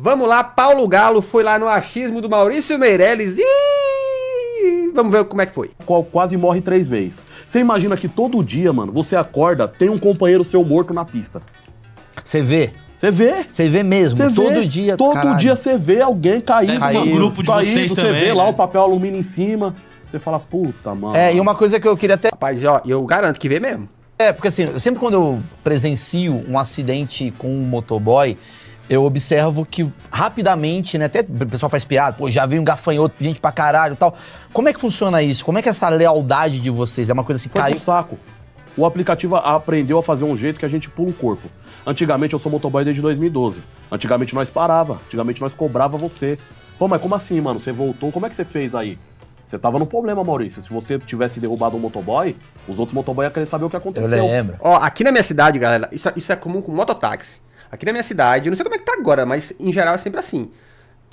Vamos lá, Paulo Galo foi lá no achismo do Maurício Meirelles e vamos ver como é que foi. Qual Quase morre três vezes. Você imagina que todo dia, mano, você acorda, tem um companheiro seu morto na pista. Você vê. Você vê? Você vê mesmo, cê todo dia. Todo caralho. dia você vê alguém caindo Deve caído. grupo de caído, vocês também. Você vê né? lá o papel alumínio em cima, você fala, puta, mano. É, e uma coisa que eu queria até... Rapaz, ó, eu garanto que vê mesmo. É, porque assim, sempre quando eu presencio um acidente com um motoboy, eu observo que rapidamente, né? Até o pessoal faz piada, pô, já veio um gafanhoto, gente pra caralho e tal. Como é que funciona isso? Como é que é essa lealdade de vocês? É uma coisa assim, Foi caiu... saco. O aplicativo aprendeu a fazer um jeito que a gente pula o corpo. Antigamente, eu sou motoboy desde 2012. Antigamente nós parava, antigamente nós cobrava você. Falei, mas como assim, mano? Você voltou, como é que você fez aí? Você tava no problema, Maurício. Se você tivesse derrubado um motoboy, os outros motoboys iam querer saber o que aconteceu. Eu lembro. Ó, aqui na minha cidade, galera, isso, é, isso é comum com mototáxi. Aqui na minha cidade, eu não sei como é que tá agora, mas em geral é sempre assim.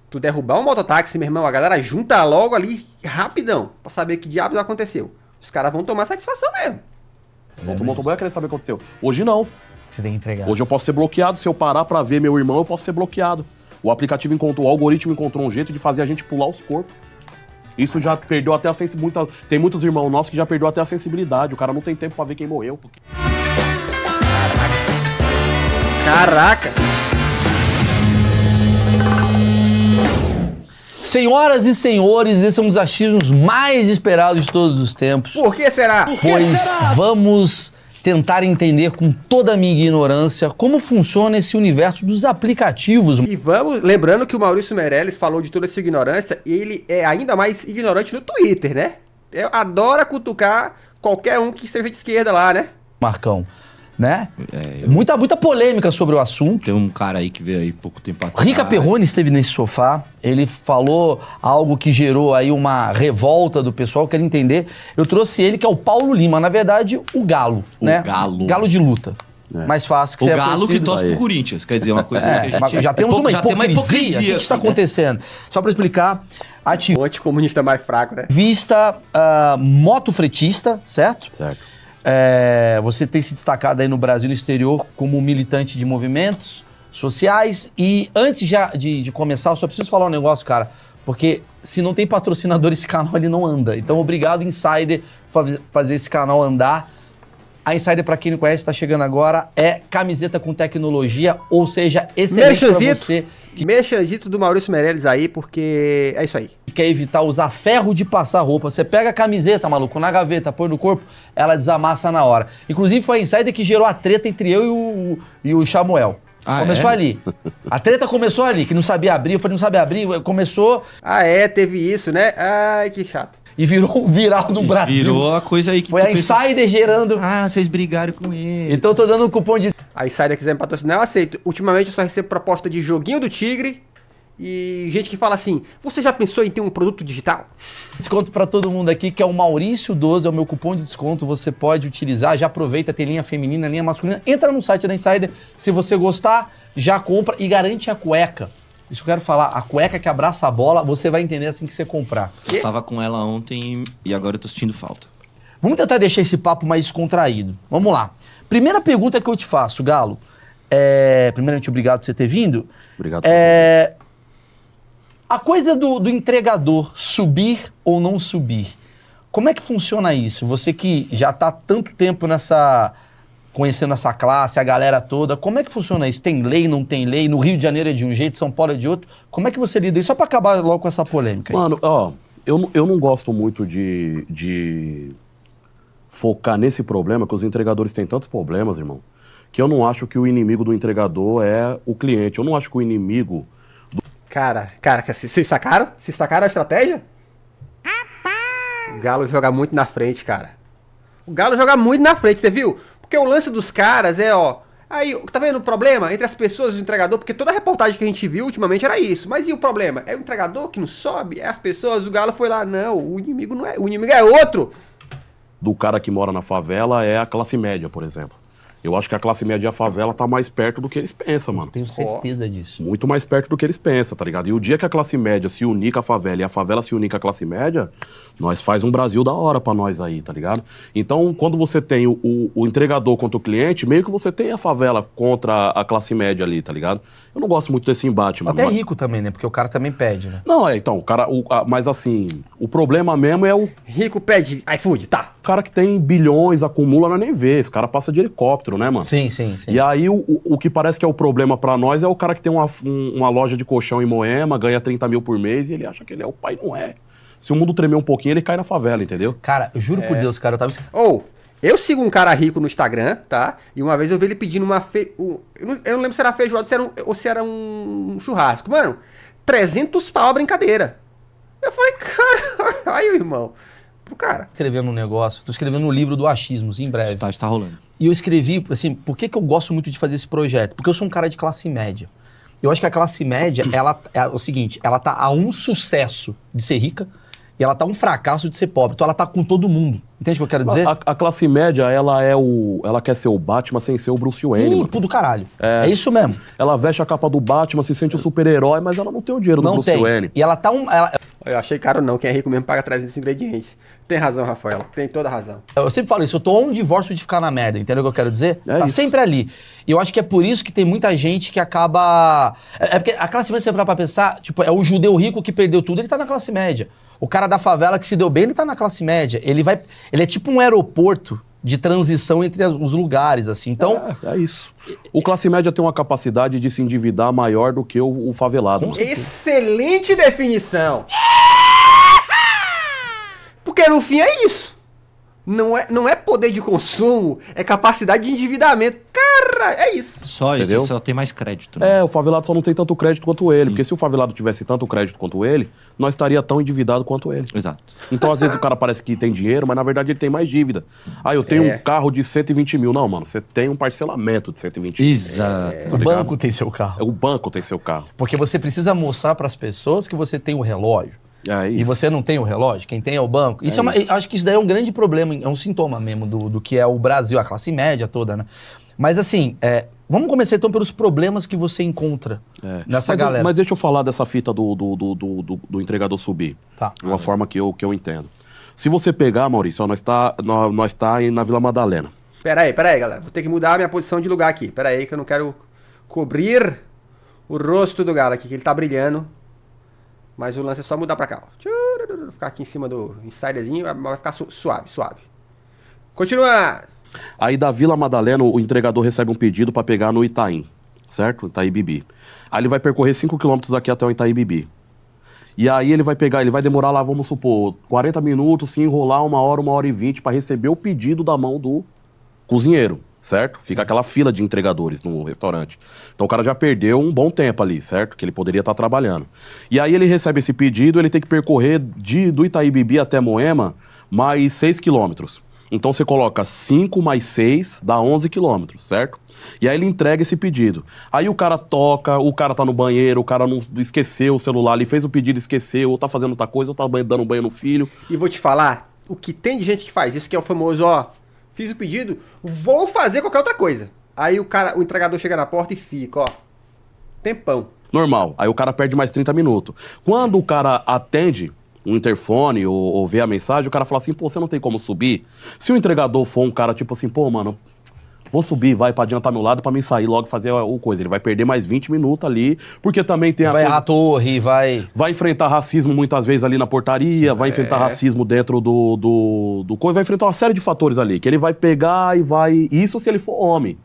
Tu derrubar um mototáxi, meu irmão, a galera junta logo ali, rapidão, pra saber que diabos aconteceu. Os caras vão tomar satisfação mesmo. Volta o motoboy querer saber o que aconteceu. Hoje não. Você tem que entregar. Hoje eu posso ser bloqueado. Se eu parar pra ver meu irmão, eu posso ser bloqueado. O aplicativo encontrou, o algoritmo encontrou um jeito de fazer a gente pular os corpos. Isso já perdeu até a sensibilidade. Tem muitos irmãos nossos que já perdeu até a sensibilidade. O cara não tem tempo para ver quem morreu. Porque... Caraca! Senhoras e senhores, esse é um dos achismos mais esperados de todos os tempos. Por que será? que pois será? vamos tentar entender com toda a minha ignorância como funciona esse universo dos aplicativos. E vamos, lembrando que o Maurício Meirelles falou de toda essa ignorância, ele é ainda mais ignorante no Twitter, né? Eu adora cutucar qualquer um que seja de esquerda lá, né? Marcão né? É, eu... muita, muita polêmica sobre o assunto. Tem um cara aí que veio aí pouco tempo atrás. Rica Perrone esteve nesse sofá, ele falou algo que gerou aí uma revolta do pessoal, quero entender. Eu trouxe ele, que é o Paulo Lima, na verdade, o Galo, o né? Galo. Galo de luta. É. Mais fácil que O é Galo que torce pro Corinthians, quer dizer, uma coisa é, que a gente... Já temos é pouco, uma, hipocrisia. Tem uma hipocrisia. O que está né? acontecendo? Só para explicar, ativista... anticomunista mais fraco, né? Vista uh, ah, motofretista, certo? Certo é, você tem se destacado aí no Brasil e no exterior como militante de movimentos sociais. E antes já de, de, começar, eu só preciso falar um negócio, cara. Porque se não tem patrocinador, esse canal ele não anda. Então, obrigado, Insider, por fazer esse canal andar. A Insider, para quem não conhece, está chegando agora, é camiseta com tecnologia, ou seja, excelente para você. Que... Mexanzito do Maurício Meirelles aí, porque é isso aí. Quer evitar usar ferro de passar roupa. Você pega a camiseta, maluco, na gaveta, põe no corpo, ela desamassa na hora. Inclusive foi a Insider que gerou a treta entre eu e o, e o Samuel. Ah, é? começou é? ali. A treta começou ali, que não sabia abrir, eu falei, não sabia abrir, começou. Ah, é, teve isso, né? Ai, que chato e virou um viral do Brasil. Virou a coisa aí que Foi a Insider gerando. Ah, vocês brigaram com ele. Então eu tô dando um cupom de. A Insider quiser me patrocinar, eu aceito. Ultimamente eu só recebo proposta de joguinho do Tigre e gente que fala assim: você já pensou em ter um produto digital? Desconto para todo mundo aqui, que é o Maurício12, é o meu cupom de desconto. Você pode utilizar, já aproveita, tem linha feminina, linha masculina. Entra no site da Insider. Se você gostar, já compra e garante a cueca. Isso que eu quero falar. A cueca que abraça a bola, você vai entender assim que você comprar. Eu tava com ela ontem e agora eu tô sentindo falta. Vamos tentar deixar esse papo mais contraído. Vamos lá. Primeira pergunta que eu te faço, Galo. É... Primeiramente, obrigado por você ter vindo. Obrigado. É... A coisa do, do entregador subir ou não subir. Como é que funciona isso? Você que já está tanto tempo nessa conhecendo essa classe, a galera toda. Como é que funciona isso? Tem lei, não tem lei? No Rio de Janeiro é de um jeito, São Paulo é de outro. Como é que você lida? isso? só para acabar logo com essa polêmica. Aí. Mano, ó, eu, eu não gosto muito de, de focar nesse problema, que os entregadores têm tantos problemas, irmão, que eu não acho que o inimigo do entregador é o cliente. Eu não acho que o inimigo. Do... Cara, cara, vocês sacaram? Vocês sacaram a estratégia? O Galo joga muito na frente, cara. O Galo joga muito na frente, você viu? Porque o lance dos caras é, ó. Aí, tá vendo o problema entre as pessoas e o entregador? Porque toda a reportagem que a gente viu ultimamente era isso. Mas e o problema? É o entregador que não sobe? É as pessoas? O Galo foi lá. Não, o inimigo não é. O inimigo é outro. Do cara que mora na favela é a classe média, por exemplo. Eu acho que a classe média e a favela tá mais perto do que eles pensam, mano. Tenho certeza oh. disso. Muito mais perto do que eles pensam, tá ligado? E o dia que a classe média se unir com a favela e a favela se unir com a classe média, nós faz um Brasil da hora para nós aí, tá ligado? Então, quando você tem o, o, o, entregador contra o cliente, meio que você tem a favela contra a classe média ali, tá ligado? Eu não gosto muito desse embate, mano. Até mas... rico também, né? Porque o cara também pede, né? Não, é, então, o cara. O, a, mas assim, o problema mesmo é o. Rico pede iFood, tá. O cara que tem bilhões, acumula, não é nem vê. Esse cara passa de helicóptero, né, mano? Sim, sim, sim. E aí o, o que parece que é o problema para nós é o cara que tem uma, um, uma loja de colchão em Moema, ganha 30 mil por mês e ele acha que ele é o pai, não é. Se o mundo tremer um pouquinho, ele cai na favela, entendeu? Cara, eu juro é. por Deus, cara, eu tava. Ou, oh, eu sigo um cara rico no Instagram, tá? E uma vez eu vi ele pedindo uma. Fe... Eu não lembro se era feijoada se era um... ou se era um churrasco. Mano, 300 pau a brincadeira. Eu falei, cara, aí, irmão. Pro cara. Escrevendo um negócio, tô escrevendo um livro do achismo, assim, em breve. Está, está rolando. E eu escrevi, assim, por que, que eu gosto muito de fazer esse projeto? Porque eu sou um cara de classe média. Eu acho que a classe média, ela é o seguinte, ela tá a um sucesso de ser rica e ela tá um fracasso de ser pobre. Então ela tá com todo mundo. Entende o que eu quero dizer? A, a, classe média, ela é o. Ela quer ser o Batman sem ser o Bruce Wayne. Limpo do caralho. É, é, isso mesmo. Ela veste a capa do Batman, se sente o um super-herói, mas ela não tem o dinheiro não do Bruce tem. Wayne. E ela tá um. Ela, eu achei caro não, quem é rico mesmo paga 300 ingredientes. Tem razão, Rafaela, tem toda razão. Eu sempre falo isso, eu tô um divórcio de ficar na merda, entendeu o que eu quero dizer? É tá isso. sempre ali. E eu acho que é por isso que tem muita gente que acaba... É, é porque a classe média, você vai pra pensar, tipo, é o judeu rico que perdeu tudo, ele tá na classe média. O cara da favela que se deu bem, ele tá na classe média. Ele vai... Ele é tipo um aeroporto de transição entre as, os lugares, assim. Então. É, é, isso. O classe média tem uma capacidade de se endividar maior do que o, o favelado. Excelente definição! É! Porque no fim é isso. Não é, não é poder de consumo, é capacidade de endividamento. Cara, é isso. Só Entendeu? isso, só tem mais crédito. Né? É, o favelado só não tem tanto crédito quanto ele. Sim. Porque se o favelado tivesse tanto crédito quanto ele, nós estaria tão endividado quanto ele. Exato. Então, às vezes, o cara parece que tem dinheiro, mas na verdade ele tem mais dívida. Ah, eu tenho é. um carro de 120 mil. Não, mano, você tem um parcelamento de 120 mil. Exato. É. Tá o banco tem seu carro. É, o banco tem seu carro. Porque você precisa mostrar para as pessoas que você tem o um relógio ah, é e você não tem o relógio, quem tem é o banco. Isso é, é uma, isso. Acho que isso daí é um grande problema, é um sintoma mesmo do, do que é o Brasil, a classe média toda, né? Mas assim, é, vamos começar então pelos problemas que você encontra é. nessa mas, galera. Mas deixa eu falar dessa fita do, do, do, do, do entregador subir. Tá. Uma ah, forma que eu, que eu entendo. Se você pegar, Maurício, ó, nós está nós, nós tá na Vila Madalena. Pera aí, pera aí, galera. Vou ter que mudar a minha posição de lugar aqui. Pera aí que eu não quero cobrir o rosto do galo aqui, que ele tá brilhando. Mas o lance é só mudar pra cá. Ó. Ficar aqui em cima do insiderzinho, vai ficar su suave, suave. Continua! Aí da Vila Madalena, o entregador recebe um pedido para pegar no Itaim, certo? Itaim Bibi. Aí ele vai percorrer 5 km daqui até o Itaim Bibi. E aí ele vai pegar, ele vai demorar lá, vamos supor, 40 minutos, se enrolar uma hora, uma hora e vinte para receber o pedido da mão do cozinheiro certo? Fica aquela fila de entregadores no restaurante. Então o cara já perdeu um bom tempo ali, certo? Que ele poderia estar tá trabalhando. E aí ele recebe esse pedido, ele tem que percorrer de, do Itaibibi até Moema mais 6 quilômetros. Então você coloca 5 mais 6 dá 11 quilômetros, certo? E aí ele entrega esse pedido. Aí o cara toca, o cara tá no banheiro, o cara não esqueceu o celular, ele fez o pedido, esqueceu, ou tá fazendo outra coisa, ou tá dando banho no filho. E vou te falar, o que tem de gente que faz isso, que é o famoso, ó, fiz o pedido, vou fazer qualquer outra coisa. Aí o cara, o entregador chega na porta e fica, ó, tempão. Normal. Aí o cara perde mais 30 minutos. Quando o cara atende um interfone ou, ou vê a mensagem, o cara fala assim, pô, você não tem como subir? Se o entregador for um cara tipo assim, pô, mano, vou subir, vai, para adiantar meu lado, para mim sair logo fazer o coisa. Ele vai perder mais 20 minutos ali, porque também tem a. Vai errar torre, vai. Vai enfrentar racismo muitas vezes ali na portaria, vai enfrentar é. racismo dentro do, do, do coisa, vai enfrentar uma série de fatores ali, que ele vai pegar e vai. Isso se ele for homem.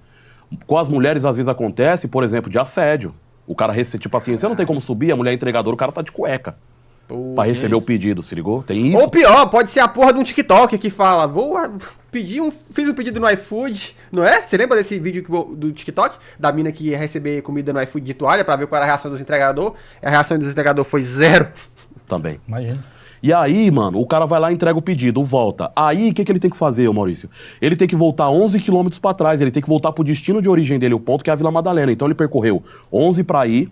Com as mulheres, às vezes acontece, por exemplo, de assédio. O cara, tipo assim, você não tem como subir, a mulher é entregadora, o cara tá de cueca. Pra receber o pedido, se ligou? Tem isso? Ou pior, pode ser a porra de um TikTok que fala, vou pedir um. Fiz um pedido no iFood, não é? Você lembra desse vídeo que, do TikTok? Da mina que ia receber comida no iFood de toalha pra ver qual era a reação dos entregadores A reação dos entregadores foi zero. Também. Imagina. E aí, mano, o cara vai lá, entrega o pedido, volta. Aí, o que, que ele tem que fazer, Maurício? Ele tem que voltar 11 quilômetros para trás, ele tem que voltar pro destino de origem dele, o ponto que é a Vila Madalena. Então ele percorreu 11 para ir,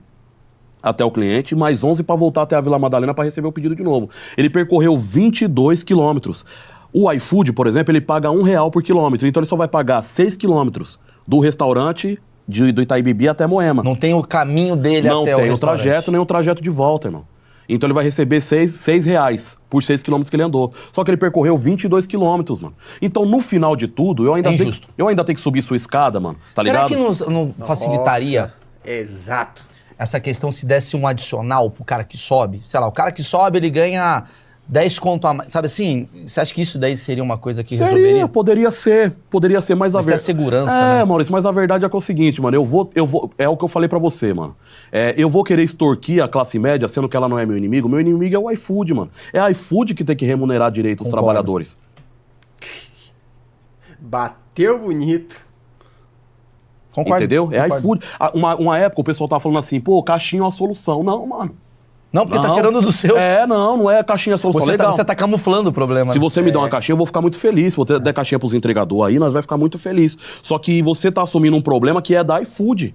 até o cliente, mais 11 para voltar até a Vila Madalena para receber o pedido de novo. Ele percorreu 22 quilômetros. O iFood, por exemplo, ele paga um real por quilômetro, então ele só vai pagar 6 quilômetros do restaurante de, do Itaibibi até Moema. Não tem o caminho dele Não até o Não tem o trajeto nem o trajeto de volta, irmão. Então ele vai receber 6, 6 reais por 6 quilômetros que ele andou. Só que ele percorreu 22 quilômetros, mano. Então, no final de tudo, eu ainda, é tenho, eu ainda tenho que subir sua escada, mano. Tá Será ligado? que não, não facilitaria? Nossa, exato essa questão se desse um adicional pro cara que sobe? Sei lá, o cara que sobe, ele ganha 10 conto a mais. Sabe assim? Você acha que isso daí seria uma coisa que seria, resolveria? Poderia ser, poderia ser, mas, mas a verdade. segurança. É, né? Maurício, mas a verdade é que é o seguinte, mano. Eu vou. Eu vou é o que eu falei para você, mano. É, eu vou querer extorquir a classe média, sendo que ela não é meu inimigo. Meu inimigo é o iFood, mano. É o iFood que tem que remunerar direito os Concordo. trabalhadores. Bateu bonito. Concordo. Entendeu? É iFood. Ah, uma, uma época o pessoal tava falando assim, pô, caixinha é uma solução. Não, mano. Não, porque tá não. tá tirando do seu. É, não, não é caixinha a é solução. Você, Tá, você tá camuflando o problema. Se né? você é. me der uma caixinha, eu vou ficar muito feliz. Se você der caixinha pros entregadores aí, nós vai ficar muito feliz. Só que você tá assumindo um problema que é da iFood.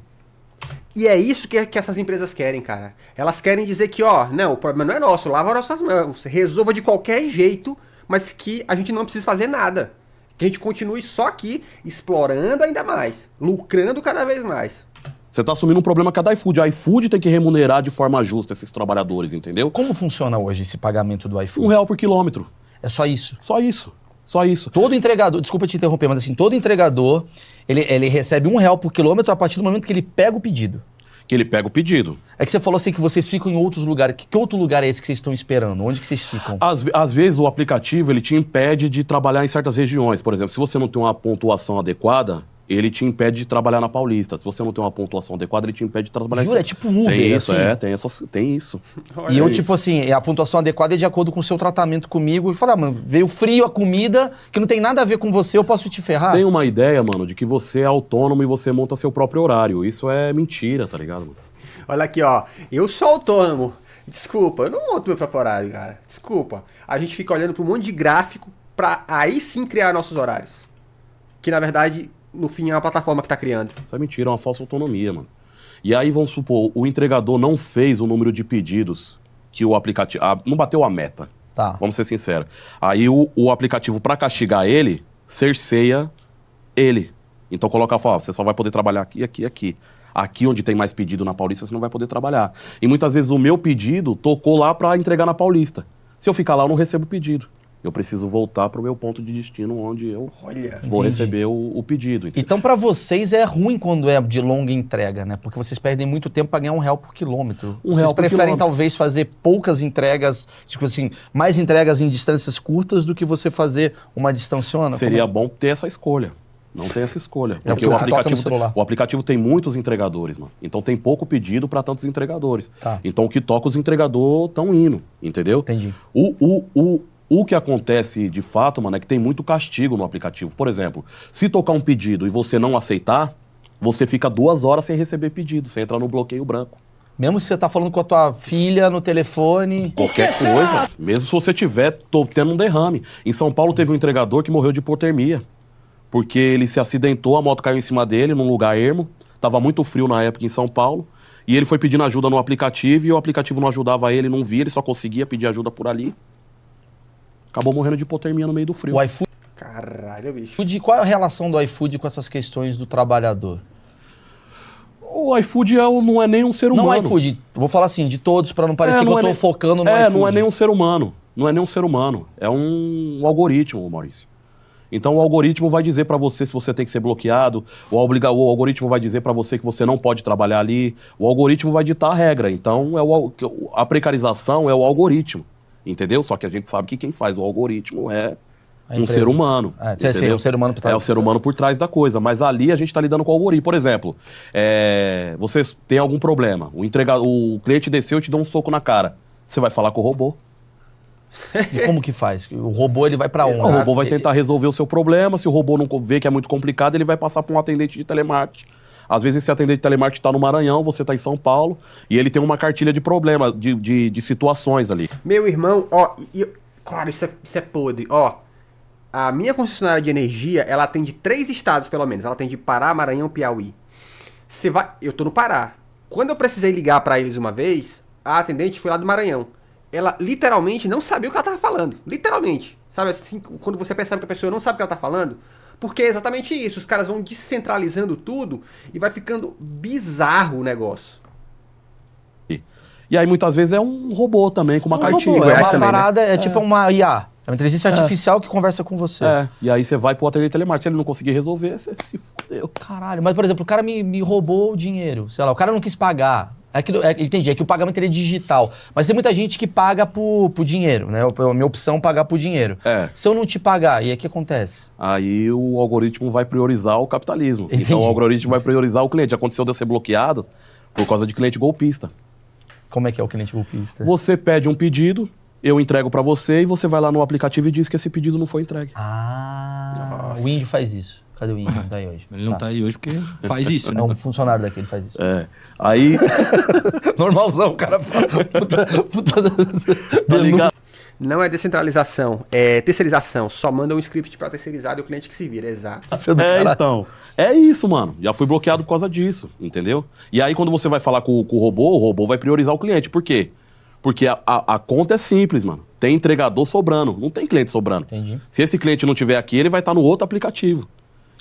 E é isso que, que essas empresas querem, cara. Elas querem dizer que, ó, não, o problema não é nosso, lava nossas mãos, resolva de qualquer jeito, mas que a gente não precisa fazer nada. Que a gente continue só aqui explorando ainda mais, lucrando cada vez mais. Você está assumindo um problema que a iFood. A iFood tem que remunerar de forma justa esses trabalhadores, entendeu? Como funciona hoje esse pagamento do iFood? Um real por quilômetro. É só isso? Só isso. Só isso. Todo entregador, desculpa te interromper, mas assim, todo entregador, ele, ele recebe um real por quilômetro a partir do momento que ele pega o pedido que ele pega o pedido. É que você falou assim que vocês ficam em outros lugares. Que, que outro lugar é esse que vocês estão esperando? Onde que vocês ficam? Às, às, vezes o aplicativo ele te impede de trabalhar em certas regiões. Por exemplo, se você não tem uma pontuação adequada, ele te impede de trabalhar na Paulista. Se você não tem uma pontuação adequada, ele te impede de trabalhar. Jura, é tipo um Uber, Tem isso, assim. é, tem, essas, tem isso. Olha e eu, isso. tipo assim, a pontuação adequada é de acordo com o seu tratamento comigo. E falar, ah, mano, veio frio a comida, que não tem nada a ver com você, eu posso te ferrar. Tem uma ideia, mano, de que você é autônomo e você monta seu próprio horário. Isso é mentira, tá ligado? Mano? Olha aqui, ó. Eu sou autônomo. Desculpa, eu não monto meu próprio horário, cara. Desculpa. A gente fica olhando para um monte de gráfico para aí sim criar nossos horários. Que na verdade no fim, é uma plataforma que está criando. Isso é mentira, é uma falsa autonomia, mano. E aí, vamos supor, o entregador não fez o número de pedidos que o aplicativo. não bateu a meta. Tá. Vamos ser sinceros. Aí o, o aplicativo, para castigar ele, cerceia ele. Então coloca fala, você só vai poder trabalhar aqui, aqui, aqui. Aqui onde tem mais pedido na Paulista, você não vai poder trabalhar. E muitas vezes o meu pedido tocou lá para entregar na Paulista. Se eu ficar lá, eu não recebo pedido eu preciso voltar para o meu ponto de destino onde eu Olha, vou entendi. receber o, o pedido. Entendeu? Então, para vocês é ruim quando é de longa entrega, né? Porque vocês perdem muito tempo para ganhar um real por quilômetro. Um vocês preferem talvez fazer poucas entregas, tipo assim, mais entregas em distâncias curtas do que você fazer uma distanciona? Seria é? bom ter essa escolha. Não tem essa escolha. É porque o tá aplicativo, tem, o aplicativo tem muitos entregadores, mano. Então tem pouco pedido para tantos entregadores. Tá. Então o que toca os entregadores estão indo, entendeu? Entendi. O, o, o, o que acontece de fato, mano, é que tem muito castigo no aplicativo. Por exemplo, se tocar um pedido e você não aceitar, você fica duas horas sem receber pedido, você entra no bloqueio branco. Mesmo se você tá falando com a tua filha no telefone. Qualquer coisa. Mesmo se você tiver tendo um derrame. Em São Paulo teve um entregador que morreu de hipotermia. Porque ele se acidentou, a moto caiu em cima dele, num lugar ermo. Tava muito frio na época em São Paulo. E ele foi pedindo ajuda no aplicativo e o aplicativo não ajudava ele, não via, ele só conseguia pedir ajuda por ali. Acabou morrendo de hipotermia no meio do frio. O iFood. Caralho, bicho. Qual é a relação do iFood com essas questões do trabalhador? O iFood é, não é nem um ser é humano. Não, iFood, vou falar assim, de todos, para não parecer é, não que eu é tô focando no é, iFood. É, não é nem um ser humano. Não é nem um ser humano. É um, um algoritmo, Maurício. Então o algoritmo vai dizer para você se você tem que ser bloqueado, o, obliga, o algoritmo vai dizer para você que você não pode trabalhar ali, o algoritmo vai ditar a regra. Então é o, a precarização é o algoritmo. Entendeu? Só que a gente sabe que quem faz o algoritmo é um ser humano. é, sim, um ser humano por trás. É o ser humano por trás da coisa. Mas ali a gente está lidando com o algoritmo. Por exemplo, é, você tem algum problema. O, entrega, o cliente desceu e te deu um soco na cara. Você vai falar com o robô. E como que faz? O robô ele vai para onde? O robô vai tentar resolver o seu problema. Se o robô não vê que é muito complicado, ele vai passar para um atendente de telemarketing às vezes esse atendente de telemarketing está no Maranhão, você está em São Paulo, e ele tem uma cartilha de problemas, de, de, de, situações ali. Meu irmão, ó, eu, claro, isso é, isso é podre, ó. A minha concessionária de energia, ela atende três estados, pelo menos. Ela atende Pará, Maranhão, Piauí. Você vai. Eu tô no Pará. Quando eu precisei ligar para eles uma vez, a atendente foi lá do Maranhão. Ela literalmente não sabia o que ela tava falando. Literalmente. Sabe assim, quando você percebe que a pessoa não sabe o que ela tá falando, porque é exatamente isso, os caras vão descentralizando tudo e vai ficando bizarro o negócio. E aí muitas vezes é um robô também, com uma é um cartinha. Robô, é uma também, né? parada, né? é, é tipo uma IA. É uma inteligência é. artificial é. que conversa com você. É. E aí você vai pro ateliê telemarketing. Se ele não conseguir resolver, você se fodeu. Caralho, mas por exemplo, o cara me, me roubou o dinheiro. Sei lá, o cara não quis pagar. É que, é, entendi, é que o pagamento ele é digital. Mas tem muita gente que paga por, por dinheiro, né? A minha opção é pagar por dinheiro. É. Se eu não te pagar, e aí o que acontece? Aí o algoritmo vai priorizar o capitalismo. Então, entendi. Então o algoritmo vai priorizar o cliente. Aconteceu de eu ser bloqueado por causa de cliente golpista. Como é que é o cliente golpista? Você pede um pedido, eu entrego para você e você vai lá no aplicativo e diz que esse pedido não foi entregue. Ah, Nossa. o índio faz isso. Cadê o Igor? Não ah, tá aí hoje. Ele não tá, tá aí hoje porque faz isso, né? É um funcionário daqui, ele faz isso. É. Aí. Normalzão, o cara fala. Puta, puta... Tá ligado? Não é descentralização, é terceirização. Só manda um script para terceirizado e o cliente que se vira, exato. Tá é, então. É isso, mano. Já fui bloqueado por causa disso, entendeu? E aí, quando você vai falar com, com o robô, o robô vai priorizar o cliente. Por quê? Porque a, a, a, conta é simples, mano. Tem entregador sobrando, não tem cliente sobrando. Entendi. Se esse cliente não tiver aqui, ele vai estar tá no outro aplicativo.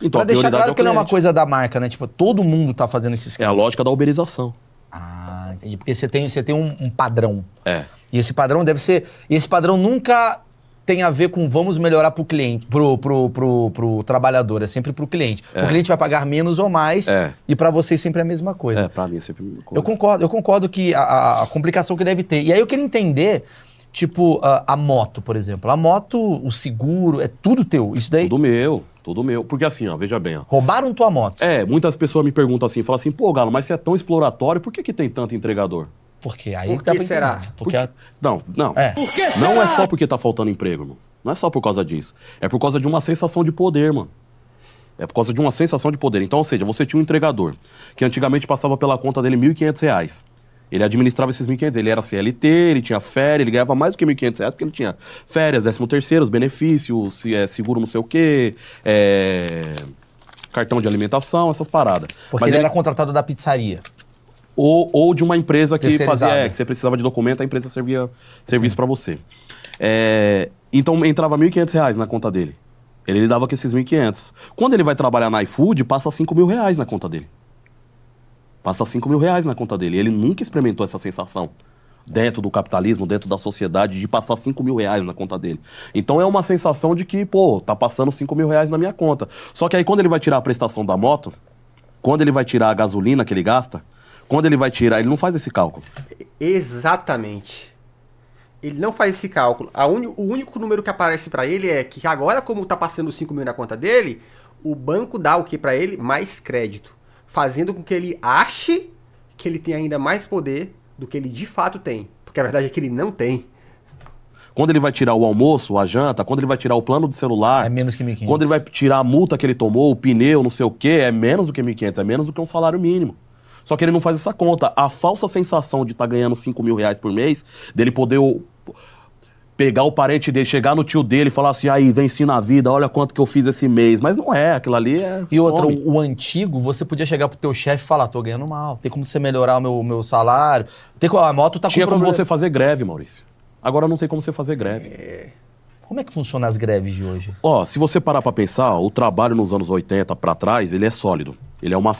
Então, pra deixar claro é que não é uma coisa da marca, né? Tipo, todo mundo tá fazendo esse esquema. É a lógica da uberização. Ah, entendi. Porque você tem, você tem um, um padrão. É. E esse padrão deve ser. E esse padrão nunca tem a ver com vamos melhorar para o cliente, pro, pro, pro, pro trabalhador, é sempre para o cliente. É. O cliente vai pagar menos ou mais, é. e para vocês sempre é a mesma coisa. É, para mim é sempre a mesma coisa. Eu concordo, eu concordo que a, a, a complicação que deve ter. E aí eu queria entender Tipo, a, a, moto, por exemplo. A moto, o seguro, é tudo teu. Isso daí. Tudo meu, tudo meu. Porque assim, ó, veja bem. Ó. Roubaram tua moto. É, muitas pessoas me perguntam assim, falam assim, pô, Galo, mas você é tão exploratório, por que, que tem tanto entregador? Porque aí por que será? Porque por... a... Não, não. É. Por que será? Não é só porque tá faltando emprego, mano. Não é só por causa disso. É por causa de uma sensação de poder, mano. É por causa de uma sensação de poder. Então, ou seja, você tinha um entregador que antigamente passava pela conta dele R$ reais ele administrava esses 1.500, ele era CLT, ele tinha férias, ele ganhava mais do que 1.500 reais, porque ele tinha férias, 13 terceiro, benefícios, é, seguro não sei o quê, é, cartão de alimentação, essas paradas. Porque Mas ele, ele era contratado da pizzaria. Ou, ou de uma empresa que fazia, é, que você precisava de documento, a empresa servia serviço para você. É, então entrava 1.500 reais na conta dele. Ele lidava com esses 1.500. Quando ele vai trabalhar na iFood, passa 5 mil reais na conta dele passa 5 mil reais na conta dele. Ele nunca experimentou essa sensação dentro do capitalismo, dentro da sociedade, de passar 5 mil reais na conta dele. Então é uma sensação de que, pô, tá passando 5 mil reais na minha conta. Só que aí quando ele vai tirar a prestação da moto, quando ele vai tirar a gasolina que ele gasta, quando ele vai tirar, ele não faz esse cálculo. Exatamente. Ele não faz esse cálculo. Un... O único número que aparece para ele é que agora, como tá passando 5 mil na conta dele, o banco dá o que para ele? Mais crédito fazendo com que ele ache que ele tem ainda mais poder do que ele de fato tem. Porque a verdade é que ele não tem. Quando ele vai tirar o almoço, a janta, quando ele vai tirar o plano do celular. É menos que 1.500. Quando ele vai tirar a multa que ele tomou, o pneu, não sei o quê, é menos do que 1.500, é menos do que um salário mínimo. Só que ele não faz essa conta. A falsa sensação de estar tá ganhando 5 mil reais por mês, dele poder pegar o parente dele, chegar no tio dele e falar assim, aí, venci na vida, olha quanto que eu fiz esse mês. Mas não é, aquilo ali é. E outra, o, o, antigo, você podia chegar pro teu chefe e falar, tô ganhando mal, tem como você melhorar o meu, meu salário, tem como, a moto tá Tinha como você fazer greve, Maurício. Agora não tem como você fazer greve. É. Como é que funciona as greves de hoje? Ó, se você parar para pensar, o trabalho nos anos 80 para trás, ele é sólido. Ele é uma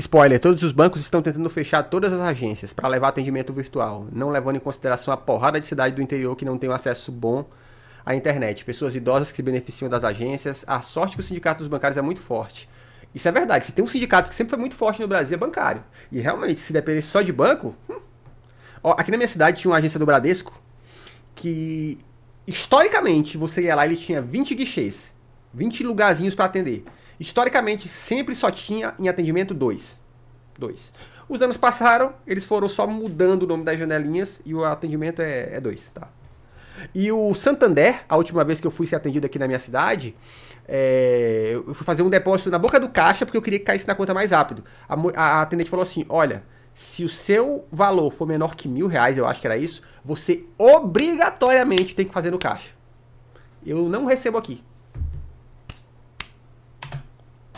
Spoiler: todos os bancos estão tentando fechar todas as agências para levar atendimento virtual, não levando em consideração a porrada de cidade do interior que não tem um acesso bom à internet, pessoas idosas que se beneficiam das agências. A sorte que o sindicato dos bancários é muito forte. Isso é verdade. Se tem um sindicato que sempre foi muito forte no Brasil, é bancário. E realmente, se dependesse só de banco. Hum. Ó, aqui na minha cidade tinha uma agência do Bradesco que, historicamente, você ia lá e ele tinha 20 guichês, 20 lugarzinhos para atender. Historicamente, sempre só tinha em atendimento dois. Dois. Os anos passaram, eles foram só mudando o nome das janelinhas e o atendimento é, é dois, tá? E o Santander, a última vez que eu fui ser atendido aqui na minha cidade, é, eu fui fazer um depósito na boca do caixa porque eu queria que caísse na conta mais rápido. A, a, atendente falou assim: olha, se o seu valor for menor que mil reais, eu acho que era isso, você obrigatoriamente tem que fazer no caixa. Eu não recebo aqui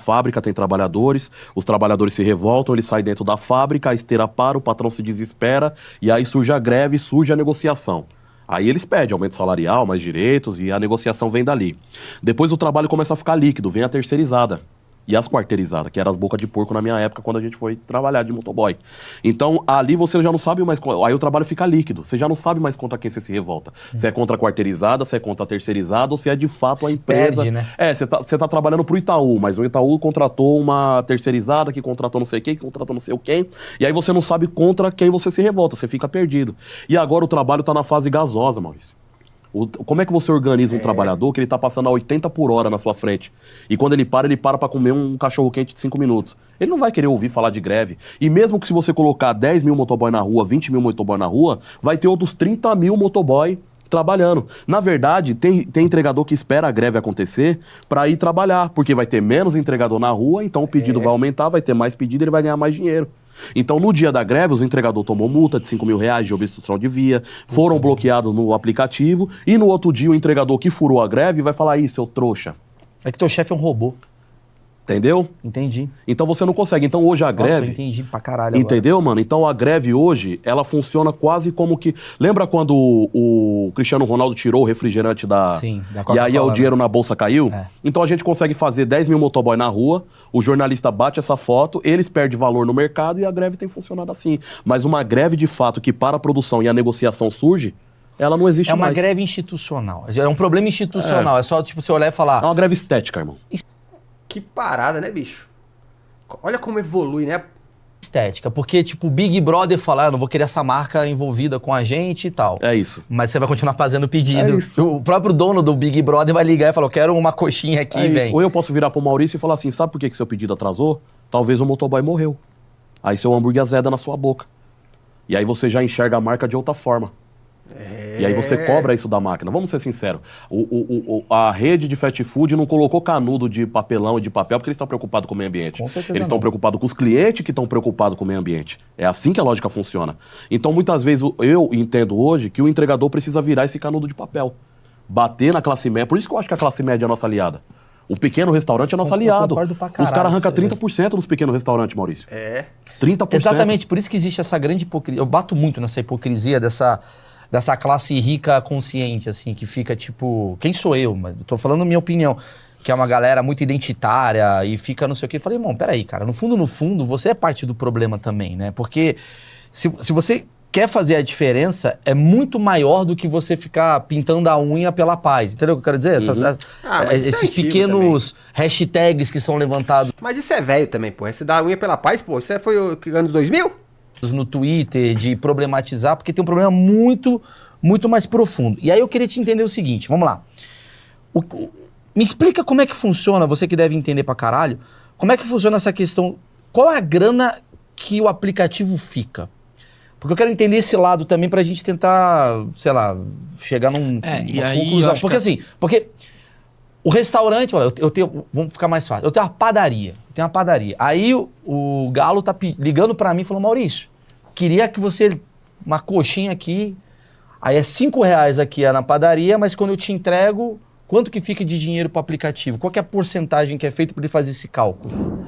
fábrica tem trabalhadores, os trabalhadores se revoltam, ele sai dentro da fábrica, a esteira para, o patrão se desespera, e aí surge a greve, surge a negociação. Aí eles pedem aumento salarial, mais direitos, e a negociação vem dali. Depois o trabalho começa a ficar líquido, vem a terceirizada e as quarteirizadas, que eram as bocas de porco na minha época, quando a gente foi trabalhar de motoboy. Então, ali você já não sabe mais. Aí o trabalho fica líquido. Você já não sabe mais contra quem você se revolta. Hum. Se é hum. contra a quarteirizada, se é contra a terceirizada, ou se é de fato se a empresa. Perde, né? É, você tá, você tá trabalhando pro Itaú, mas o Itaú contratou uma terceirizada que contratou não sei quem, que contratou não sei quem. E aí você não sabe contra quem você se revolta. Você fica perdido. E agora o trabalho tá na fase gasosa, Maurício. O, como é que você organiza um é. trabalhador que ele está passando a 80 por hora na sua frente? E quando ele para, ele para para comer um cachorro quente de 5 minutos. Ele não vai querer ouvir falar de greve. E mesmo que se você colocar 10 mil motoboy na rua, 20 mil motoboy na rua, vai ter outros 30 mil motoboy trabalhando. Na verdade, tem, tem entregador que espera a greve acontecer para ir trabalhar, porque vai ter menos entregador na rua, então o pedido é. vai aumentar, vai ter mais pedido, ele vai ganhar mais dinheiro. Então, no dia da greve, os entregadores tomou multa de 5 mil reais de obstrução de via, foram uhum. bloqueados no aplicativo, e no outro dia o entregador que furou a greve vai falar, isso, seu trouxa. É que teu chefe é um robô. Entendeu? Entendi. Então você não consegue. Então hoje a Nossa, greve. Eu entendi pra caralho. Entendeu, agora. mano? Então a greve hoje, ela funciona quase como que. Lembra quando o, o Cristiano Ronaldo tirou o refrigerante da. Sim, da E aí o né? dinheiro na bolsa caiu? É. Então a gente consegue fazer 10 mil motoboy na rua, o jornalista bate essa foto, eles perdem valor no mercado e a greve tem funcionado assim. Mas uma greve de fato que para a produção e a negociação surge, ela não existe mais. É uma mais. greve institucional. É um problema institucional. É. é, só tipo, você olhar e falar. É uma greve estética, irmão. Que parada, né, bicho? Olha como evolui, né? Estética, porque, tipo, Big Brother falar, ah, não vou querer essa marca envolvida com a gente e tal. É isso. Mas você vai continuar fazendo pedido. É isso. O próprio dono do Big Brother vai ligar e falar: eu quero uma coxinha aqui, é vem. Isso. Ou eu posso virar pro Maurício e falar assim: sabe por que, que seu pedido atrasou? Talvez o motoboy morreu. Aí seu hambúrguer azeda na sua boca. E aí você já enxerga a marca de outra forma. É... E aí você cobra isso da máquina. Vamos ser sinceros. O, o, o, a rede de fast food não colocou canudo de papelão e de papel porque eles estão preocupados com o meio ambiente. Com eles estão preocupados com os clientes que estão preocupados com o meio ambiente. É assim que a lógica funciona. Então, muitas vezes, eu entendo hoje que o entregador precisa virar esse canudo de papel. Bater na classe média. Por isso que eu acho que a classe média é a nossa aliada. O pequeno restaurante é nosso eu, aliado. Eu caralho, Os caras arrancam 30% nos pequenos restaurantes, Maurício. É. 30%. Exatamente, por isso que existe essa grande hipocrisia. Eu bato muito nessa hipocrisia dessa dessa classe rica consciente, assim, que fica tipo, quem sou eu? Mas tô falando minha opinião. Que é uma galera muito identitária e fica não sei o quê. falei, irmão, peraí, cara, no fundo, no fundo, você é parte do problema também, né? Porque se, se você quer fazer a diferença é muito maior do que você ficar pintando a unha pela paz. Entendeu o que eu quero dizer? Essas, uhum. ah, é esses é pequenos também. hashtags que são levantados. Mas isso é velho também, pô. Esse da unha pela paz, pô, isso é, foi o anos 2000? no Twitter, de problematizar, porque tem um problema muito, muito mais profundo. E aí eu queria te entender o seguinte, vamos lá. O, me explica como é que funciona, você que deve entender pra caralho, como é que funciona essa questão, qual é a grana que o aplicativo fica? Porque eu quero entender esse lado também pra gente tentar, sei lá, chegar num é, e aí conclusão. É- porque que... assim, porque o restaurante, olha, eu tenho, vamos ficar mais fácil. Eu tenho uma padaria, eu tenho uma padaria. Aí o, o Galo tá ligando para mim e falou: "Maurício, queria que você. Uma coxinha aqui. Aí é 5 reais aqui é na padaria, mas quando eu te entrego, quanto que fica de dinheiro para o aplicativo? Qual é a porcentagem que é feita para ele fazer esse cálculo?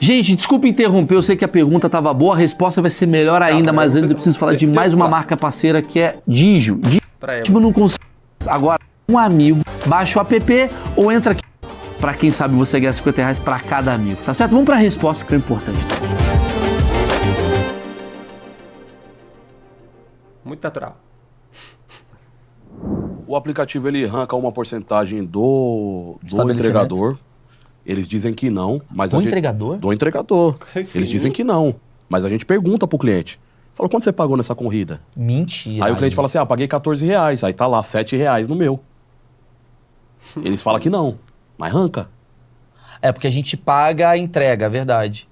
Gente, desculpa interromper, eu sei que a pergunta estava boa, a resposta vai ser melhor tá, ainda, mas antes eu preciso falar de mais uma marca parceira que é Digio. Digio tipo, não consigo. Agora, um amigo, baixa o app ou entra aqui. Para quem sabe, você ganha 50 reais para cada amigo, tá certo? Vamos para a resposta que é importante. Tá? muito natural. O aplicativo ele arranca uma porcentagem do, do entregador. Eles dizem que não, mas do a entregador? Gente, do entregador. Sim. Eles dizem que não, mas a gente pergunta pro cliente. Fala, quanto você pagou nessa corrida? Mentira. Aí o cliente fala assim, ah, paguei 14 reais. Aí tá lá, 7 reais no meu. Eles falam que não, mas arranca. É, porque a gente paga a entrega, é verdade.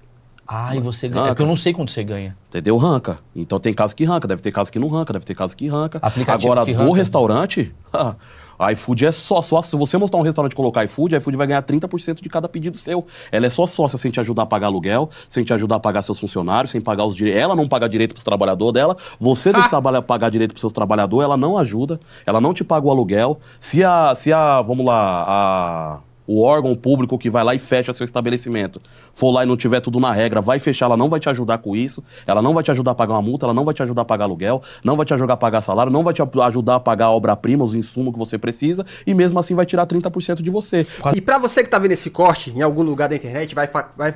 Ah, e você ganha. É porque eu não sei quanto você ganha. Entendeu? Ranca. Então tem casos que ranca, deve ter casos que não ranca, deve ter casos que ranca. Aplicativo Agora, que ranca. do restaurante, iFood é só sócio. Se você mostrar um restaurante e colocar iFood, iFood vai ganhar 30% de cada pedido seu. Ela é só sócia sem te ajudar a pagar aluguel, sem te ajudar a pagar seus funcionários, sem pagar os direitos. Ela não paga direito para os trabalhadores dela, você ah. trabalha pagar direito para os seus trabalhadores, ela não ajuda, ela não te paga o aluguel. Se a, se a vamos lá, a o órgão público que vai lá e fecha seu estabelecimento, for lá e não tiver tudo na regra, vai fechar, ela não vai te ajudar com isso, ela não vai te ajudar a pagar uma multa, ela não vai te ajudar a pagar aluguel, não vai te ajudar a pagar salário, não vai te ajudar a pagar a obra-prima, os insumos que você precisa, e mesmo assim vai tirar 30% de você. E para você que tá vendo esse corte em algum lugar da internet, vai, vai,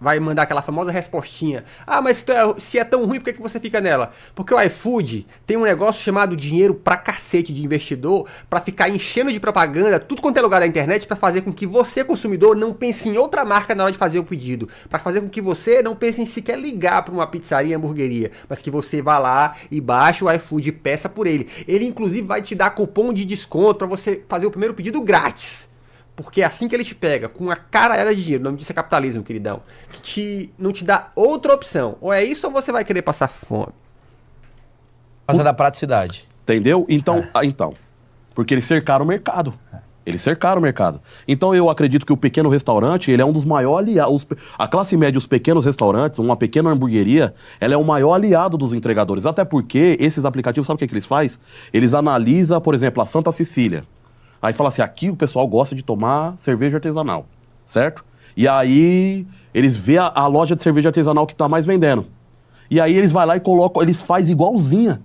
vai mandar aquela famosa respostinha. Ah, mas é, se é tão ruim, por que, que você fica nela? Porque o iFood tem um negócio chamado dinheiro pra cacete de investidor, para ficar enchendo de propaganda, tudo quanto é lugar da internet, para fazer fazer com que você, consumidor, não pense em outra marca na hora de fazer o pedido, para fazer com que você não pense em sequer ligar para uma pizzaria, hamburgueria, mas que você vá lá e baixe o iFood e peça por ele. Ele inclusive vai te dar cupom de desconto para você fazer o primeiro pedido grátis. Porque é assim que ele te pega, com a caralhada de dinheiro, o nome disso é capitalismo, queridão, que te, não te dá outra opção. Ou é isso ou você vai querer passar fome. Por causa da praticidade. Entendeu? Então, é. Ah, então. Porque eles cercaram o mercado. É. Eles cercaram o mercado. Então eu acredito que o pequeno restaurante, ele é um dos maiores aliados. A classe média, os pequenos restaurantes, uma pequena hamburgueria, ela é o maior aliado dos entregadores. Até porque esses aplicativos, sabe o que, é que eles fazem? Eles analisam, por exemplo, a Santa Cecília. Aí fala assim, aqui o pessoal gosta de tomar cerveja artesanal, certo? E aí eles vê a, a loja de cerveja artesanal que está mais vendendo. E aí eles vai lá e colocam, eles faz igualzinha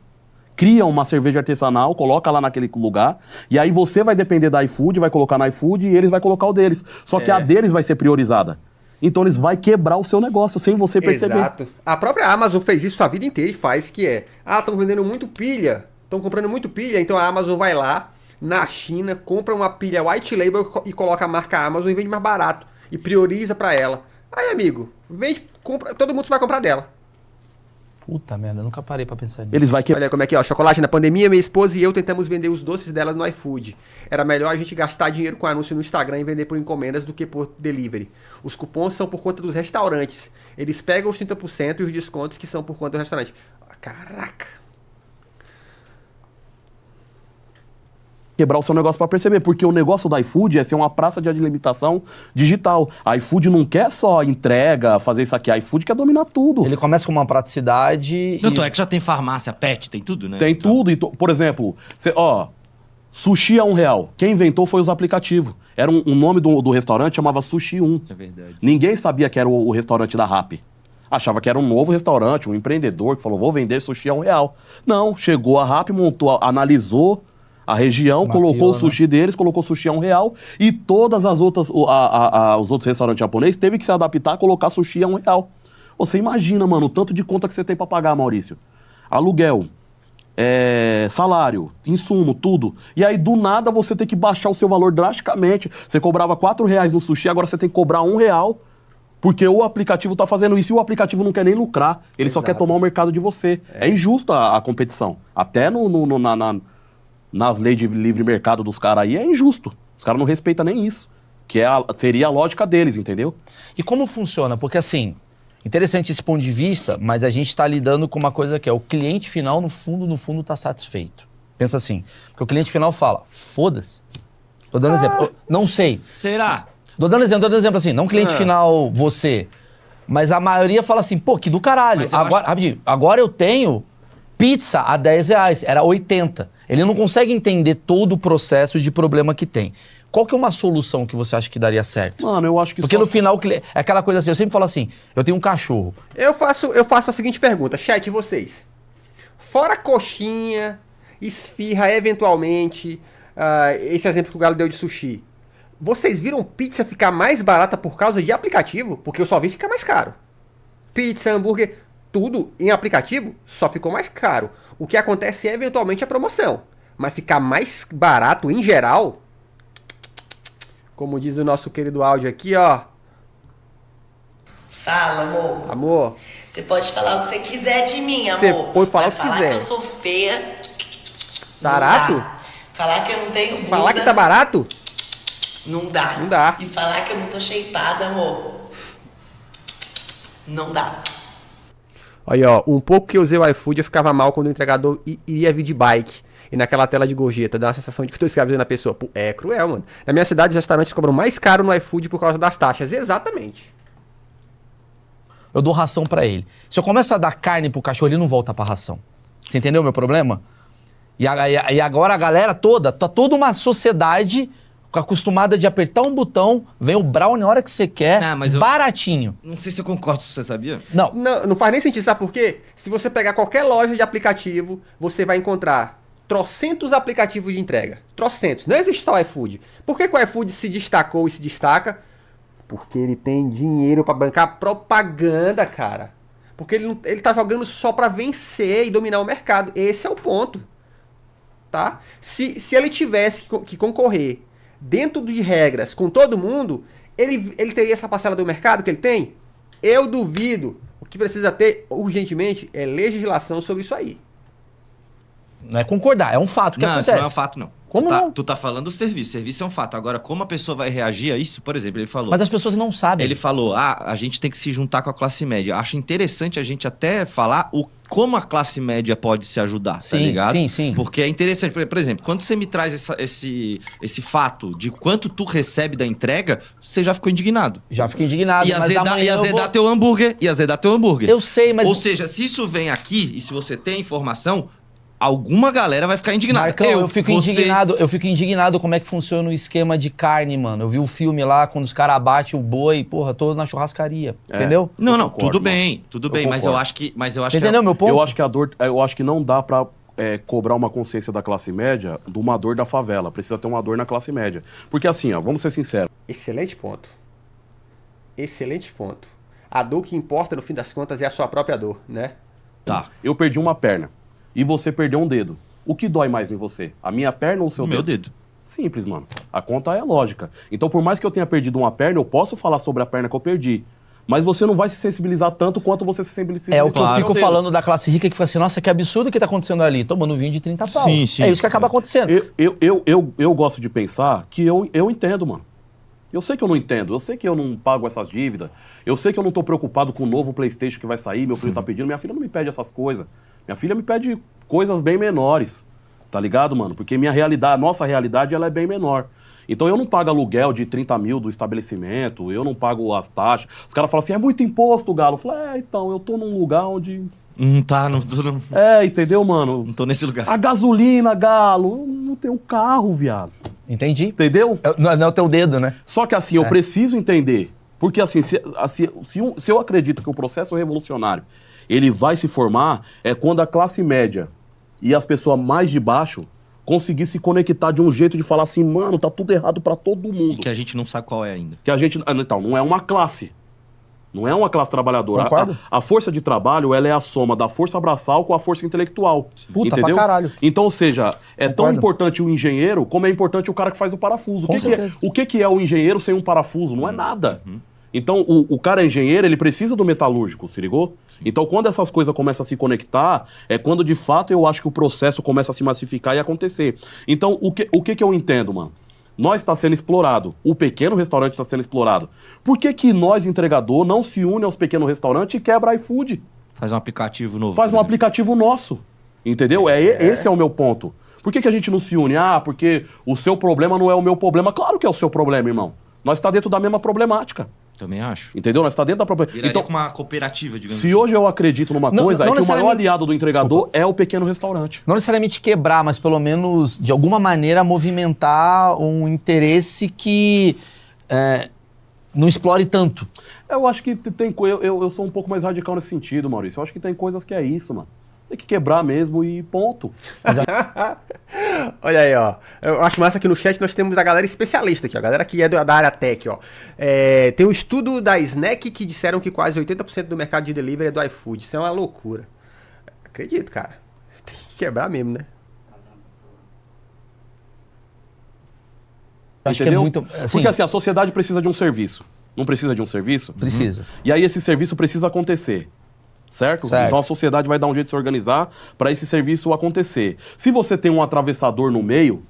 cria uma cerveja artesanal, coloca lá naquele lugar, e aí você vai depender da iFood, vai colocar na iFood e eles vai colocar o deles. Só que a é. deles vai ser priorizada. Então eles vai quebrar o seu negócio sem você perceber. Exato. A própria Amazon fez isso a vida inteira e faz que é, ah, estão vendendo muito pilha, estão comprando muito pilha, então a Amazon vai lá na China, compra uma pilha white label e coloca a marca Amazon e vende mais barato e prioriza para ela. Aí, amigo, vende, compra, todo mundo vai comprar dela. Puta merda, nunca parei pra pensar nisso. Eles vai que... Olha como é que é, ó, chocolate na pandemia, minha esposa e eu tentamos vender os doces delas no iFood. Era melhor a gente gastar dinheiro com anúncio no Instagram e vender por encomendas do que por delivery. Os cupons são por conta dos restaurantes. Eles pegam os 30% e os descontos que são por conta do restaurante. Caraca! quebrar o seu negócio para perceber, porque o negócio do iFood é ser uma praça de alimentação digital. A iFood não quer só entrega, fazer isso aqui. A iFood quer dominar tudo. Ele começa com uma praticidade. Então e... é que já tem farmácia, pet, tem tudo, né? Tem então... tudo. Por exemplo, cê, ó, sushi a um real. Quem inventou foi os aplicativos. Era um, um nome do, do, restaurante chamava Sushi 1. É verdade. Ninguém sabia que era o, o restaurante da RAP achava que era um novo restaurante, um empreendedor que falou, vou vender sushi a um real. Não, chegou a RAP, montou, analisou a região colocou o né? sushi né? deles, colocou o sushi a um real e todas as outras, a, a, a, os outros restaurantes japoneses teve que se adaptar a colocar sushi a um real. Você imagina, mano, o tanto de conta que você tem para pagar, Maurício. Aluguel, é, salário, insumo, tudo. E aí, do nada, você tem que baixar o seu valor drasticamente. Você cobrava quatro reais no sushi, agora você tem que cobrar um real. Porque o aplicativo está fazendo isso e o aplicativo não quer nem lucrar. Ele Exato. só quer tomar o mercado de você. É, é injusta a, a, competição. Até no, no, no na, na nas leis de livre mercado dos caras aí é injusto. Os caras não respeitam nem isso, que é a, seria a lógica deles, entendeu? E como funciona? Porque assim, interessante esse ponto de vista, mas a gente está lidando com uma coisa que é o cliente final, no fundo, no fundo, está satisfeito. Pensa assim, porque o cliente final fala, foda-se. Tô dando ah, exemplo. Não sei. Será? Tô dando exemplo, tô dando exemplo assim, não cliente ah. final, você. Mas a maioria fala assim, pô, que do caralho. Agora, acho... agora eu tenho pizza a 10 reais, era 80. Ele não consegue entender todo o processo de problema que tem. Qual que é uma solução que você acha que daria certo? Mano, eu acho que Porque só... no final é aquela coisa assim, eu sempre falo assim, eu tenho um cachorro. Eu faço, eu faço a seguinte pergunta, chat vocês. Fora coxinha, esfirra eventualmente, uh, esse exemplo que o Galo deu de sushi. Vocês viram pizza ficar mais barata por causa de aplicativo? Porque eu só vi ficar mais caro. Pizza, hambúrguer, tudo em aplicativo só ficou mais caro. O que acontece é eventualmente a promoção. Mas ficar mais barato em geral, como diz o nosso querido áudio aqui, ó. Fala, amor. Amor. Você pode falar o que você quiser de mim, amor. Você pode falar Vai o que falar quiser. Falar que eu sou feia. Tá barato? Falar que eu não tenho bunda. Falar que tá barato? Não dá. Não dá. E falar que eu não tô shapeada, amor. Não dá. Aí, ó, um pouco que eu usei o iFood, eu ficava mal quando o entregador iria vir de bike. E naquela tela de gorjeta, dá a sensação de que tô escravizando a pessoa. Pô, é cruel, mano. Na minha cidade, os restaurantes cobram mais caro no iFood por causa das taxas. Exatamente. Eu dou ração para ele. Se eu começar a dar carne pro cachorro, ele não volta pra ração. Você entendeu o meu problema? E, a, e agora a galera toda, tá toda uma sociedade acostumada de apertar um botão, vem o brownie na hora que você quer, não, ah, mas baratinho. Eu, não sei se eu concordo se você, sabia? Não. não. Não faz nem sentido, sabe por quê? Se você pegar qualquer loja de aplicativo, você vai encontrar trocentos aplicativos de entrega. Trocentos. Não existe só o iFood. Por que, que o iFood se destacou e se destaca? Porque ele tem dinheiro para bancar propaganda, cara. Porque ele, ele tá jogando só para vencer e dominar o mercado. Esse é o ponto. Tá? Se, se ele tivesse que concorrer dentro de regras com todo mundo, ele, ele teria essa parcela do mercado que ele tem? Eu duvido. O que precisa ter urgentemente é legislação sobre isso aí. Não é concordar, é um fato que não, acontece. Não, isso não é um fato, não. Como tu tá, não? Tu tá falando do serviço. Serviço é um fato. Agora, como a pessoa vai reagir a isso? Por exemplo, ele falou. Mas as pessoas não sabem. Ele falou: ah, a gente tem que se juntar com a classe média. Acho interessante a gente até falar o como a classe média pode se ajudar, tá sim, tá ligado? Sim, sim. Porque é interessante. Por exemplo, quando você me traz essa, esse, esse fato de quanto tu recebe da entrega, você já ficou indignado. Já fiquei indignado. E azedar, e vou... teu hambúrguer. E azedar teu hambúrguer. Eu sei, mas. Ou seja, se isso vem aqui e se você tem informação, alguma galera vai ficar indignada. Marcão, eu, eu fico você... indignado, eu fico indignado como é que funciona o esquema de carne, mano. Eu vi o filme lá, quando os caras batem o boi, porra, todo na churrascaria, é. entendeu? Não, eu não, concordo, tudo bem, tudo eu bem, concordo. mas eu acho que... Mas eu acho que é entendeu a... meu ponto? Eu acho que a dor... Eu acho que não dá pra é, cobrar uma consciência da classe média de uma dor da favela. Precisa ter uma dor na classe média. Porque assim, ó, vamos ser sinceros. Excelente ponto. Excelente ponto. A dor que importa, no fim das contas, é a sua própria dor, né? Tá. Eu perdi uma perna e você perdeu um dedo. O que dói mais em você? A minha perna ou o seu Meu dedo? dedo. Simples, mano. A conta é lógica. Então, por mais que eu tenha perdido uma perna, eu posso falar sobre a perna que eu perdi. Mas você não vai se sensibilizar tanto quanto você se sensibiliza. É o que claro. eu fico falando da classe rica que fala assim, nossa, que absurdo que tá acontecendo ali. Tomando vinho de 30 pau. Sim, sim. É isso que acaba é. acontecendo. Eu, eu, eu, eu, eu gosto de pensar que eu, eu entendo, mano. Eu sei que eu não entendo, eu sei que eu não pago essas dívidas, eu sei que eu não estou preocupado com o novo PlayStation que vai sair, meu filho está pedindo, minha filha não me pede essas coisas. Minha filha me pede coisas bem menores, tá ligado, mano? Porque minha realidade, nossa realidade, ela é bem menor. Então eu não pago aluguel de 30 mil do estabelecimento, eu não pago as taxas. Os caras falam assim, é muito imposto, Galo. Eu falo, é, então, eu tô num lugar onde. Hum, tá, não tá, não Não... É, entendeu, mano? Não tô nesse lugar. A gasolina, Galo, não tenho carro, viado. Entendi. Entendeu? É, não, é, não é o teu dedo, né? Só que assim, é. eu preciso entender. Porque assim, se, assim se, eu, se eu acredito que o processo revolucionário ele vai se formar é quando a classe média e as pessoas mais de baixo conseguir se conectar de um jeito de falar assim, mano, tá tudo errado para todo mundo. E que a gente não sabe qual é ainda. Que a gente, ah, então, não é uma classe. Não é uma classe trabalhadora. A, a, força de trabalho, ela é a soma da força abraçal com a força intelectual. Puta entendeu? pra caralho. Então, ou seja, é Concordo. tão importante o engenheiro como é importante o cara que faz o parafuso. o que, que é, o que, é o engenheiro sem um parafuso? Não é uhum. nada. Uhum. Então, o, o cara é engenheiro, ele precisa do metalúrgico, se ligou? Sim. Então, quando essas coisas começam a se conectar, é quando de fato eu acho que o processo começa a se massificar e acontecer. Então, o que, o que, que eu entendo, mano? Nós está sendo explorado, o pequeno restaurante está sendo explorado. Por que, que nós, entregador, não se une aos pequenos restaurantes e quebra iFood? Faz um aplicativo novo. Faz um né? aplicativo nosso. Entendeu? É, é, Esse é o meu ponto. Por que, que a gente não se une? Ah, porque o seu problema não é o meu problema. Claro que é o seu problema, irmão. Nós está dentro da mesma problemática. Também acho. Entendeu? Nós está dentro da própria. Viraria então, uma cooperativa, digamos. Se assim. hoje eu acredito numa não, coisa, não, não é que o maior aliado do entregador Desculpa. é o pequeno restaurante. Não necessariamente quebrar, mas pelo menos, de alguma maneira, movimentar um interesse que é, não explore tanto. Eu acho que tem coisa. Eu, eu sou um pouco mais radical nesse sentido, Maurício. Eu acho que tem coisas que é isso, mano tem que quebrar mesmo e ponto. Olha aí, ó. Eu acho massa que no chat nós temos a galera especialista aqui, ó. A galera que é da área tech, ó. É, tem um estudo da Snack que disseram que quase 80% do mercado de delivery é do iFood. Isso é uma loucura. Acredito, cara. Tem que quebrar mesmo, né? Acho que é muito. Assim, Porque assim, a sociedade precisa de um serviço. Não precisa de um serviço? Precisa. Uhum. E aí esse serviço precisa acontecer. Certo? certo? Então a sociedade vai dar um jeito de se organizar para esse serviço acontecer. Se você tem um atravessador no meio,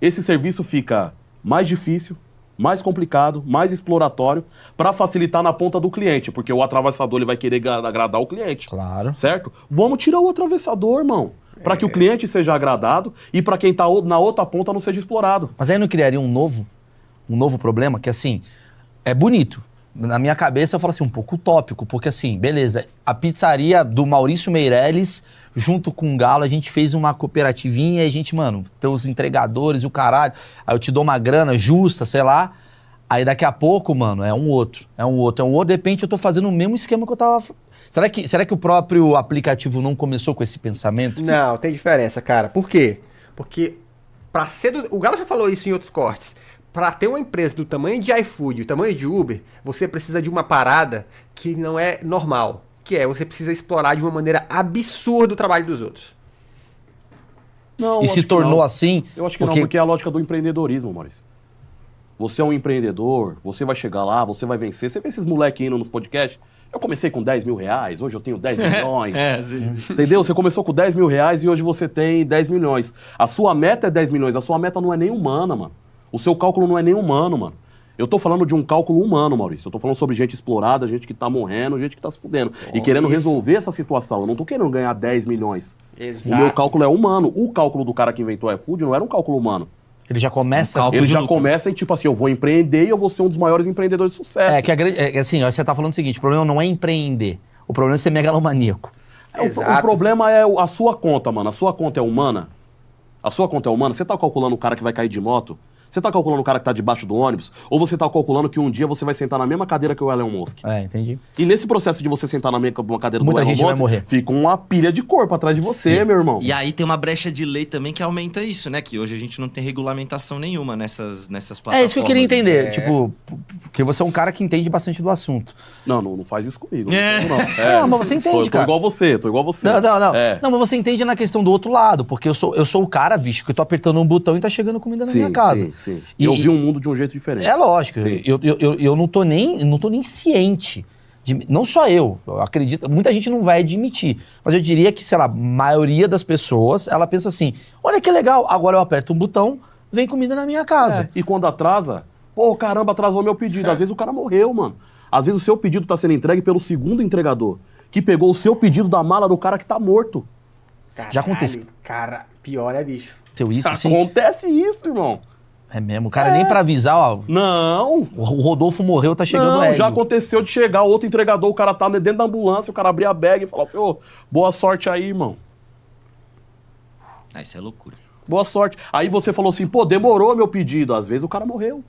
esse serviço fica mais difícil, mais complicado, mais exploratório, para facilitar na ponta do cliente, porque o atravessador ele vai querer agradar o cliente. Claro. Certo? Vamos tirar o atravessador, irmão. Para que o é. cliente seja agradado e para quem está na outra ponta não seja explorado. Mas aí não criaria um novo, um novo problema que assim é bonito, na minha cabeça eu falo assim, um pouco utópico, porque assim, beleza, a pizzaria do Maurício Meirelles, junto com o Galo, a gente fez uma cooperativinha e a gente, mano, tem os entregadores, e o caralho, aí eu te dou uma grana justa, sei lá. Aí daqui a pouco, mano, é um outro, é um outro, é um outro, de repente eu tô fazendo o mesmo esquema que eu tava. Será que, será que o próprio aplicativo não começou com esse pensamento? Não, tem diferença, cara. Por quê? Porque para ser do... o Galo já falou isso em outros cortes para ter uma empresa do tamanho de iFood, do tamanho de Uber, você precisa de uma parada que não é normal, que é você precisa explorar de uma maneira absurda o trabalho dos outros. Não, e se tornou não. assim? Eu acho que porque... não, porque é a lógica do empreendedorismo, Maurício. Você é um empreendedor, você vai chegar lá, você vai vencer. Você vê esses moleques indo nos podcasts? Eu comecei com 10 mil reais, hoje eu tenho 10 milhões. é, sim. Entendeu? Você começou com 10 mil reais e hoje você tem 10 milhões. A sua meta é 10 milhões, a sua meta não é nem humana, mano. O seu cálculo não é nem humano, mano. Eu tô falando de um cálculo humano, Maurício. Eu tô falando sobre gente explorada, gente que tá morrendo, gente que tá se fudendo. e querendo isso. resolver essa situação. Eu não tô querendo ganhar 10 milhões. Exato. O meu cálculo é humano. O cálculo do cara que inventou iFood não era um cálculo humano. Ele já começa. Um ele já lucro. começa e tipo assim, eu vou empreender e eu vou ser um dos maiores empreendedores de sucesso. É que é, é, assim, ó, você tá falando o seguinte: o problema não é empreender. O problema é ser megalomaníaco. É, o, o, problema é a sua conta, mano. A sua conta é humana. A sua conta é humana. Você tá calculando o cara que vai cair de moto? Você está calculando o cara que está debaixo do ônibus ou você está calculando que um dia você vai sentar na mesma cadeira que o Elon Musk? É, entendi. E nesse processo de você sentar na mesma cadeira Muita do Elon gente Musk, vai morrer. fica uma pilha de corpo atrás de você, Sim. meu irmão. E aí tem uma brecha de lei também que aumenta isso, né? Que hoje a gente não tem regulamentação nenhuma nessas, nessas plataformas. É isso que eu queria né? entender. É. Tipo, porque você é um cara que entende bastante do assunto. Não, não, não faz isso comigo. Não, é. não. É. não mas você entende, tô, cara. Tô igual você, tô igual você. Não, não, não. É. Não, mas você entende na questão do outro lado, porque eu sou, eu sou o cara, bicho, que eu tô apertando um botão e tá chegando comida na sim, minha casa. Sim, sim. Sim. E, eu vi um mundo de um jeito diferente. É lógico. Eu, eu, eu, eu, não tô nem não tô nem ciente. De, não só eu, eu acredito, muita gente não vai admitir, mas eu diria que, sei lá, a maioria das pessoas, ela pensa assim: olha que legal, agora eu aperto um botão, vem comida na minha casa. É. E quando atrasa, pô, caramba, atrasou meu pedido. É. Às vezes o cara morreu, mano. Às vezes o seu pedido está sendo entregue pelo segundo entregador, que pegou o seu pedido da mala do cara que tá morto. Caralho, Já aconteceu. Cara, pior é bicho. Isso, assim... Acontece isso, irmão. É mesmo, o cara é. nem pra avisar, ó. Não. O Rodolfo morreu, tá chegando Não, já aconteceu de chegar outro entregador, o cara tá dentro da ambulância, o cara abriu a bag e falou: assim, ô, boa sorte aí, irmão. Ah, isso é loucura. Boa sorte. Aí você falou assim, pô, demorou meu pedido. Às vezes o cara morreu.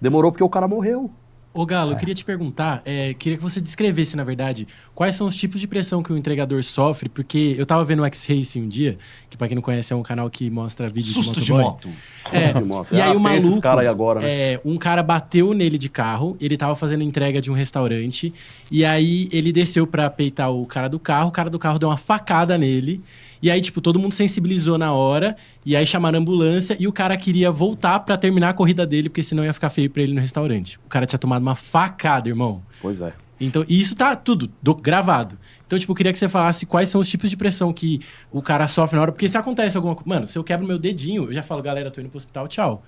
Demorou porque o cara morreu. Ô Galo, é. eu queria te perguntar, é, queria que você descrevesse, na verdade, quais são os tipos de pressão que o entregador sofre, porque eu tava vendo o X-Racing um dia, que pra quem não conhece é um canal que mostra vídeos Susto de, de moto. É, de moto. E aí ah, o maluco, cara aí agora, né? é, um cara bateu nele de carro, ele tava fazendo entrega de um restaurante, e aí ele desceu para peitar o cara do carro, o cara do carro deu uma facada nele, e aí, tipo, todo mundo sensibilizou na hora. E aí chamaram a ambulância e o cara queria voltar para terminar a corrida dele, porque senão ia ficar feio pra ele no restaurante. O cara tinha tomado uma facada, irmão. Pois é. Então, e isso tá tudo do, gravado. Então, tipo, eu queria que você falasse quais são os tipos de pressão que o cara sofre na hora. Porque se acontece alguma coisa. Mano, se eu quebro meu dedinho, eu já falo, galera, tô indo pro hospital, tchau.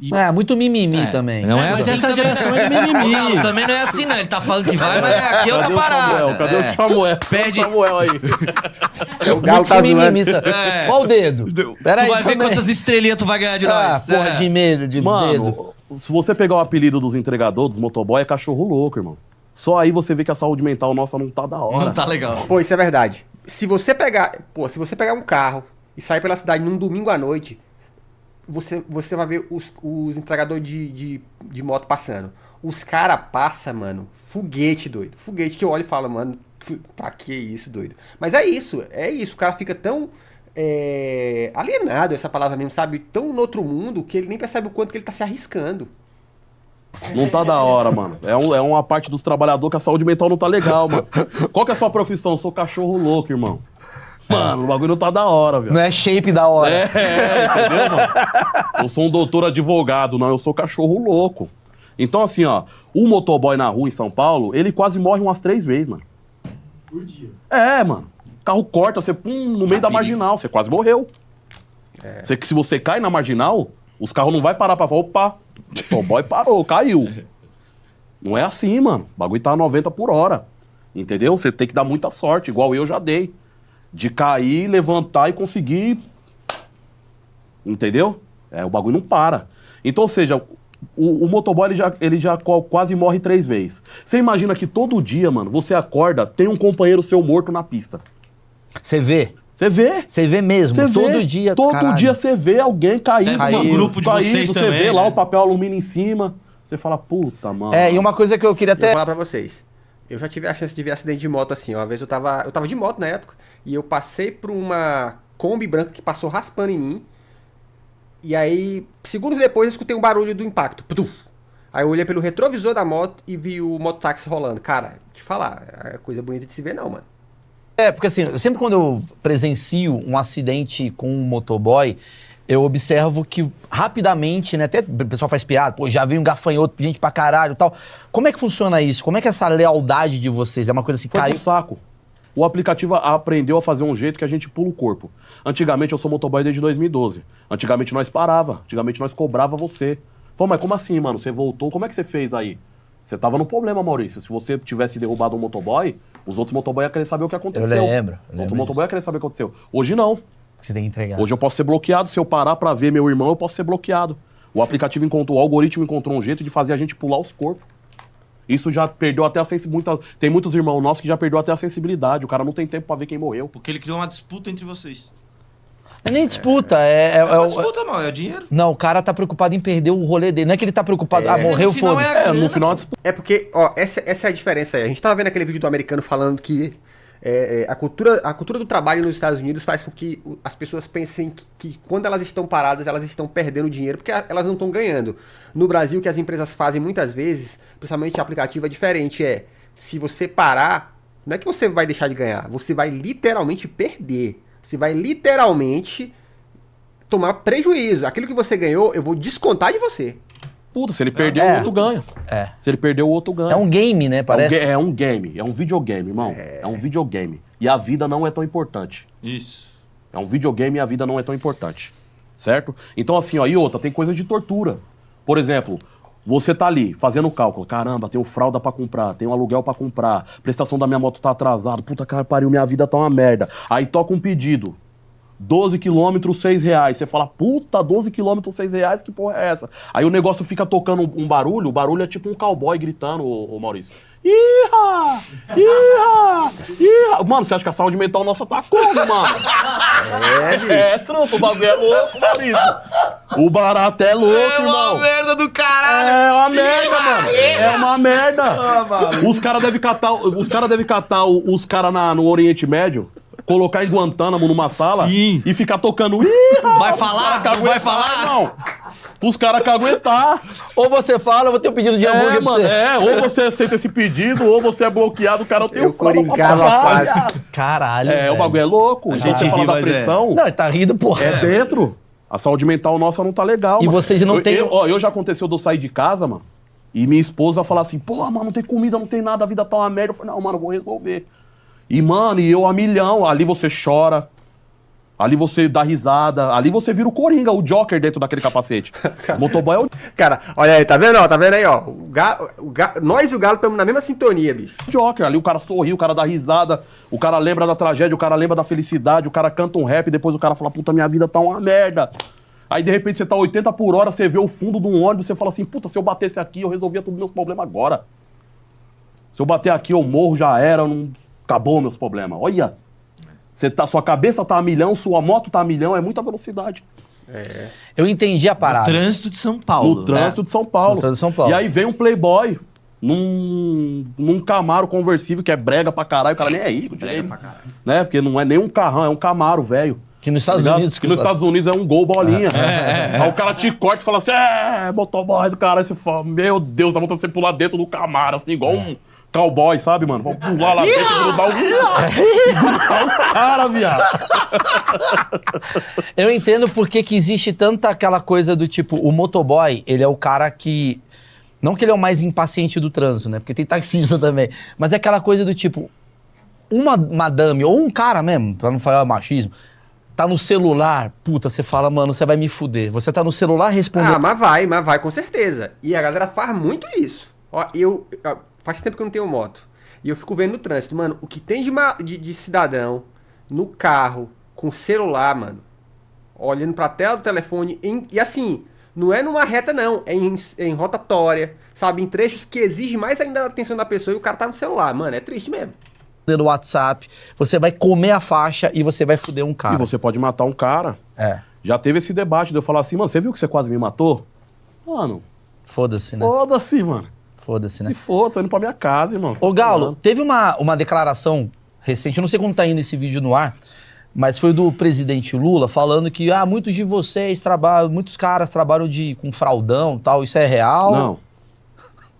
E... É, muito mimimi é. também. Não é, é assim essa geração é mimimi. Não, também não é assim, não. Ele tá falando que vai, mas aqui é outra parada. Cadê o é. Samuel? Perde... Samuel aí. É, o Galo tá mimimi, tá... É. Qual o dedo? Pera tu vai ver quantas estrelinhas tu vai ganhar de ah, nós. porra de medo, de Mano, se você pegar o apelido dos entregadores, dos motoboy, é cachorro louco, irmão. Só aí você vê que a saúde mental nossa não tá da hora. Não tá legal. Pô, isso é verdade. Se você pegar, pô, se você pegar um carro e sair pela cidade num domingo à noite, você, você vai ver os, os entregadores de, de, de moto passando. Os cara passa, mano, foguete, doido. Foguete que eu olho e falo, mano, pra que isso, doido? Mas é isso, é isso. O cara fica tão é, alienado, essa palavra mesmo, sabe? Tão no outro mundo que ele nem percebe o quanto que ele tá se arriscando. Não tá da hora, mano. É, um, é uma parte dos trabalhadores que a saúde mental não tá legal, mano. Qual que é a sua profissão? Eu sou cachorro louco, irmão. É. Mano, o bagulho não tá da hora, velho. Não é shape da hora. É, é, entendeu, mano? Eu sou um doutor advogado, não, eu sou cachorro louco. Então, assim, ó, o motoboy na rua em São Paulo, ele quase morre umas três vezes, mano. Por dia. É, mano. Carro corta, você pum, no meio da marginal, você quase morreu. É. Você, se você cai na marginal, os carros não vai parar pra falar, opa, motoboy parou, caiu. Não é assim, mano. O bagulho tá a 90 por hora. Entendeu? Você tem que dar muita sorte, igual eu já dei de cair, levantar e conseguir. Entendeu? É, o bagulho não para. Então, ou seja, o, o motoboy ele já, ele já quase morre três vezes. Você imagina que todo dia, mano, você acorda, tem um companheiro seu morto na pista. Você vê. Você vê. Você vê mesmo, cê todo vê. dia. Todo caralho. dia você vê alguém cair Deve um grupo de caído, vocês Você vê né? lá o papel alumínio em cima. Você fala, puta, mano. É, e uma coisa que eu queria até... Eu falar pra vocês. Eu já tive a chance de ver acidente de moto assim, Uma vez eu tava, eu tava de moto na época e eu passei por uma Kombi branca que passou raspando em mim. E aí, segundos depois, eu escutei um barulho do impacto. Putuf. Aí eu olhei pelo retrovisor da moto e vi o mototáxi rolando. Cara, te falar, é coisa bonita de se ver não, mano. É, porque assim, sempre quando eu presencio um acidente com um motoboy, eu observo que rapidamente, né? Até o pessoal faz piada, pô, já veio um gafanhoto, gente pra caralho e tal. Como é que funciona isso? Como é que é essa lealdade de vocês? É uma coisa assim, Foi caiu. saco o aplicativo aprendeu a fazer um jeito que a gente pula o corpo. Antigamente eu sou motoboy desde 2012. Antigamente nós parava, antigamente nós cobrava você. Falei, mas como assim, mano? Você voltou? Como é que você fez aí? Você tava no problema, Maurício. Se você tivesse derrubado um motoboy, os outros motoboys iam querer saber o que aconteceu. Eu lembro. Eu os outros motoboys iam querer saber o que aconteceu. Hoje não. Você tem que entregar. Hoje eu posso ser bloqueado. Se eu parar para ver meu irmão, eu posso ser bloqueado. O aplicativo encontrou, o algoritmo encontrou um jeito de fazer a gente pular os corpos. Isso já perdeu até a sensibilidade. Tem muitos irmãos nossos que já perdeu até a sensibilidade. O cara não tem tempo para ver quem morreu. Porque ele criou uma disputa entre vocês. É nem disputa, é. É, é uma é, disputa, é dinheiro. Não, o cara tá preocupado em perder o rolê dele. Não é que ele tá preocupado. É. Ah, morreu, é foda-se. É, no final é disputa. É porque, ó, essa, essa é a diferença aí. A gente tava vendo aquele vídeo do americano falando que é, é, a, cultura, a cultura do trabalho nos Estados Unidos faz com que as pessoas pensem que, que quando elas estão paradas, elas estão perdendo dinheiro, porque elas não estão ganhando. No Brasil, o que as empresas fazem muitas vezes, principalmente aplicativo, é diferente. É, se você parar, não é que você vai deixar de ganhar, você vai literalmente perder. Você vai literalmente tomar prejuízo. Aquilo que você ganhou, eu vou descontar de você. Puta, se ele perder é. o outro ganha. É. Se ele perder o outro ganha. É um game, né? É parece. É um, game, é um videogame, irmão. É. é um videogame. E a vida não é tão importante. Isso. É um videogame e a vida não é tão importante. Certo? Então, assim, ó, e outra, tem coisa de tortura. Por exemplo, você tá ali fazendo cálculo. Caramba, tenho fralda para comprar, tenho aluguel para comprar, prestação da minha moto tá atrasada, puta cara, pariu, minha vida tá uma merda. Aí toca um pedido. 12 quilômetros, 6 reais. Você fala, puta, 12 quilômetros, 6 reais, que porra é essa? Aí o negócio fica tocando um, barulho, o barulho é tipo um cowboy gritando, ô, ô Maurício. Iha! Iha! Iha! Mano, você acha que a saúde mental nossa tá como, mano? É, é truco, o bagulho é louco, Maurício. O barato é louco, é irmão. É uma merda do caralho. É uma merda, Iha! mano. É uma merda. Ah, os caras devem catar, os cara deve catar os caras no Oriente Médio colocar em Guantánamo numa sala Sim. e ficar tocando. vai falar? vai falar? Não. Os caras que aguentar. Ou você fala, eu vou ter um pedido de é, de mano, você. É, ou você aceita esse pedido, ou você é bloqueado, o cara tem o Coringava fácil. Caralho. É, velho. o bagulho é louco. A gente ri, da é. pressão. É. Não, tá rindo, porra. É dentro. A saúde mental nossa não tá legal. E mano. vocês não têm. Eu, ó, eu já aconteceu de eu sair de casa, mano. E minha esposa falar assim, porra, mano, não tem comida, não tem nada, a vida tá uma merda. Eu falei, não, mano, vou resolver. E, mano, e eu a milhão. Ali você chora. Ali você dá risada, ali você vira o Coringa, o Joker dentro daquele capacete. Os motoboy é o... Cara, olha aí, tá vendo, ó, tá vendo aí, ó. O o nós e o Galo estamos na mesma sintonia, bicho. Joker, ali o cara sorri, o cara dá risada, o cara lembra da tragédia, o cara lembra da felicidade, o cara canta um rap, e depois o cara fala, puta, minha vida tá uma merda. Aí, de repente, você tá 80 por hora, você vê o fundo de um ônibus, você fala assim, puta, se eu batesse aqui, eu resolvia todos os meus problemas agora. Se eu bater aqui, eu morro, já era, eu não acabou meus problemas. Olha, você tá, sua cabeça tá a milhão, sua moto tá a milhão, é muita velocidade. É. Eu entendi a parada. No trânsito de São Paulo. No trânsito né? de São Paulo. No trânsito de São Paulo. E aí vem um playboy num, num Camaro conversível que é brega pra caralho. O cara nem é rico, brega pra caralho. Né? Porque não é nem um carrão, é um Camaro, velho. Que nos Estados Unidos... Que nos Estados Unidos é um gol bolinha. É, é, é, aí o cara te corta e fala assim, é, motoboy do cara. Aí você fala, meu Deus, dá vontade de você pular dentro do Camaro, assim, igual é. um cowboy, sabe, mano? Vamos pular lá dentro e grudar o... cara, viado. Eu entendo porque que existe tanta aquela coisa do tipo, o motoboy, ele é o cara que... Não que ele é o mais impaciente do trânsito, né? Porque tem taxista também. Mas é aquela coisa do tipo, uma madame ou um cara mesmo, pra não falar machismo, tá no celular, puta, você fala, mano, você vai me fuder. Você tá no celular respondendo. Ah, mas vai, mas vai, com certeza. E a galera faz muito isso. Ó, eu, eu Faz tempo que eu não tenho moto. E eu fico vendo no trânsito, mano, o que tem de, de, de cidadão no carro, com celular, mano, olhando pra tela do telefone, em, e assim, não é numa reta, não, é em, em rotatória, sabe? Em trechos que exige mais ainda a atenção da pessoa e o cara tá no celular, mano, é triste mesmo no WhatsApp, você vai comer a faixa e você vai fuder um cara. E você pode matar um cara. É. Já teve esse debate de eu falar assim, mano, você viu que você quase me matou? Mano. Foda-se, né? Foda-se, mano. Foda-se, né? Se foda, tô indo pra minha casa, irmão. Ô, Galo, teve uma, uma declaração recente, eu não sei quando tá indo esse vídeo no ar, mas foi do presidente Lula falando que ah, muitos de vocês trabalham, muitos caras trabalham de, com fraudão tal, isso é real? Não.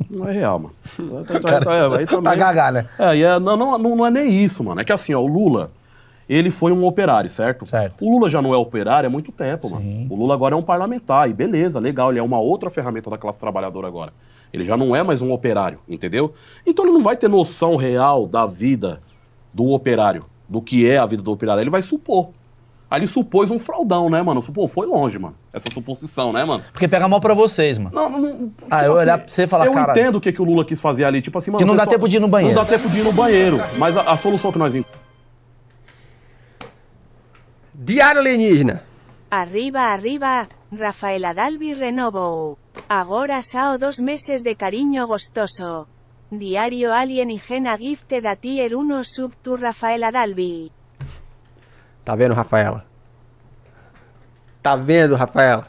Não é real, mano. Tá, tá, tá, aí tá também, tá né? É, é, não, não, não é nem isso, mano. É que assim, ó, o Lula, ele foi um operário, certo? certo? O Lula já não é operário há muito tempo, Sim. mano. O Lula agora é um parlamentar, e beleza, legal, ele é uma outra ferramenta da classe trabalhadora agora. Ele já não é mais um operário, entendeu? Então ele não vai ter noção real da vida do operário, do que é a vida do operário. Ele vai supor. Aí ele supôs um fraudão, né, mano? Supô, foi longe, mano. Essa suposição, né, mano? Porque pega mal pra vocês, mano. Não, não. não ah, tipo eu assim, olhar pra você e falar, cara. Eu entendo o que, que o Lula quis fazer ali. Tipo assim, mano. Que não dá tempo de ir no banheiro. Não dá tempo de ir no banheiro. Mas a, a solução que nós vimos. Diário Alienígena. Arriba, arriba. Rafaela Dalvi renovou. Agora sao dois meses de carinho gostoso. Diario Alienígena Gifted a Tier 1 Sub to Rafaela Dalvi. Tá vendo, Rafaela? Tá vendo, Rafaela?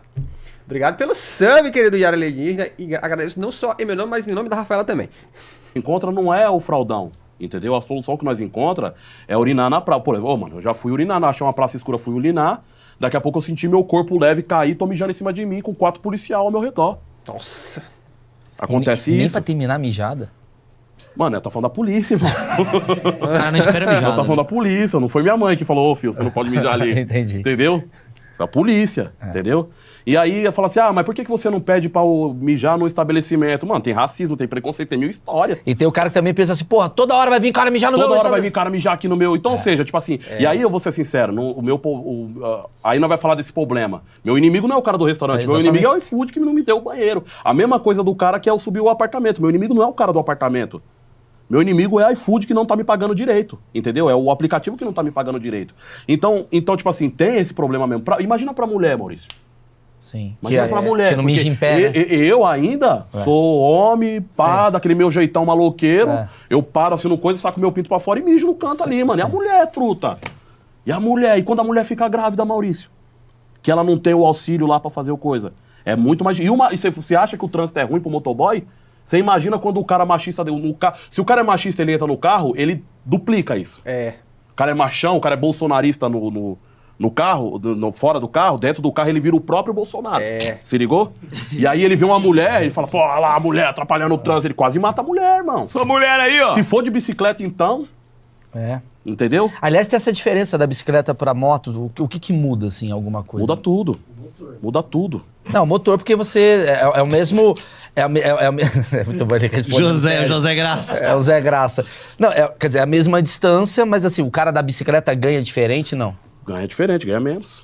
Obrigado pelo sub, querido Yara Alienígena. Né? E agradeço não só em meu nome, mas em nome da Rafaela também. Encontra não é o fraudão. Entendeu? A solução que nós encontra é urinar na praia. Por exemplo, mano, eu já fui urinar, achei uma praça escura, fui urinar. Daqui a pouco eu senti meu corpo leve cair, tô mijando em cima de mim com quatro policial ao meu redor. Nossa. Acontece e, isso. Nem pra terminar a mijada. Mano, eu tô falando da polícia, mano. Os caras não esperam mijar. Eu tô falando né? da polícia, não foi minha mãe que falou, ô filho, você não pode mijar ali. Entendi. Entendeu? Da polícia, é. entendeu? E aí ia falar assim: ah, mas por que você não pede pra mijar no estabelecimento? Mano, tem racismo, tem preconceito, tem mil histórias. E tem o cara que também pensa assim: porra, toda hora vai vir cara mijar no toda meu. Toda hora vai vir cara mijar aqui no meu. Então, é. ou seja, tipo assim. É. E aí eu vou ser sincero: no, o meu. O, aí não vai falar desse problema. Meu inimigo não é o cara do restaurante, é, meu inimigo é o iFood que não me deu o banheiro. A mesma coisa do cara que é o subir o apartamento. Meu inimigo não é o cara do apartamento. Meu inimigo é iFood que não tá me pagando direito, entendeu? É o aplicativo que não tá me pagando direito. Então, então tipo assim, tem esse problema mesmo. Pra, imagina pra mulher, Maurício. Sim. Mas que é, é pra mulher. Que não mija em pé. Eu, eu ainda é. sou homem, pá, Sim. daquele meu jeitão maloqueiro. É. Eu paro assim no coisa, saco meu pinto pra fora e mijo no canto Sim. ali, mano. E a mulher, é truta. E a mulher, e quando a mulher fica grávida, Maurício? Que ela não tem o auxílio lá para fazer o coisa. É muito mais. E, uma, e você, você acha que o trânsito é ruim pro motoboy? Você imagina quando o cara machista. No ca... Se o cara é machista ele entra no carro, ele duplica isso. É. O cara é machão, o cara é bolsonarista no, no no carro, no, fora do carro, dentro do carro ele vira o próprio Bolsonaro. É. Se ligou? E aí ele vê uma mulher, ele fala, pô, olha lá, a mulher atrapalhando o é. trânsito. Ele quase mata a mulher, irmão. Sua mulher aí, ó. Se for de bicicleta, então. É. Entendeu? Aliás, tem essa diferença da bicicleta pra moto. O que, que muda, assim, alguma coisa? Muda tudo. Muda tudo. Não, motor, porque você é, é, é o mesmo. É, é, é, muito é, bom ele responder. José, José Graça. É o Zé Graça. Não, quer dizer, é a mesma distância, mas assim, o cara da bicicleta ganha diferente, não? Ganha diferente, ganha menos.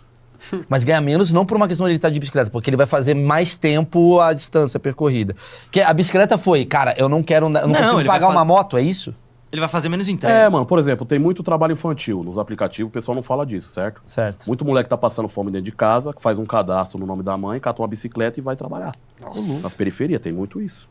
Mas ganha menos não por uma questão de ele estar tá de bicicleta, porque ele vai fazer mais tempo a distância percorrida. Que a bicicleta foi, cara, eu não quero, eu não, não consigo pagar uma moto, é isso? Ele vai fazer menos entrega. É, mano, por exemplo, tem muito trabalho infantil nos aplicativos, o pessoal não fala disso, certo? Certo. Muito moleque tá passando fome dentro de casa, faz um cadastro no nome da mãe, cata uma bicicleta e vai trabalhar. Nossa. Nas periferias tem muito isso.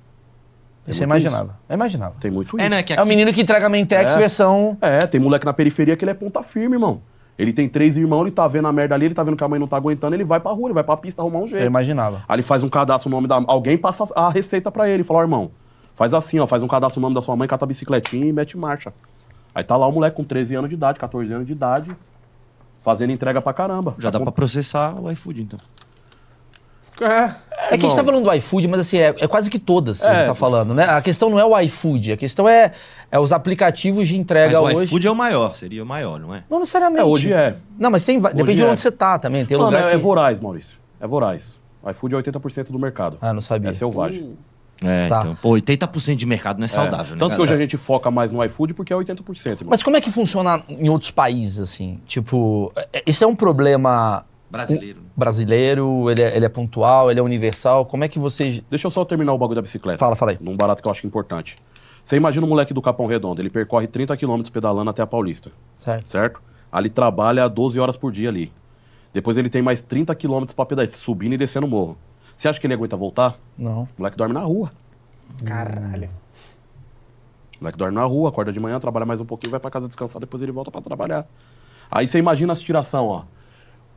Tem isso eu imaginava. Isso. Eu imaginava. Tem muito é, isso. Né, que aqui... É o menino que entrega a Mentex é. versão. É, tem moleque na periferia que ele é ponta firme, irmão. Ele tem três irmãos, ele tá vendo a merda ali, ele tá vendo que a mãe não tá aguentando, ele vai pra rua, ele vai pra pista arrumar um jeito. Eu imaginava. Aí ele faz um cadastro, o nome da. Alguém passa a receita para ele, fala, oh, irmão, faz assim, ó, faz um cadastro, o nome da sua mãe, cata a bicicletinha e mete marcha. Aí tá lá o moleque com 13 anos de idade, 14 anos de idade, fazendo entrega pra caramba. Já tá dá com... pra processar o iFood, então. É. É que a gente tá falando do iFood, mas assim, é, é quase que todas é. a gente é. tá falando, né? A questão não é o iFood, a questão é, é os aplicativos de entrega mas hoje. o iFood é o maior, seria o maior, não é? Não necessariamente. É, hoje é. Não, mas tem, depende é. de onde você tá também, tem é, que... é voraz, Maurício, é voraz. O iFood é 80% do mercado. Ah, não sabia. É selvagem. Hum. É, tá. então, pô, 80% de mercado não é, é saudável, é. né? Tanto que hoje a gente foca mais no iFood porque é 80%. Irmão. Mas como é que funciona em outros países, assim? Tipo, é, esse é um problema Brasileiro. Brasileiro, ele é, ele é, pontual, ele é universal. Como é que vocês. Deixa eu só terminar o bagulho da bicicleta. Fala, fala aí. Num barato que eu acho é importante. Você imagina o moleque do Capão Redondo, ele percorre 30 quilômetros pedalando até a Paulista. Certo. Certo? Ali trabalha 12 horas por dia ali. Depois ele tem mais 30 quilômetros pra pedalar, subindo e descendo o morro. Você acha que ele aguenta voltar? Não. O moleque dorme na rua. Caralho. O moleque dorme na rua, acorda de manhã, trabalha mais um pouquinho, vai pra casa descansar, depois ele volta para trabalhar. Aí você imagina a situação, ó.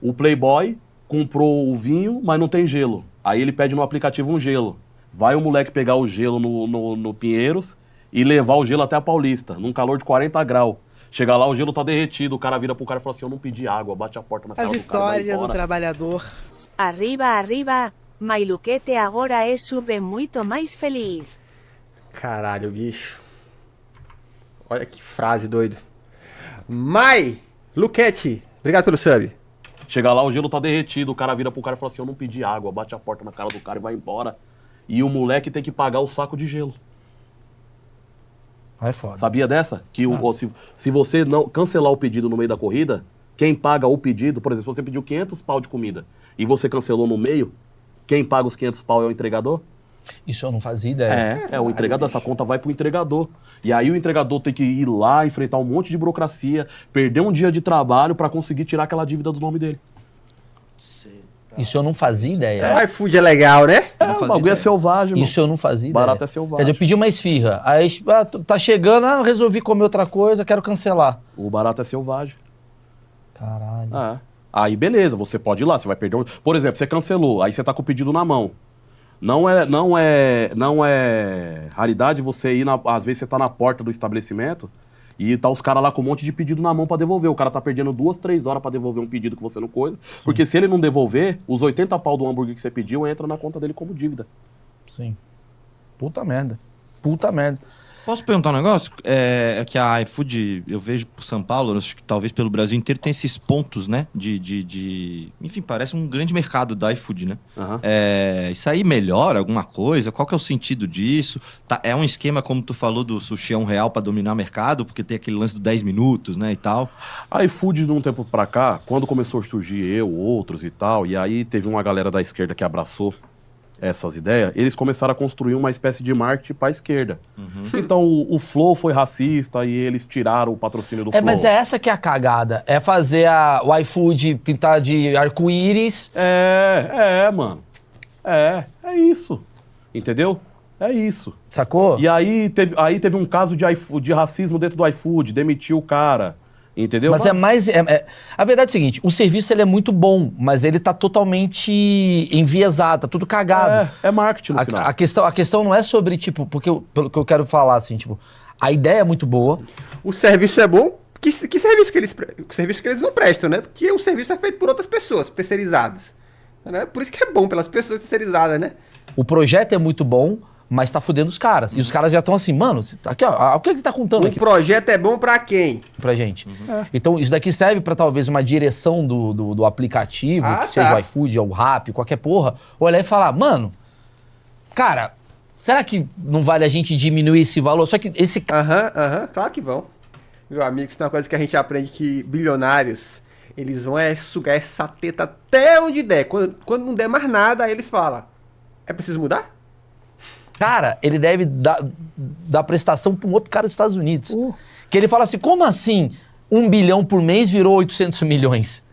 O Playboy comprou o vinho, mas não tem gelo. Aí ele pede no aplicativo um gelo. Vai o moleque pegar o gelo no, no, no Pinheiros e levar o gelo até a Paulista, num calor de 40 graus. Chega lá, o gelo tá derretido, o cara vira pro cara e fala assim: Eu não pedi água, bate a porta na cara. A vitória do, cara, do trabalhador. Arriba, arriba, Mailuquete agora é sube muito mais feliz. Caralho, bicho. Olha que frase doido. Mai Luquete, obrigado pelo sub. Chega lá, o gelo tá derretido, o cara vira pro cara e fala assim: Eu não pedi água, bate a porta na cara do cara e vai embora. E o moleque tem que pagar o saco de gelo. Aí ah, é foda. Sabia dessa? Que o, ah. se, se você não cancelar o pedido no meio da corrida, quem paga o pedido, por exemplo, você pediu 500 pau de comida e você cancelou no meio, quem paga os 500 pau é o entregador? Isso eu não fazia ideia. É, é o entregador, essa conta vai pro entregador. E aí o entregador tem que ir lá, enfrentar um monte de burocracia, perder um dia de trabalho para conseguir tirar aquela dívida do nome dele. Tá Isso eu não fazia ideia. É. O iFood é legal, né? É, o bagulho é ideia. é selvagem. Mano. Isso eu não fazia Barato é selvagem. Quer dizer, eu pedi uma esfirra. Aí ah, tá chegando, ah, resolvi comer outra coisa, quero cancelar. O barato é selvagem. Caralho. É. Aí beleza, você pode ir lá, você vai perder um... Por exemplo, você cancelou, aí você tá com o pedido na mão. Não é, não é, não é raridade você ir na, às vezes você tá na porta do estabelecimento e tá os caras lá com um monte de pedido na mão para devolver. O cara tá perdendo duas, três horas para devolver um pedido que você não coisa. Sim. Porque se ele não devolver, os 80 pau do hambúrguer que você pediu entra na conta dele como dívida. Sim. Puta merda. Puta merda. Posso perguntar um negócio? É, é, que a iFood, eu vejo por São Paulo, acho que talvez pelo Brasil inteiro, tem esses pontos, né? De. de, de... Enfim, parece um grande mercado da iFood, né? Uhum. É, isso aí melhora alguma coisa? Qual que é o sentido disso? Tá, é um esquema, como tu falou, do sushi é um real para dominar o mercado, porque tem aquele lance do 10 minutos, né? E tal. A iFood, de um tempo para cá, quando começou a surgir eu, outros e tal, e aí teve uma galera da esquerda que abraçou essas ideias, eles começaram a construir uma espécie de marketing para a esquerda. Uhum. Então o, o, Flow foi racista e eles tiraram o patrocínio do é, Flow. Mas é essa que é a cagada. É fazer a, o iFood pintar de arco-íris. É, é, mano. É, é isso. Entendeu? É isso. Sacou? E aí teve, aí teve um caso de, iFood, de racismo dentro do iFood, demitiu o cara. Entendeu? Mas, mas... é mais. É, é... A verdade é o seguinte: o serviço ele é muito bom, mas ele tá totalmente enviesado, tá tudo cagado. É, é marketing no a, final. A questão, a questão não é sobre, tipo, porque eu, pelo que eu quero falar, assim, tipo, a ideia é muito boa. O serviço é bom, que, que, serviço que eles que serviço que eles não prestam, né? Porque o serviço é feito por outras pessoas, terceirizadas. Né? Por isso que é bom pelas pessoas terceirizadas, né? O projeto é muito bom, mas tá fudendo os caras. E os caras já estão assim, mano, tá aqui, ó, o que ele tá contando o aqui? O projeto é bom para quem? Pra gente. Uhum. É. Então, isso daqui serve para talvez uma direção do, do, do aplicativo, ah, que tá. seja o iFood, ou o Rap, qualquer porra, olhar e falar, mano, cara, será que não vale a gente diminuir esse valor? Só que esse. Aham, uhum, aham, uhum, claro que vão. Meu amigo, isso é uma coisa que a gente aprende que bilionários. Eles vão é sugar essa teta até onde der. Quando, quando não der mais nada, aí eles falam: é preciso mudar? cara, ele deve dar, dar prestação para um outro cara dos Estados Unidos. Uh. Que ele fala assim: como assim um bilhão por mês virou 800 milhões?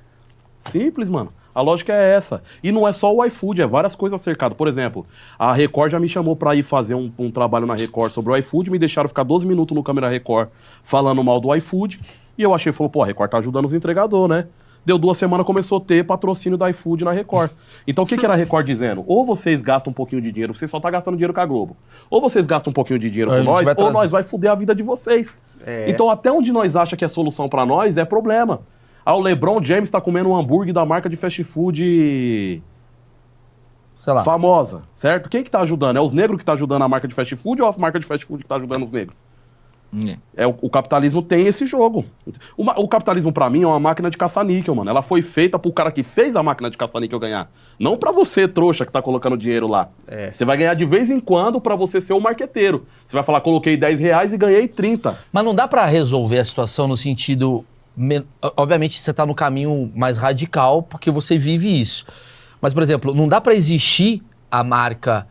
Simples, mano. A lógica é essa. E não é só o iFood, é várias coisas cercado. Por exemplo, a Record já me chamou para ir fazer um, um, trabalho na Record sobre o iFood, me deixaram ficar 12 minutos no câmera Record falando mal do iFood. E eu achei, falou, pô, a Record tá ajudando os entregadores, né? Deu duas semanas, começou a ter patrocínio da iFood na Record. Então o que, que era a Record dizendo? Ou vocês gastam um pouquinho de dinheiro, vocês só tá gastando dinheiro com a Globo. Ou vocês gastam um pouquinho de dinheiro com nós, ou nós vai fuder a vida de vocês. É. Então até onde nós acha que é solução para nós é problema. Ah, o LeBron James tá comendo um hambúrguer da marca de fast food sei lá famosa, certo? Quem que tá ajudando? É os negros que tá ajudando a marca de fast food ou a marca de fast food que tá ajudando os negros? É. é, o, o, capitalismo tem esse jogo. o capitalismo, para mim, é uma máquina de caça-níquel, mano. Ela foi feita pro cara que fez a máquina de caça-níquel ganhar. Não para você, trouxa, que tá colocando dinheiro lá. É. Você vai ganhar de vez em quando para você ser o um marqueteiro. Você vai falar, coloquei 10 reais e ganhei 30. Mas não dá para resolver a situação no sentido. Obviamente, você tá no caminho mais radical, porque você vive isso. Mas, por exemplo, não dá para existir a marca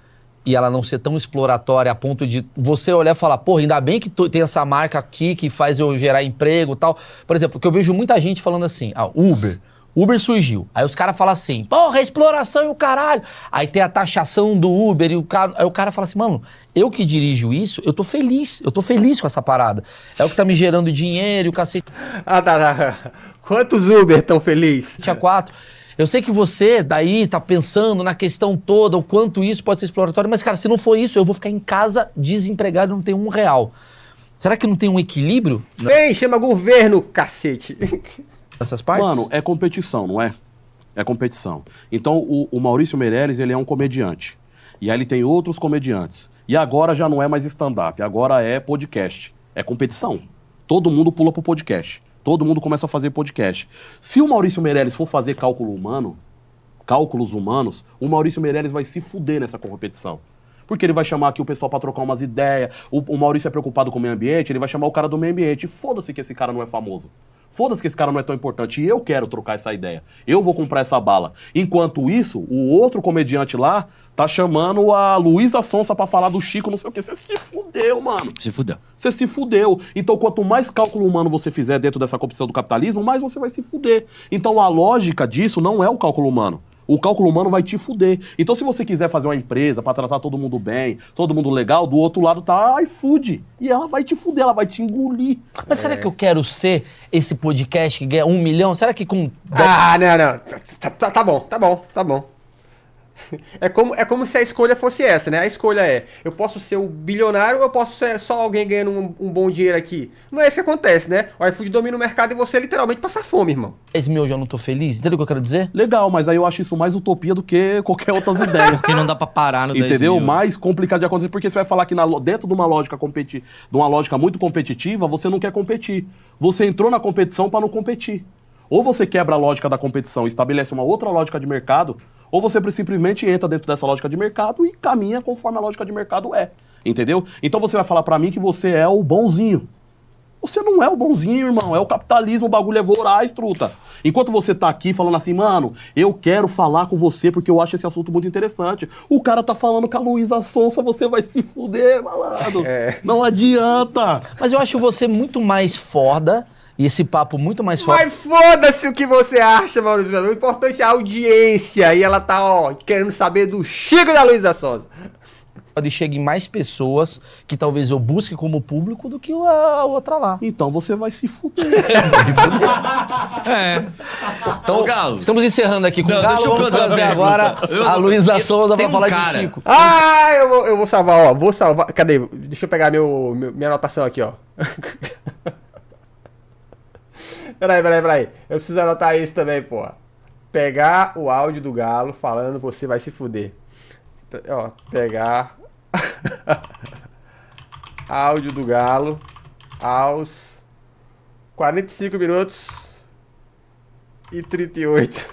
e ela não ser tão exploratória a ponto de você olhar e falar, porra, ainda bem que tem essa marca aqui que faz eu gerar emprego e tal. Por exemplo, que eu vejo muita gente falando assim, ah, Uber. Uber surgiu. Aí os caras falam assim, porra, exploração e o caralho. Aí tem a taxação do Uber e o cara. Aí o cara fala assim, mano, eu que dirijo isso, eu tô feliz, eu tô feliz com essa parada. É o que tá me gerando dinheiro e o cacete. Ah, tá, tá. Quantos Uber tão felizes? Tinha quatro. Eu sei que você daí tá pensando na questão toda, o quanto isso pode ser exploratório, mas cara, se não for isso, eu vou ficar em casa desempregado, não tenho um real. Será que não tem um equilíbrio? Vem, chama governo, cacete. Essas partes? Mano, é competição, não é? É competição. Então, o, o Maurício Meirelles, ele é um comediante. E aí ele tem outros comediantes. E agora já não é mais stand-up, agora é podcast. É competição. Todo mundo pula pro podcast. Todo mundo começa a fazer podcast. Se o Maurício Meirelles for fazer cálculo humano, cálculos humanos, o Maurício Meirelles vai se fuder nessa competição. Porque ele vai chamar aqui o pessoal para trocar umas ideias, o, o Maurício é preocupado com o meio ambiente, ele vai chamar o cara do meio ambiente. Foda-se que esse cara não é famoso. Foda-se que esse cara não é tão importante. E eu quero trocar essa ideia. Eu vou comprar essa bala. Enquanto isso, o outro comediante lá tá chamando a Luísa Sonsa para falar do Chico, não sei o quê. Você se fudeu, mano. Se fudeu. Você se fudeu. Então, quanto mais cálculo humano você fizer dentro dessa competição do capitalismo, mais você vai se fuder. Então, a lógica disso não é o cálculo humano. O cálculo humano vai te fuder. Então, se você quiser fazer uma empresa para tratar todo mundo bem, todo mundo legal, do outro lado tá iFood. E ela vai te fuder, ela vai te engolir. Mas é. será que eu quero ser esse podcast que ganha um milhão? Será que com. Ah, não, não. Tá, tá, tá bom, tá bom, tá bom. É como, é como se a escolha fosse essa, né? A escolha é: eu posso ser o bilionário ou eu posso ser só alguém ganhando um, um bom dinheiro aqui? Não é isso que acontece, né? O iFood domina o mercado e você literalmente passa fome, irmão. Esse é meu eu já não tô feliz? Entendeu o que eu quero dizer? Legal, mas aí eu acho isso mais utopia do que qualquer outras ideias. Porque não dá pra parar no Entendeu? Mais complicado de acontecer, porque você vai falar que na, dentro de uma lógica competi de uma lógica muito competitiva, você não quer competir. Você entrou na competição para não competir. Ou você quebra a lógica da competição e estabelece uma outra lógica de mercado ou você simplesmente entra dentro dessa lógica de mercado e caminha conforme a lógica de mercado é. Entendeu? Então você vai falar para mim que você é o bonzinho. Você não é o bonzinho, irmão. É o capitalismo, o bagulho é voraz, truta. Enquanto você tá aqui falando assim, mano, eu quero falar com você porque eu acho esse assunto muito interessante. O cara tá falando com a Luísa Sonsa, você vai se fuder, malandro. É. Não adianta. Mas eu acho você muito mais foda e esse papo muito mais forte. Mas foda-se o que você acha, Maurício. O importante é a audiência. E ela tá, ó, querendo saber do Chico da Luiz da Souza. Pode chegar em mais pessoas que talvez eu busque como público do que a outra lá. Então você vai se fuder. é. Então, Ô, Galo. estamos encerrando aqui com o Galo. Vamos fazer agora eu, a Luísa Souza pra um falar cara. de Chico. Ah, eu vou, eu vou salvar, ó. Vou salvar. Cadê? Deixa eu pegar meu, meu minha anotação aqui, ó. Peraí, peraí, peraí. Eu preciso anotar isso também, pô. Pegar o áudio do galo falando você vai se fuder. P ó, pegar áudio do galo aos 45 minutos e 38.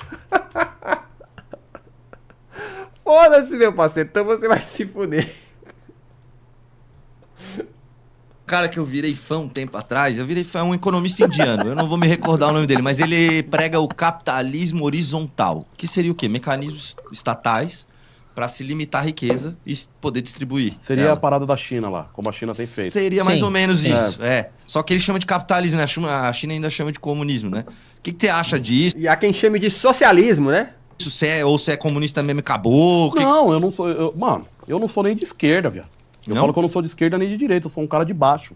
Foda-se, meu parceiro. Então você vai se fuder cara que eu virei fã um tempo atrás, eu virei fã, é um economista indiano, eu não vou me recordar o nome dele, mas ele prega o capitalismo horizontal, que seria o quê? Mecanismos estatais para se limitar a riqueza e poder distribuir. Seria ela. a parada da China lá, como a China tem feito. Seria mais Sim. ou menos é. isso, é. é. Só que ele chama de capitalismo, né? A China ainda chama de comunismo, né? O que, que você acha disso? E há quem chame de socialismo, né? Isso, se é, ou se é comunista mesmo, acabou. Que... Não, eu não sou. Eu, mano, eu não sou nem de esquerda, viado. Eu não? falo que eu não sou de esquerda nem de direita, eu sou um cara de baixo.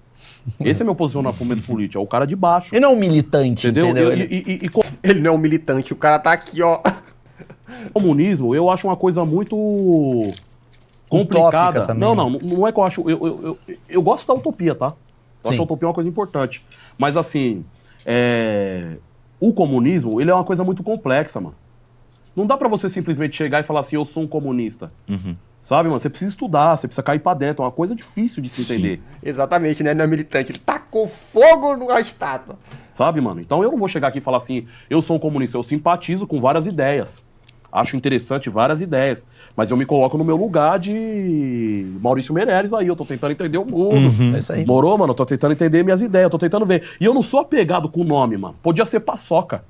Esse é meu posicionamento político, é o cara de baixo. Ele não é um militante, entendeu? entendeu? ele não é um militante, o cara tá aqui, ó. Comunismo, eu acho uma coisa muito complicada. também. Não, né? não, não é que eu acho. Eu, eu, eu, eu gosto da utopia, tá? Eu Sim. acho a utopia uma coisa importante. Mas assim, é... o comunismo, ele é uma coisa muito complexa, mano. Não dá para você simplesmente chegar e falar assim, eu sou um comunista. Uhum. Sabe, mano? Você precisa estudar, você precisa cair pra dentro. É uma coisa difícil de se entender. Sim, exatamente, né? Não é militante. Ele tacou fogo na estátua. Sabe, mano? Então eu não vou chegar aqui e falar assim, eu sou um comunista. Eu simpatizo com várias ideias. Acho interessante várias ideias. Mas eu me coloco no meu lugar de Maurício Meirelles aí. Eu tô tentando entender o mundo. Uhum. É isso aí. Morou, mano? Eu tô tentando entender minhas ideias. Eu tô tentando ver. E eu não sou apegado com o nome, mano. Podia ser paçoca.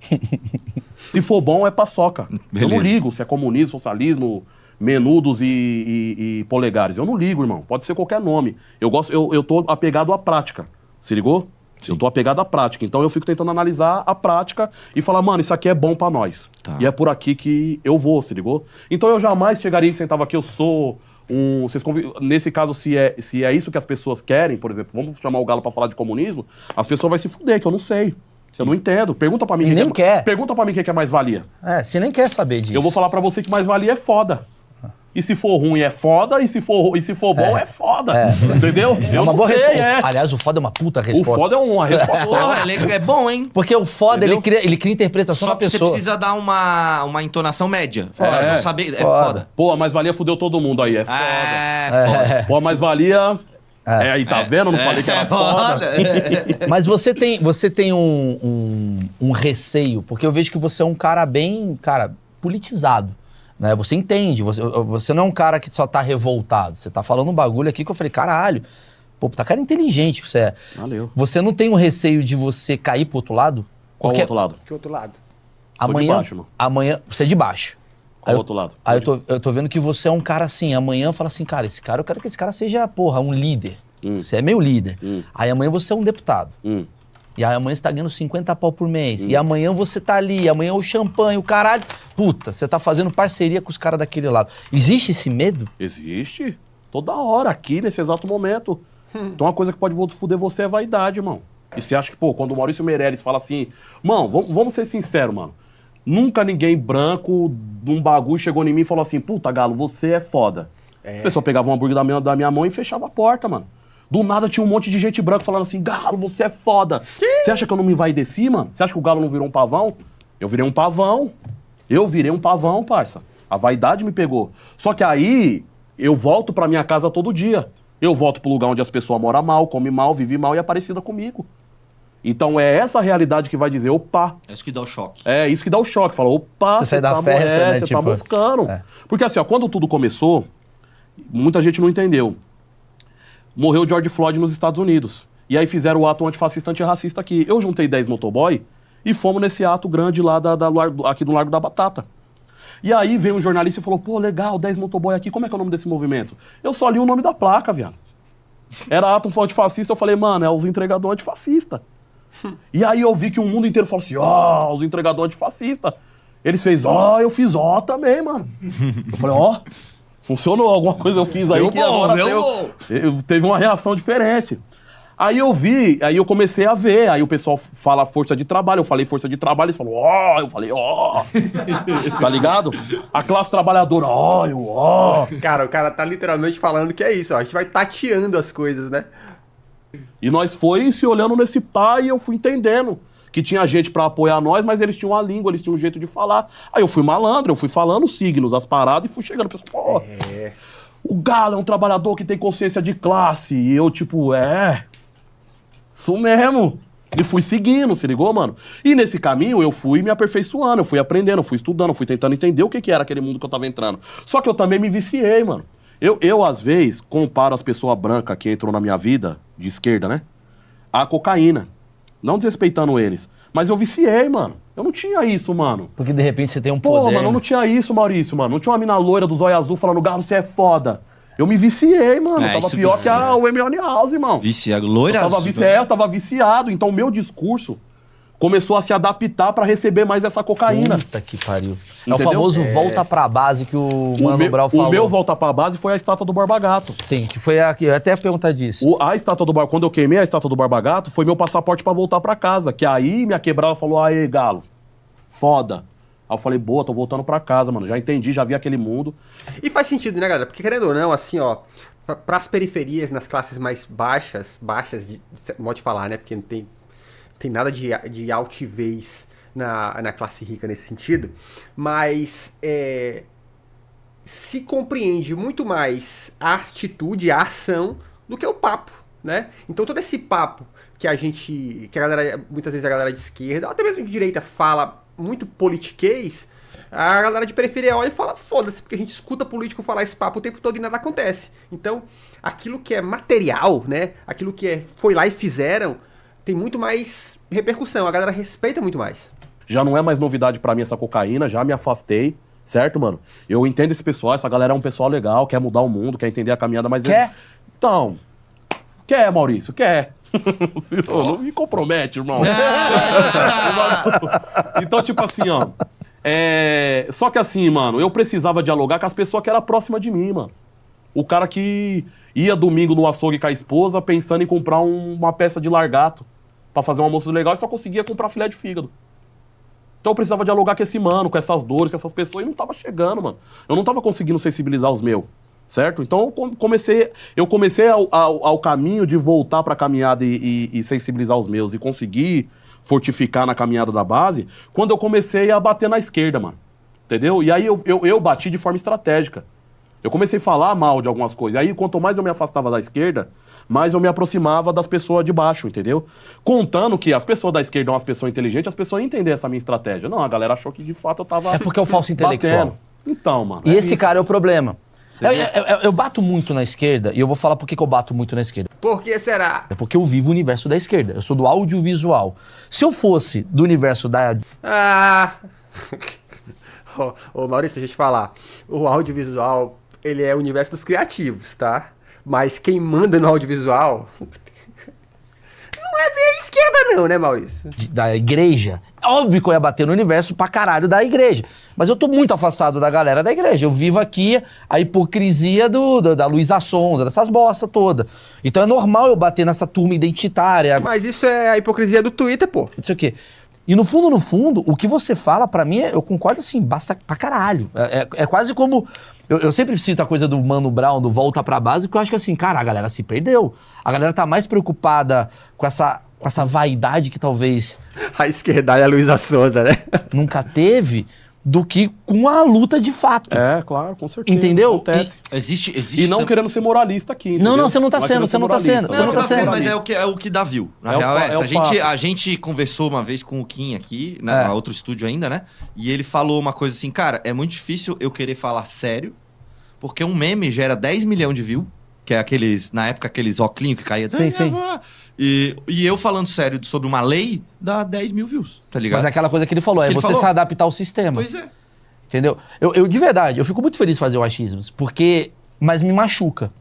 se for bom, é paçoca. Beleza. Eu não ligo se é comunismo, socialismo menudos e, e, e, polegares. Eu não ligo, irmão. Pode ser qualquer nome. Eu gosto, eu, eu tô apegado à prática. Se ligou? Sim. Eu tô apegado à prática. Então eu fico tentando analisar a prática e falar, mano, isso aqui é bom para nós. Tá. E é por aqui que eu vou, se ligou? Então eu jamais chegaria e sentava aqui, eu sou um. Vocês conv... Nesse caso, se é, se é isso que as pessoas querem, por exemplo, vamos chamar o Galo para falar de comunismo, as pessoas vão se fuder, que eu não sei. Eu não entendo. Pergunta para mim. que nem que é... quer. Pergunta para mim o que é mais valia. É, você nem quer saber disso. Eu vou falar para você que mais valia é foda e se for ruim é foda, e se for, e se for bom é, é foda. É. Entendeu? É uma boa sei, resposta. É. Aliás, o foda é uma puta resposta. O foda é uma resposta. é bom, hein? Porque o foda, ele cria, ele cria interpretação Só que pessoa. você precisa dar uma, uma entonação média. É, foda. É, não saber, foda. é foda. Pô, mas valia fudeu todo mundo aí, é, ah, é foda. É, foda. Pô, mas valia... É. é, aí tá é. vendo? Não falei que era foda. Mas você tem, você tem um, um, um, receio, porque eu vejo que você é um cara bem, cara, politizado. Né? Você entende, você, você não é um cara que só tá revoltado. Você tá falando um bagulho aqui que eu falei, caralho, pô, tá cara inteligente que você é. Valeu. Você não tem o um receio de você cair pro outro lado? Qual Porque... outro lado? Que outro lado? Amanhã, baixo, mano. amanhã, você é de baixo. Qual aí outro eu, lado? Aí eu tô, eu tô vendo que você é um cara assim, amanhã fala assim, cara, esse cara, eu quero que esse cara seja, porra, um líder. Hum. Você é meio líder. Hum. Aí amanhã você é um deputado. Hum. E amanhã você tá ganhando 50 pau por mês. Hum. E amanhã você tá ali, amanhã o champanhe, o caralho. Puta, você tá fazendo parceria com os caras daquele lado. Existe esse medo? Existe. Toda hora, aqui, nesse exato momento. Hum. Então uma coisa que pode foder você é a vaidade, irmão. E você acha que, pô, quando o Maurício Meirelles fala assim, mano, vamos, vamos ser sinceros, mano. Nunca ninguém branco de um bagulho chegou em mim e falou assim, puta, Galo, você é foda. É. A pessoa pegava um hambúrguer da minha, da minha mão e fechava a porta, mano. Do nada tinha um monte de gente branca falando assim: Galo, você é foda. Você acha que eu não me vai descer, mano? Você acha que o Galo não virou um pavão? Eu virei um pavão. Eu virei um pavão, parça. A vaidade me pegou. Só que aí eu volto pra minha casa todo dia. Eu volto pro lugar onde as pessoas moram mal, comem mal, vivem mal e é parecida comigo. Então é essa realidade que vai dizer, opa. É isso que dá o choque. É isso que dá o choque. Fala, opa, você, você tá, festa, é, né? você tá tipo... tá buscando. É. Porque assim, ó, quando tudo começou, muita gente não entendeu morreu George Floyd nos Estados Unidos. E aí fizeram o ato antifascista antirracista aqui. Eu juntei 10 motoboy e fomos nesse ato grande lá da, da, aqui do Largo da Batata. E aí veio um jornalista e falou: pô, legal, 10 motoboy aqui, como é que é o nome desse movimento? Eu só li o nome da placa, viado. Era ato antifascista, eu falei, mano, é os entregadores antifascistas. e aí eu vi que o mundo inteiro falou assim: ó, oh, os entregadores antifascistas. Eles fez, ó, oh, eu fiz ó oh, também, mano. eu falei, ó. Oh funcionou, alguma coisa eu fiz aí deu que bom, agora deu, deu eu, teve uma reação diferente. Aí eu vi, aí eu comecei a ver, aí o pessoal fala força de trabalho, eu falei força de trabalho, eles falaram, ó, oh! eu falei, ó, oh! tá ligado? A classe trabalhadora, ó, oh, eu, ó. Cara, o cara tá literalmente falando que é isso, ó, a gente vai tateando as coisas, né? E nós foi se olhando nesse pai e eu fui entendendo que tinha gente para apoiar nós, mas eles tinham a língua, eles tinham um jeito de falar. Aí eu fui malandro, eu fui falando signos, as paradas, e fui chegando. Pessoal, pô, é. o Galo é um trabalhador que tem consciência de classe. E eu, tipo, é. Isso mesmo. E fui seguindo, se ligou, mano? E nesse caminho eu fui me aperfeiçoando, eu fui aprendendo, eu fui estudando, eu fui tentando entender o que, que era aquele mundo que eu tava entrando. Só que eu também me viciei, mano. Eu, eu às vezes, comparo as pessoas brancas que entram na minha vida, de esquerda, né? A cocaína. Não desrespeitando eles. Mas eu viciei, mano. Eu não tinha isso, mano. Porque de repente você tem um Pô, poder. Pô, mano, eu não né? tinha isso, Maurício, mano. Não tinha uma mina loira dos olhos azul falando, Galo, você é foda. Eu me viciei, mano. É, eu tava pior vicia. que a, o Hermione House, irmão. Viciado. Loira eu tava, azul. Vici... É, eu tava viciado. Então o meu discurso começou a se adaptar para receber mais essa cocaína. Puta que pariu. Entendeu? É o famoso é... volta pra base que o, o Mano meu, Brau falou. O meu volta pra base foi a estátua do Barba Gato. Sim, que foi a... Eu até ia perguntar disso. O, a estátua do Barba... Quando eu queimei a estátua do Barba Gato, foi meu passaporte para voltar para casa. Que aí minha quebrada falou, aê, galo, foda. Aí eu falei, boa, tô voltando para casa, mano. Já entendi, já vi aquele mundo. E faz sentido, né, galera? Porque querendo ou não, assim, ó para as periferias, nas classes mais baixas, baixas de, de modo de falar, né? Porque não tem tem nada de, de altivez na, na classe rica nesse sentido, mas é, se compreende muito mais a atitude, a ação, do que o papo, né? Então todo esse papo que a gente, que a galera, muitas vezes a galera de esquerda, até mesmo de direita, fala muito politiquês, a galera de periferia olha e fala, foda-se, porque a gente escuta político falar esse papo o tempo todo e nada acontece. Então, aquilo que é material, né? Aquilo que é, foi lá e fizeram, tem muito mais repercussão, a galera respeita muito mais. Já não é mais novidade para mim essa cocaína, já me afastei, certo, mano? Eu entendo esse pessoal, essa galera é um pessoal legal, quer mudar o mundo, quer entender a caminhada, mas. Quer? Então. Quer, Maurício, quer. Senão, não me compromete, irmão. então, tipo assim, ó. É... Só que assim, mano, eu precisava dialogar com as pessoas que eram próximas de mim, mano. O cara que ia domingo no açougue com a esposa pensando em comprar um, uma peça de largato para fazer um almoço legal e só conseguia comprar filé de fígado. Então eu precisava dialogar com esse mano, com essas dores, com essas pessoas, e não tava chegando, mano. Eu não tava conseguindo sensibilizar os meus, certo? Então eu comecei, eu comecei ao, ao, ao caminho de voltar pra caminhada e, e, e sensibilizar os meus e conseguir fortificar na caminhada da base, quando eu comecei a bater na esquerda, mano. Entendeu? E aí eu, eu, eu bati de forma estratégica. Eu comecei a falar mal de algumas coisas. aí, quanto mais eu me afastava da esquerda, mais eu me aproximava das pessoas de baixo, entendeu? Contando que as pessoas da esquerda são as pessoas inteligentes, as pessoas entender essa minha estratégia. Não, a galera achou que de fato eu tava. É porque é o falso intelectual. Então, mano. E é esse isso, cara é o problema. Eu, eu, eu, bato muito na esquerda e eu vou falar por que eu bato muito na esquerda. Por que será? É porque eu vivo o universo da esquerda. Eu sou do audiovisual. Se eu fosse do universo da. Ah! ô, Maurício, deixa eu te falar. O audiovisual, ele é o universo dos criativos, tá? Mas quem manda no audiovisual não é bem a esquerda, não, né, Maurício? Da igreja. Óbvio que eu ia bater no universo pra caralho da igreja. Mas eu tô muito afastado da galera da igreja. Eu vivo aqui a hipocrisia do, do da Luísa Sonza, dessas bosta toda. Então é normal eu bater nessa turma identitária. Mas isso é a hipocrisia do Twitter, pô. Não sei o quê. E no fundo, no fundo, o que você fala, para mim, é, eu concordo assim, basta pra caralho. É, é, é quase como. Eu, eu, sempre cito a coisa do Mano Brown, do volta pra base, porque eu acho que assim, cara, a galera se perdeu. A galera tá mais preocupada com essa, com essa vaidade que talvez. A esquerda e a Luísa Souza, né? Nunca teve do que com a luta de fato. É, claro, com certeza. Entendeu? E, existe, existe. E não querendo ser moralista aqui. Entendeu? Não, não, você não tá, tá sendo, você não tá, tá sendo. Você não, tá sendo, mas é o que, é o que dá view. Na é real, é essa. É a, gente, a gente conversou uma vez com o Kim aqui, né, é. outro estúdio ainda, né? E ele falou uma coisa assim, cara, é muito difícil eu querer falar sério, porque um meme gera 10 milhões de views, que é aqueles, na época, aqueles óculos que caía. Sim, sim. E, e eu falando sério sobre uma lei, dá 10 mil views, tá ligado? Mas é aquela coisa que ele falou, é que é ele você falou. se adaptar ao sistema. Pois é. Entendeu? Eu, eu, de verdade, eu fico muito feliz de fazer o achismos, porque. Mas me machuca.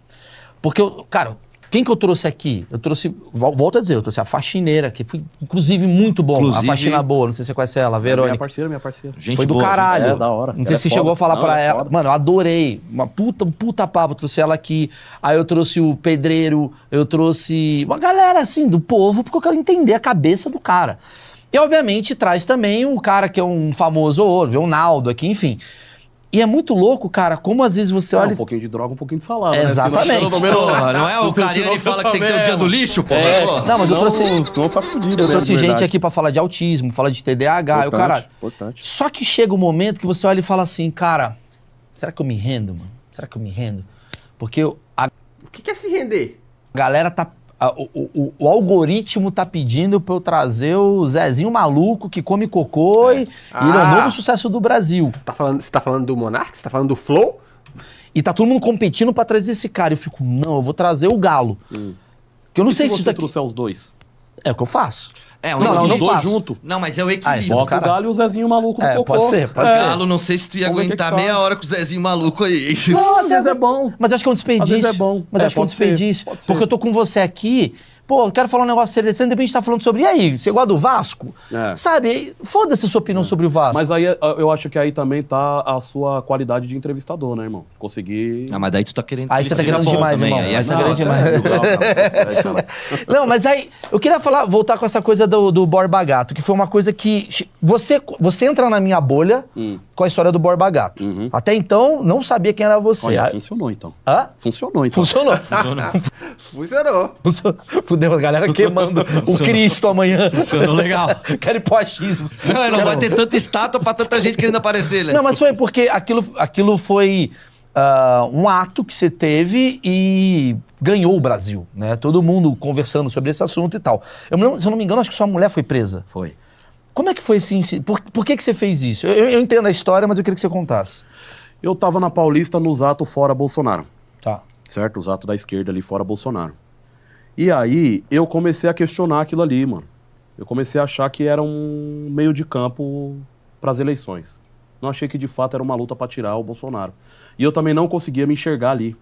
Porque eu, cara, quem que eu trouxe aqui? Eu trouxe, volto a dizer, eu trouxe a faxineira, que foi inclusive muito bom. Inclusive, a faxina boa, não sei se você conhece ela, é, Verônica. Minha parceira, minha parceira. Gente foi do caralho. É, da hora. Não ela sei é se foda. chegou a falar não, pra é ela. Foda. Mano, eu adorei. Uma puta, um puta papo, trouxe ela aqui. Aí eu trouxe o pedreiro, eu trouxe uma galera assim, do povo, porque eu quero entender a cabeça do cara. E obviamente traz também um cara que é um famoso hoje, o Naldo aqui, enfim. E é muito louco, cara, como às vezes você olha. É, um pouquinho de droga, um pouquinho de salada. Né? Exatamente. Né? Porra, não é o cara ele fala que tem que ter o dia do lixo, pô. É. Não, mas eu trouxe. Não, não tá fudido, eu trouxe gente aqui para falar de autismo, falar de TDAH. Importante, eu, cara. Importante. Só que chega o um momento que você olha e fala assim, cara, será que eu me rendo, mano? Será que eu me rendo? Porque eu, a... O que, que é se render? A galera tá a, o, o, o, algoritmo tá pedindo para eu trazer o Zezinho maluco que come cocô é. e, ah. ele é o ah. novo sucesso do Brasil. Tá falando, você tá falando do Monark? Você tá falando do Flow? E tá todo mundo competindo para trazer esse cara. Eu fico, não, eu vou trazer o Galo. Hum. Que eu não e sei se, se daqui... trouxer os dois? É o que eu faço. É, o não, não, não junto. Não, mas é o equilíbrio. Ah, é o galo e o Zezinho maluco é, cocô. Pode ser, pode é. ser. Galo, não sei se tu ia aguentar meia hora com o Zezinho maluco aí. Não, às vezes é bom. Mas acho que é um desperdício. Às vezes é bom. Mas é, acho que é um desperdício. porque eu tô com você aqui Pô, quero falar um negócio interessante, de repente tá falando sobre. E aí, você gosta do Vasco? É. Sabe? Foda-se a sua opinião é. sobre o Vasco. Mas aí eh, eu acho que aí também tá a sua qualidade de entrevistador, né, irmão? Conseguir. Ah, mas daí tu tá querendo. Aí você tá querendo demais, também, irmão. Aí é você tá querendo é demais. É não, mas aí eu queria falar, voltar com essa coisa do, do Borba Gato, que foi uma coisa que. Você, você entra na minha bolha. Hum com a história do Borba Gato. Uhum. Até então, não sabia quem era você. Olha, ah, funcionou então. Hã? Funcionou então. Funcionou. Funcionou. funcionou. Fudeu, a galera queimando funcionou. o Cristo amanhã. Funcionou legal. Quero ir pro achismo. Não, não, não vai ter tanta estátua pra tanta gente querendo aparecer, né? Não, mas foi porque aquilo, aquilo foi uh, um ato que você teve e ganhou o Brasil, né? Todo mundo conversando sobre esse assunto e tal. Eu, se eu não me engano, acho que sua mulher foi presa. Foi. Como é que foi esse Por, por que, que você fez isso? Eu, eu entendo a história, mas eu queria que você contasse. Eu estava na Paulista nos atos fora Bolsonaro. Tá. Certo? Os atos da esquerda ali fora Bolsonaro. E aí eu comecei a questionar aquilo ali, mano. Eu comecei a achar que era um meio de campo para as eleições. Não achei que de fato era uma luta para tirar o Bolsonaro. E eu também não conseguia me enxergar ali.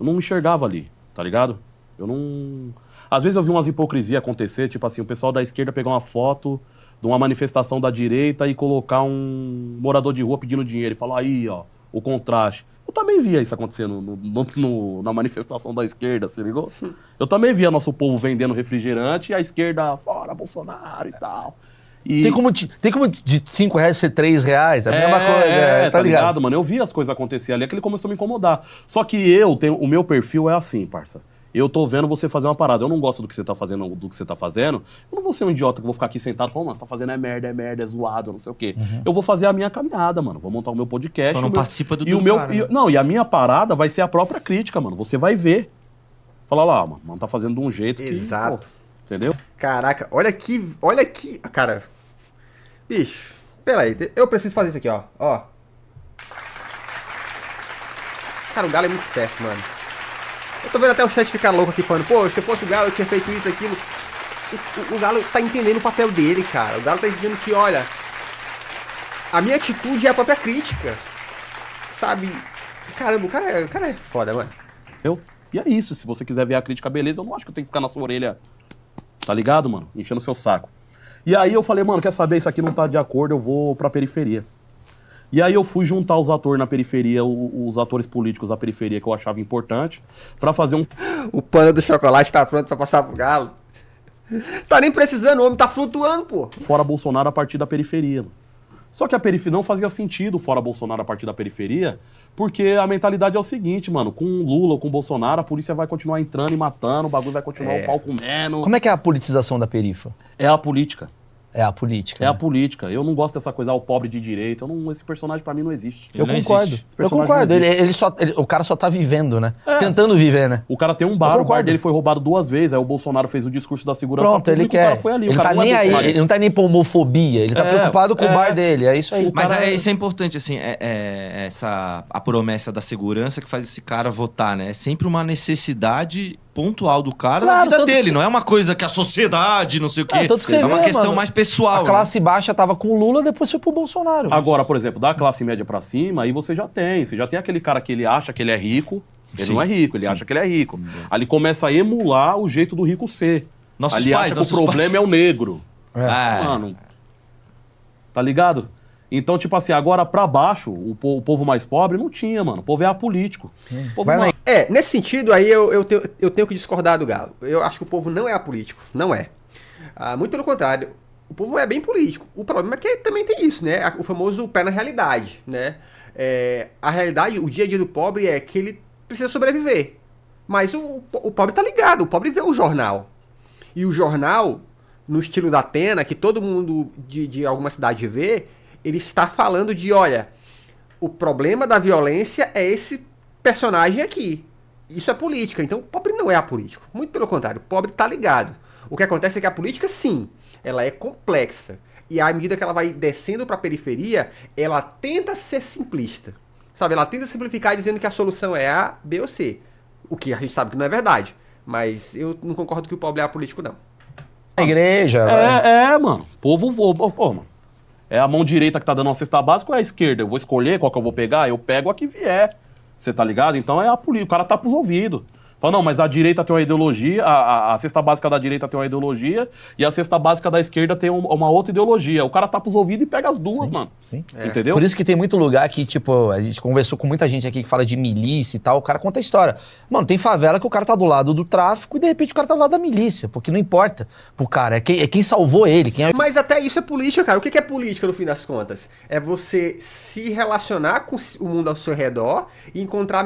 Eu não me enxergava ali, tá ligado? Eu não. Às vezes eu vi umas hipocrisia acontecer, tipo assim, o pessoal da esquerda pegar uma foto de uma manifestação da direita e colocar um morador de rua pedindo dinheiro e falar aí, ó, o contraste. Eu também via isso acontecendo no, no, no, na manifestação da esquerda, se ligou? Eu também via nosso povo vendendo refrigerante e a esquerda fora Bolsonaro e tal. E... Tem, como, tem como de 5 reais ser 3 reais? É a é, mesma coisa. É, tá, tá ligado? ligado? mano? Eu vi as coisas acontecer ali, aquele começou a me incomodar. Só que eu, tenho, o meu perfil é assim, parça eu tô vendo você fazer uma parada, eu não gosto do que você tá fazendo, do que você tá fazendo, eu não vou ser um idiota que vou ficar aqui sentado falando, você tá fazendo é merda, é merda, é zoado, não sei o quê. Uhum. Eu vou fazer a minha caminhada, mano. Vou montar o meu podcast. Só não meu, participa do e o meu cara, e, né? Não, e a minha parada vai ser a própria crítica, mano. Você vai ver. Fala lá, mano, mano tá fazendo de um jeito Exato. Que, pô, entendeu? Caraca, olha aqui, olha aqui, cara. Bicho, peraí, eu preciso fazer isso aqui, ó. Ó. Cara, o Galo é muito esperto, mano. Eu tô vendo até o chat ficar louco aqui falando, pô, se eu fosse o Galo, eu tinha feito isso, aquilo. O, o, o Galo tá entendendo o papel dele, cara. O Galo tá entendendo que, olha, a minha atitude é a própria crítica. Sabe? Caramba, o cara, é, o cara é foda, mano. Eu? E é isso. Se você quiser ver a crítica, beleza. Eu não acho que eu tenho que ficar na sua orelha, tá ligado, mano? Enchendo seu saco. E aí eu falei, mano, quer saber? Isso aqui não tá de acordo, eu vou pra periferia. E aí eu fui juntar os atores na periferia, os atores políticos da periferia que eu achava importante, para fazer um. O pano do chocolate tá pronto para passar pro galo. Tá nem precisando, o homem tá flutuando, pô. Fora Bolsonaro a partir da periferia. Só que a periferia não fazia sentido fora Bolsonaro a partir da periferia, porque a mentalidade é o seguinte, mano, com Lula ou com Bolsonaro, a polícia vai continuar entrando e matando, o bagulho vai continuar é. o pau comendo. Como é que é a politização da perifa? É a política. É a política. É né? a política. Eu não gosto dessa coisa, ah, o pobre de direito. Não, esse personagem para mim não existe. Eu não concordo. Existe. Eu concordo. Ele, ele só, ele, o cara só tá vivendo, né? É. Tentando viver, né? O cara tem um bar, o bar dele foi roubado duas vezes. Aí o Bolsonaro fez o discurso da segurança Pronto, pública, ele quer. o cara foi ali. Ele, tá é nem é aí, ele não tá nem pra homofobia. Ele tá é, preocupado com o é. bar dele. É isso aí. Mas cara... É, isso é importante, assim, essa, a promessa da segurança que faz esse cara votar, né? É sempre uma necessidade pontual do cara claro, na vida dele. Que... Não é uma coisa que a sociedade, não sei o quê. É, é uma vê, questão mano. mais pessoal pessoal. A né? classe né? baixa estava com o Lula, depois foi pro Bolsonaro. Agora, por exemplo, da classe média para cima, aí você já tem. Você já tem aquele cara que ele acha que ele é rico, ele Sim. não é rico, ele Sim. acha que ele é rico. Ali Aí ele começa a emular o jeito do rico ser. Nossos Ali pais, acha que o problema pais. é o negro. É. é. mano. Tá ligado? Então, tipo assim, agora para baixo, o, po o, povo mais pobre não tinha, mano. O povo é apolítico. Povo mais... É. é, nesse sentido aí eu, eu, tenho, eu tenho que discordar do Galo. Eu acho que o povo não é apolítico. Não é. Ah, muito pelo contrário. O povo é bem político. O problema é que também tem isso, né? O famoso pé na realidade, né? É, a realidade, o dia a dia do pobre é que ele precisa sobreviver. Mas o, o pobre tá ligado, o pobre vê o jornal. E o jornal, no estilo da Atena, que todo mundo de, de alguma cidade vê, ele está falando de, olha, o problema da violência é esse personagem aqui. Isso é política. Então, o pobre não é apolítico. Muito pelo contrário, o pobre tá ligado. O que acontece é que a política, sim, ela é complexa. E à medida que ela vai descendo para a periferia, ela tenta ser simplista. Sabe, ela tenta simplificar dizendo que a solução é A, B ou C. O que a gente sabe que não é verdade. Mas eu não concordo que o pobre é político, não. A igreja. É, é, mano. Povo, povo, pô, mano. É a mão direita que tá dando uma cesta básica ou é a esquerda? Eu vou escolher qual que eu vou pegar? Eu pego a que vier. Você tá ligado? Então é a política. O cara tá pros ouvidos. Fala, não, mas a direita tem uma ideologia, a, a, a, cesta básica da direita tem uma ideologia e a cesta básica da esquerda tem um, uma outra ideologia. O cara tapa os ouvidos e pega as duas, sim, mano. Sim. É. Entendeu? Por isso que tem muito lugar que, tipo, a gente conversou com muita gente aqui que fala de milícia e tal, o cara conta a história. Mano, tem favela que o cara tá do lado do tráfico e de repente o cara tá do lado da milícia, porque não importa pro cara, é quem, é quem salvou ele. Quem é... Mas até isso é política, cara. O que é política no fim das contas? É você se relacionar com o mundo ao seu redor e encontrar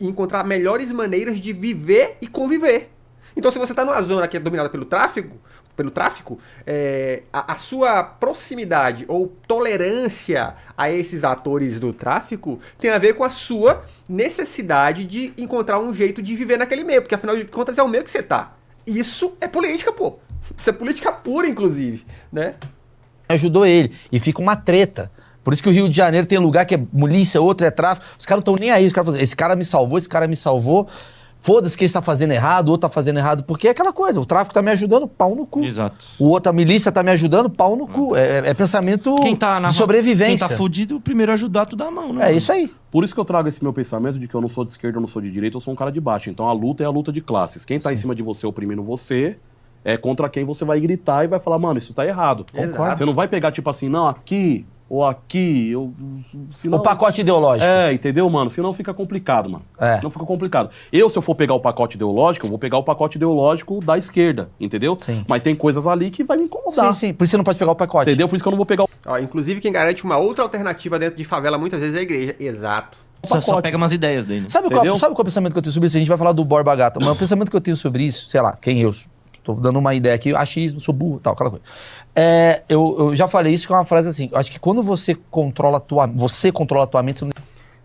e encontrar melhores maneiras de viver e conviver. Então, se você está numa zona que é dominada pelo tráfego, pelo tráfico, é, a, a, sua proximidade ou tolerância a esses atores do tráfico tem a ver com a sua necessidade de encontrar um jeito de viver naquele meio, porque afinal de contas é o meio que você tá. Isso é política, pô. Isso é política pura, inclusive, né? Ajudou ele. E fica uma treta. Por isso que o Rio de Janeiro tem lugar que é milícia, outro é tráfico. Os caras não estão nem aí. Os caras esse cara me salvou, esse cara me salvou. Foda-se que está fazendo errado, o outro está fazendo errado, porque é aquela coisa, o tráfico está me ajudando, pau no cu. Exato. O outro, a milícia está me ajudando, pau no cu. É, é, é pensamento quem tá na de sobrevivência. Quem está fudido, o primeiro ajudar, tu dá a mão, né? É mano? isso aí. Por isso que eu trago esse meu pensamento de que eu não sou de esquerda, eu não sou de direita, eu sou um cara de baixo. Então a luta é a luta de classes. Quem está em cima de você oprimindo você, é contra quem você vai gritar e vai falar, mano, isso está errado. Exato. Você não vai pegar, tipo assim, não, aqui ou aqui, ou. Senão... O pacote ideológico. É, entendeu, mano? Senão fica complicado, mano. É. Não fica complicado. Eu, se eu for pegar o pacote ideológico, eu vou pegar o pacote ideológico da esquerda, entendeu? Sim. Mas tem coisas ali que vai me incomodar. Sim, sim. Por isso você não pode pegar o pacote. Entendeu? Por isso que eu não vou pegar o. Ó, inclusive, quem garante uma outra alternativa dentro de favela muitas vezes é a igreja. Exato. Só, só, pega umas ideias dele. Sabe qual, sabe qual é o pensamento que eu tenho sobre isso? A gente vai falar do Borba Gato, mas o pensamento que eu tenho sobre isso, sei lá, quem eu Estou dando uma ideia aqui, achismo, sou burro, tal, aquela coisa. É, eu, eu, já falei isso com uma frase assim. Acho que quando você controla a tua, você controla a tua mente. Você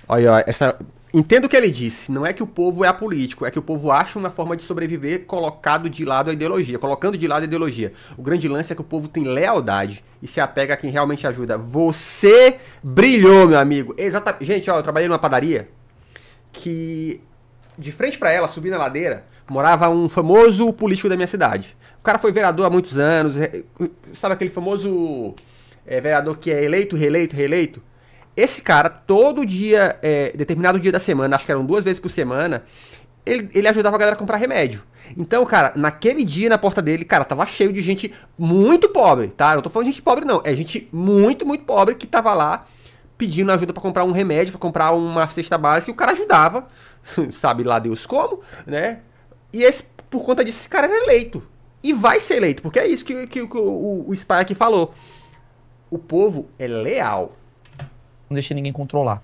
Olha, olha essa. Entendo o que ele disse. Não é que o povo é apolítico, é que o povo acha uma forma de sobreviver colocado de lado a ideologia, colocando de lado a ideologia. O grande lance é que o povo tem lealdade e se apega a quem realmente ajuda. Você brilhou, meu amigo. Exatamente. Gente, ó, eu trabalhei numa padaria que de frente para ela, subindo a ladeira, Morava um famoso político da minha cidade. O cara foi vereador há muitos anos. Sabe aquele famoso é, vereador que é eleito, reeleito, reeleito? Esse cara, todo dia, é, determinado dia da semana, acho que eram duas vezes por semana, ele, ele ajudava a galera a comprar remédio. Então, cara, naquele dia na porta dele, cara, tava cheio de gente muito pobre, tá? Não tô falando de gente pobre, não. É gente muito, muito pobre que tava lá pedindo ajuda para comprar um remédio, para comprar uma cesta básica, e o cara ajudava, sabe lá Deus como, né? E esse, por conta disso, esse cara era eleito. E vai ser eleito, porque é isso que, que, que o, o aqui falou. O povo é leal. Não deixa ninguém controlar.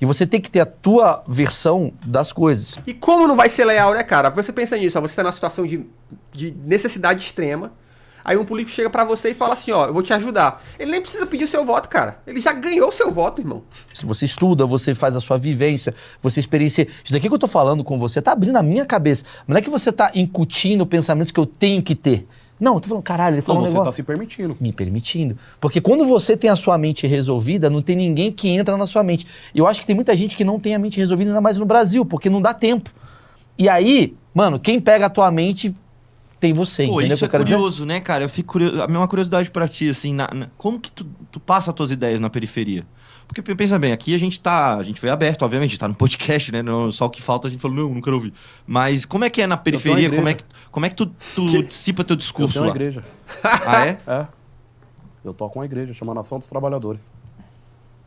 E você tem que ter a tua versão das coisas. E como não vai ser leal, né, cara? Você pensa nisso, ó, você está na situação de, de necessidade extrema Aí um político chega para você e fala assim, ó, eu vou te ajudar. Ele nem precisa pedir o seu voto, cara. Ele já ganhou o seu voto, irmão. Se você estuda, você faz a sua vivência, você experiência. Isso daqui que eu tô falando com você tá abrindo a minha cabeça. Mas não é que você tá incutindo pensamentos que eu tenho que ter. Não, eu tô falando, caralho, ele falou não, um negócio. Você tá se permitindo. Me permitindo. Porque quando você tem a sua mente resolvida, não tem ninguém que entra na sua mente. Eu acho que tem muita gente que não tem a mente resolvida, ainda mais no Brasil, porque não dá tempo. E aí, mano, quem pega a tua mente tem você. Pô, isso é curioso, dizer? né, cara? Eu fico curioso. A minha curiosidade para ti, assim, na, na, como que tu, tu passa as tuas ideias na periferia? Porque pensa bem, aqui a gente tá. A gente foi aberto, obviamente, tá no podcast, né? só o que falta a gente falou, não, não quero ouvir. Mas como é que é na periferia? Como é que, como é que tu, tu que? dissipa teu discurso eu tenho lá? igreja. Ah, é? É. Eu toco uma igreja, chama Nação dos Trabalhadores.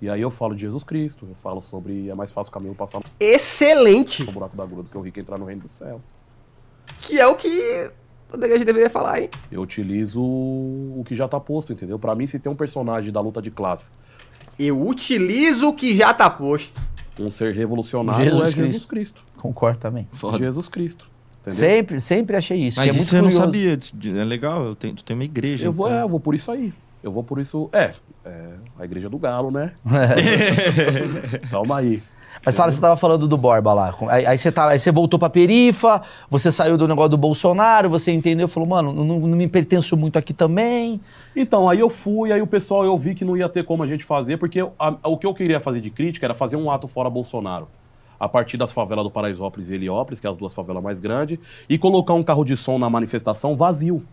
E aí eu falo de Jesus Cristo, eu falo sobre é mais fácil o caminho passar. Excelente! O buraco da gula do que o rico entrar no reino dos céus. Que é o que é a gente deveria falar, hein? Eu utilizo o que já tá posto, entendeu? Para mim, se tem um personagem da luta de classe. Eu utilizo o que já tá posto. Um ser revolucionário Jesus é Jesus Cristo. Concordo também. Foda. Jesus Cristo. Entendeu? Sempre, sempre achei isso. Mas é isso eu não sabia. É legal, eu tenho, tu tem uma igreja. Eu vou, então. é, eu vou por isso aí. Eu vou por isso. É, é a igreja do galo, né? Calma aí. Mas fala, você estava falando do Borba lá. Aí, aí, você tá, aí você voltou perifa, você saiu do negócio do Bolsonaro, você entendeu? Falou, mano, não, não, me pertenço muito aqui também. Então, aí eu fui, aí o pessoal, eu vi que não ia ter como a gente fazer, porque a, o que eu queria fazer de crítica era fazer um ato fora Bolsonaro. A partir das favelas do Paraisópolis e Heliópolis, que é as duas favelas mais grandes, e colocar um carro de som na manifestação vazio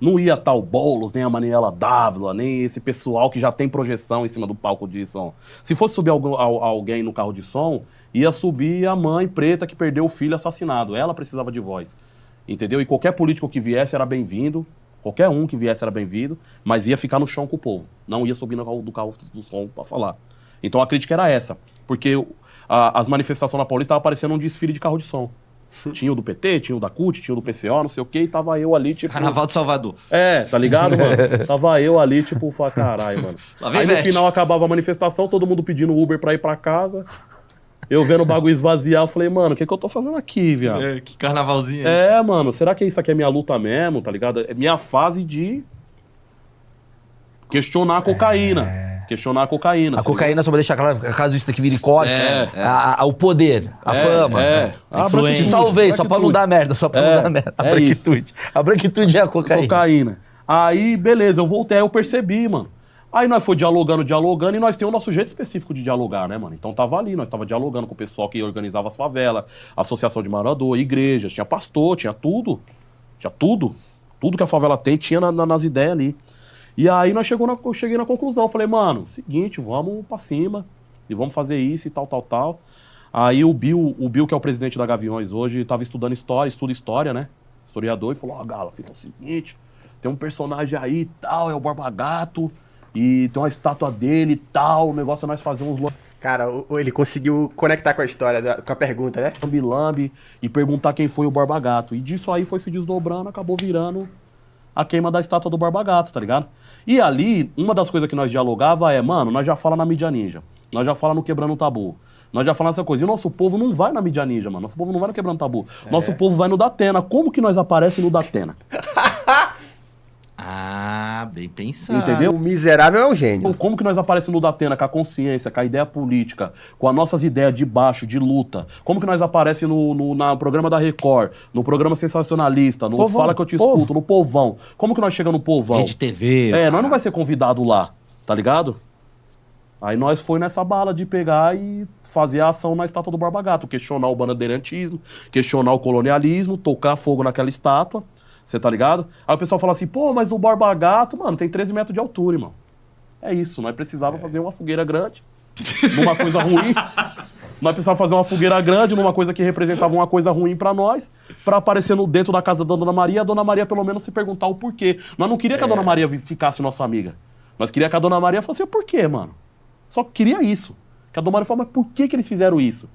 não ia tal tá Boulos, nem a Maniela Dávila, nem esse pessoal que já tem projeção em cima do palco de som. Se fosse subir algum, al, alguém no carro de som, ia subir a mãe preta que perdeu o filho assassinado. Ela precisava de voz. Entendeu? E qualquer político que viesse era bem-vindo, qualquer um que viesse era bem-vindo, mas ia ficar no chão com o povo. Não ia subir no, do carro do som para falar. Então a crítica era essa, porque a, as manifestações na Paulista estavam parecendo um desfile de carro de som. Tinha o do PT, tinha o da CUT, tinha o do PCO, não sei o quê, e tava eu ali, tipo. Carnaval de Salvador. É, tá ligado, mano? tava eu ali, tipo, fala, caralho, mano. Aí no final acabava a manifestação, todo mundo pedindo Uber pra ir pra casa. Eu vendo o bagulho esvaziar, eu falei, mano, o que, que eu tô fazendo aqui, viado? É, que carnavalzinho. É, é, mano, será que isso aqui é minha luta mesmo, tá ligado? É minha fase de questionar a cocaína. É questionar a cocaína. A cocaína, só pra deixar claro, caso isso aqui vire é, corte, é, é. A, a, o poder, a é, fama. É. Né? A ah, Te salvei, só pra não dar merda, só pra não é, dar merda. A branquitude. A branquitude é a cocaína. Cocaína. Aí, beleza, eu voltei, aí eu percebi, mano. Aí nós foi dialogando, dialogando, e nós temos o nosso jeito específico de dialogar, né, mano? Então tava ali, nós tava dialogando com o pessoal que organizava as favelas, associação de morador, igrejas, tinha pastor, tinha tudo. Tinha tudo. Tudo que a favela tem, tinha na, na, nas ideias ali. E aí nós chegou na, eu cheguei na conclusão, falei, mano, seguinte, vamos para cima e vamos fazer isso e tal, tal, tal. Aí o Bill, o Bill que é o presidente da Gaviões hoje, estava estudando história, estuda história, né? Historiador, e falou, ó, oh, Gala, fica o seguinte, tem um personagem aí e tal, é o Barbagato, e tem uma estátua dele e tal, o negócio é nós fazer uns... Cara, ele conseguiu conectar com a história, com a pergunta, né? Lambi-lambi, e perguntar quem foi o Barbagato. E disso aí foi se desdobrando, acabou virando a queima da estátua do Barbagato, tá ligado? E ali, uma das coisas que nós dialogava é, mano, nós já fala na mídia ninja, nós já fala no quebrando o tabu. Nós já falamos essa coisa. E o nosso povo não vai na mídia ninja, mano. Nosso povo não vai no quebrando tabu. É. Nosso povo vai no Datena. Como que nós aparecemos no Datena? Ah, bem pensado. Entendeu? O miserável é o gênio. Então, como que nós aparecemos no Datena com a consciência, com a ideia política, com as nossas ideias de baixo, de luta? Como que nós aparecemos no, no na programa da Record, no programa sensacionalista, no povão, Fala que eu te povo. escuto, no povão? Como que nós chegamos no povão? Rede TV. É, cara. nós não vai ser convidado lá, tá ligado? Aí nós foi nessa bala de pegar e fazer a ação na estátua do Barba Gato, questionar o bandeirantismo, questionar o colonialismo, tocar fogo naquela estátua. Você tá ligado? Aí o pessoal fala assim, pô, mas o Barba Gato, mano, tem 13 metros de altura, irmão. É isso, nós precisava é. fazer uma fogueira grande numa coisa ruim. Nós precisávamos fazer uma fogueira grande numa coisa que representava uma coisa ruim para nós, para aparecer no dentro da casa da Dona Maria, a Dona Maria pelo menos se perguntar o porquê. Nós não queria é. que a é. Dona Maria ficasse nossa amiga. Nós queria que a Dona Maria fosse por quê, mano? Só queria isso. Que a Dona Maria falasse, mas por que, que eles fizeram isso?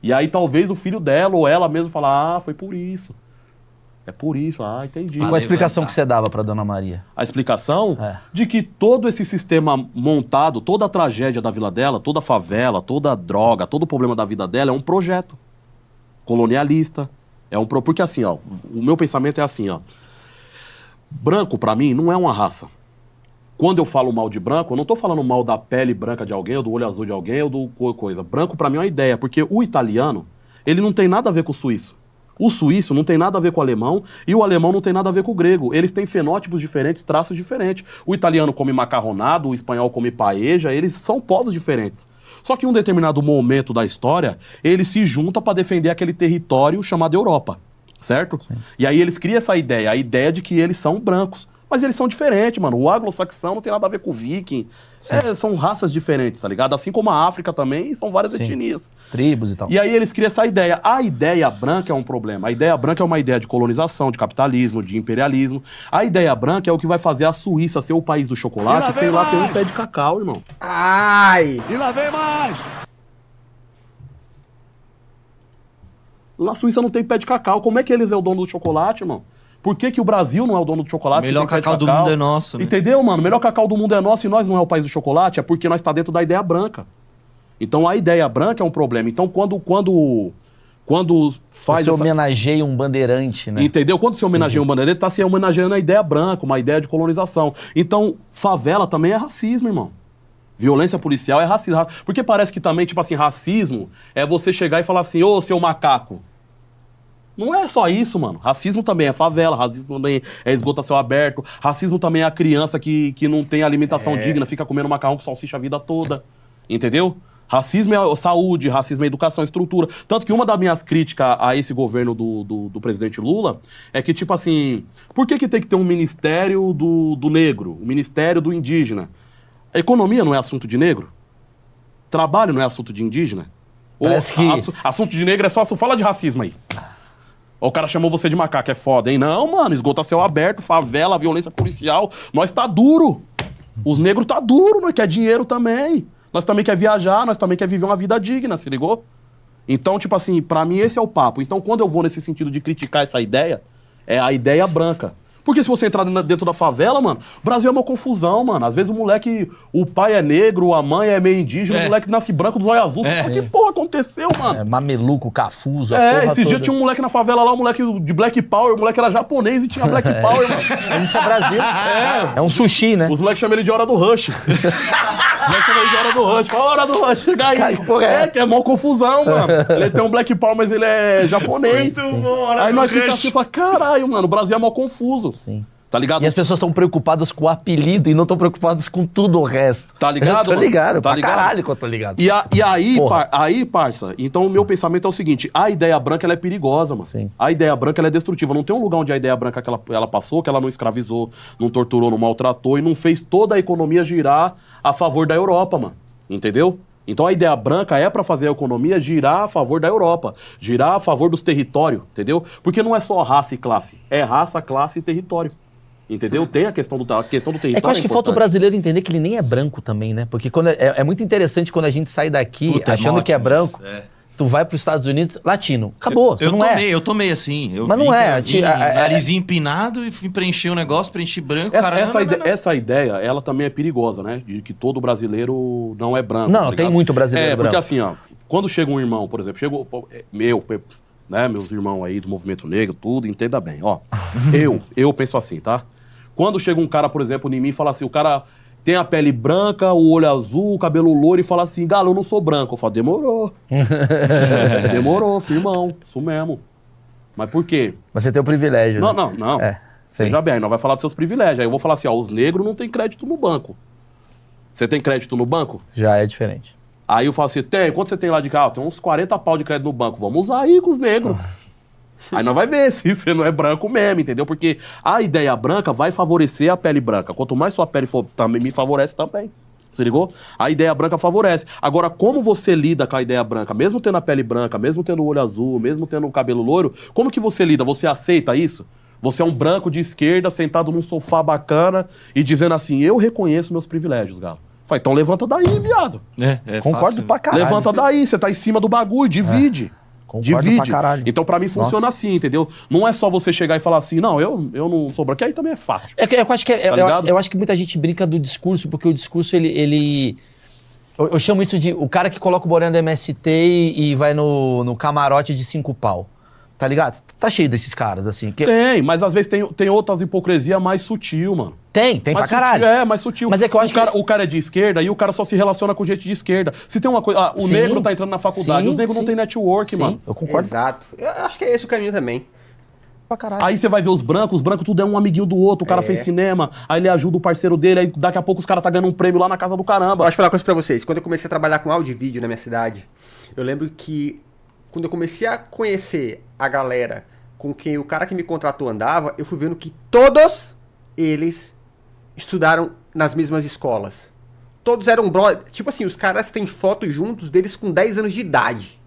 E aí talvez o filho dela ou ela mesmo falar, ah, foi por isso. É por isso, ah, entendi. E qual a explicação que você dava para Dona Maria? A explicação é. de que todo esse sistema montado, toda a tragédia da vila dela, toda a favela, toda a droga, todo o problema da vida dela é um projeto colonialista. É um pro... porque assim, ó, o meu pensamento é assim, ó. Branco para mim não é uma raça. Quando eu falo mal de branco, eu não tô falando mal da pele branca de alguém, ou do olho azul de alguém, ou do coisa. Branco para mim é uma ideia, porque o italiano, ele não tem nada a ver com o suíço. O suíço não tem nada a ver com o alemão e o alemão não tem nada a ver com o grego. Eles têm fenótipos diferentes, traços diferentes. O italiano come macarronado, o espanhol come paeja, eles são povos diferentes. Só que em um determinado momento da história, eles se juntam para defender aquele território chamado Europa certo? Sim. E aí eles criam essa ideia, a ideia de que eles são brancos mas eles são diferentes, mano. O anglo-saxão não tem nada a ver com o viking. É, são raças diferentes, tá ligado? Assim como a África também, são várias Sim. etnias. Tribos e tal. E aí eles criam essa ideia. A ideia branca é um problema. A ideia branca é uma ideia de colonização, de capitalismo, de imperialismo. A ideia branca é o que vai fazer a Suíça ser o país do chocolate e, sei lá, mais. ter um pé de cacau, irmão. Ai! E lá vem mais! Na Suíça não tem pé de cacau. Como é que eles é o dono do chocolate, irmão? Por que, que o Brasil não é o dono do chocolate? O melhor cacau, é cacau, do mundo é nosso. Né? Entendeu, mano? O melhor cacau do mundo é nosso e nós não é o país do chocolate, é porque nós está dentro da ideia branca. Então a ideia branca é um problema. Então quando quando quando faz. Você essa... homenageia um bandeirante, né? Entendeu? Quando você homenageia uhum. um bandeirante, tá se homenageando a ideia branca, uma ideia de colonização. Então, favela também é racismo, irmão. Violência policial é racismo. Porque parece que também, tipo assim, racismo é você chegar e falar assim, ô seu macaco. Não é só isso, mano. Racismo também é favela, racismo também é esgoto a céu aberto, racismo também é a criança que, que não tem alimentação é. digna, fica comendo macarrão com salsicha a vida toda. Entendeu? Racismo é saúde, racismo é educação, estrutura. Tanto que uma das minhas críticas a esse governo do, do, do, presidente Lula é que, tipo assim, por que, que tem que ter um ministério do, do negro, o um ministério do indígena? economia não é assunto de negro? Trabalho não é assunto de indígena? Parece Ou, que... Assunto de negro é só... Fala de racismo aí. Ó, o cara chamou você de macaco, é foda, hein? Não, mano, esgoto a céu aberto, favela, violência policial. Nós tá duro. Os negros tá duro, nós quer dinheiro também. Nós também quer viajar, nós também quer viver uma vida digna, se ligou? Então, tipo assim, para mim esse é o papo. Então, quando eu vou nesse sentido de criticar essa ideia, é a ideia branca. Porque se você entrar dentro da favela, mano, Brasil é uma confusão, mano. Às vezes o moleque, o pai é negro, a mãe é meio indígena, é. o moleque nasce branco dos olhos azuis. É. que porra aconteceu, mano? É, mameluco, cafuso, É, esses dias tinha um moleque na favela lá, um moleque de Black Power, o moleque era japonês e tinha Black é. Power, mano. Isso é Brasil. É. é um sushi, né? Os moleques chamam ele de hora do rush. os moleques chamam ele de hora do rush. Fala, hora do rush, chega aí. Cai, porra, é, é que é mó confusão, mano. Ele tem um Black Power, mas ele é japonês. Muito bom, aí nós ficamos assim e fala, caralho, mano, o Brasil é mó confuso. Sim. Tá ligado? E as pessoas estão preocupadas com o apelido e não estão preocupadas com tudo o resto. Tá ligado? Eu tô ligado, tá pra ligado? caralho que eu tô ligado. E, a, e aí, par, aí, parça, então o meu pensamento é o seguinte: a ideia branca ela é perigosa, mano. Sim. A ideia branca ela é destrutiva. Não tem um lugar onde a ideia branca que ela, ela passou, que ela não escravizou, não torturou, não maltratou e não fez toda a economia girar a favor da Europa, mano. Entendeu? Então a ideia branca é para fazer a economia girar a favor da Europa, girar a favor dos territórios, entendeu? Porque não é só raça e classe, é raça, classe e território. Entendeu? Tem a questão do, a questão do território. É que eu acho é que falta o brasileiro entender que ele nem é branco também, né? Porque quando é, é, é muito interessante quando a gente sai daqui Puta, é achando é que é branco. É tu vai para os Estados Unidos latino. Acabou. Eu, eu não tomei, é. eu tomei assim. Eu Mas vi, não é. Vi, ti, narizinho empinado e fui preencher o um negócio, preenchi branco. Essa, cara, essa, não, não, essa ideia, ela também é perigosa, né? De que todo brasileiro não é branco. Não, tá tem muito brasileiro é, branco. Porque assim, ó, quando chega um irmão, por exemplo, chegou. É, meu, né, meus irmãos aí do movimento negro, tudo, entenda bem. Ó, eu, eu penso assim, tá? Quando chega um cara, por exemplo, em mim e fala assim, o cara tem a pele branca, o olho azul, o cabelo louro e fala assim, galo, eu não sou branco. Eu falo, demorou. É, demorou, firmão, isso mesmo. Mas por quê? Você tem o privilégio. Não, né? não, não. É, Seja bem, aí não vai falar dos seus privilégios. Aí eu vou falar assim, ó, os negros não têm crédito no banco. Você tem crédito no banco? Já é diferente. Aí eu falo assim, tem, quanto você tem lá de cá? Ah, tem uns 40 pau de crédito no banco. Vamos usar aí com os negros. Aí nós vai ver se você não é branco mesmo, entendeu? Porque a ideia branca vai favorecer a pele branca. Quanto mais sua pele for, também me favorece também. Você ligou? A ideia branca favorece. Agora, como você lida com a ideia branca? Mesmo tendo a pele branca, mesmo tendo o olho azul, mesmo tendo o cabelo loiro, como que você lida? Você aceita isso? Você é um branco de esquerda sentado num sofá bacana e dizendo assim: eu reconheço meus privilégios, Galo. Fala, então levanta daí, viado. É, é Concordo fácil. pra caralho. Levanta daí, você tá em cima do bagulho, divide. É. Concordo divide. Então, pra então, para mim, funciona Nossa. assim, entendeu? Não é só você chegar e falar assim, não, eu, eu não sou branco. aí também é fácil. É, eu, acho que, é, tá eu, eu, acho que muita gente brinca do discurso, porque o discurso, ele... ele eu, eu chamo isso de o cara que coloca o boné do MST e, e vai no, no camarote de cinco pau. Tá ligado? Tá cheio desses caras, assim. Que... Tem, mas às vezes tem, tem outras hipocrisias mais sutil, mano. Tem, tem mais pra sutil, caralho. é, mais sutil. Mas é que eu acho o, cara, que... o cara é de esquerda e o cara só se relaciona com gente de esquerda. Se tem uma coisa. Ah, o sim, negro tá entrando na faculdade, sim, os negros sim. não tem network, mano. Eu concordo. Exato. Eu acho que é esse o caminho também. Aí você vai ver os brancos, os brancos tudo é um amiguinho do outro, o cara é. fez cinema, aí ele ajuda o parceiro dele, aí daqui a pouco os caras tá ganhando um prêmio lá na casa do caramba. Deixa eu falar uma coisa pra vocês. Quando eu comecei a trabalhar com áudio e vídeo na minha cidade, eu lembro que quando eu comecei a conhecer a galera com quem o cara que me contratou andava, eu fui vendo que todos eles estudaram nas mesmas escolas. Todos eram brothers. Tipo assim, os caras têm fotos juntos deles com 10 anos de idade.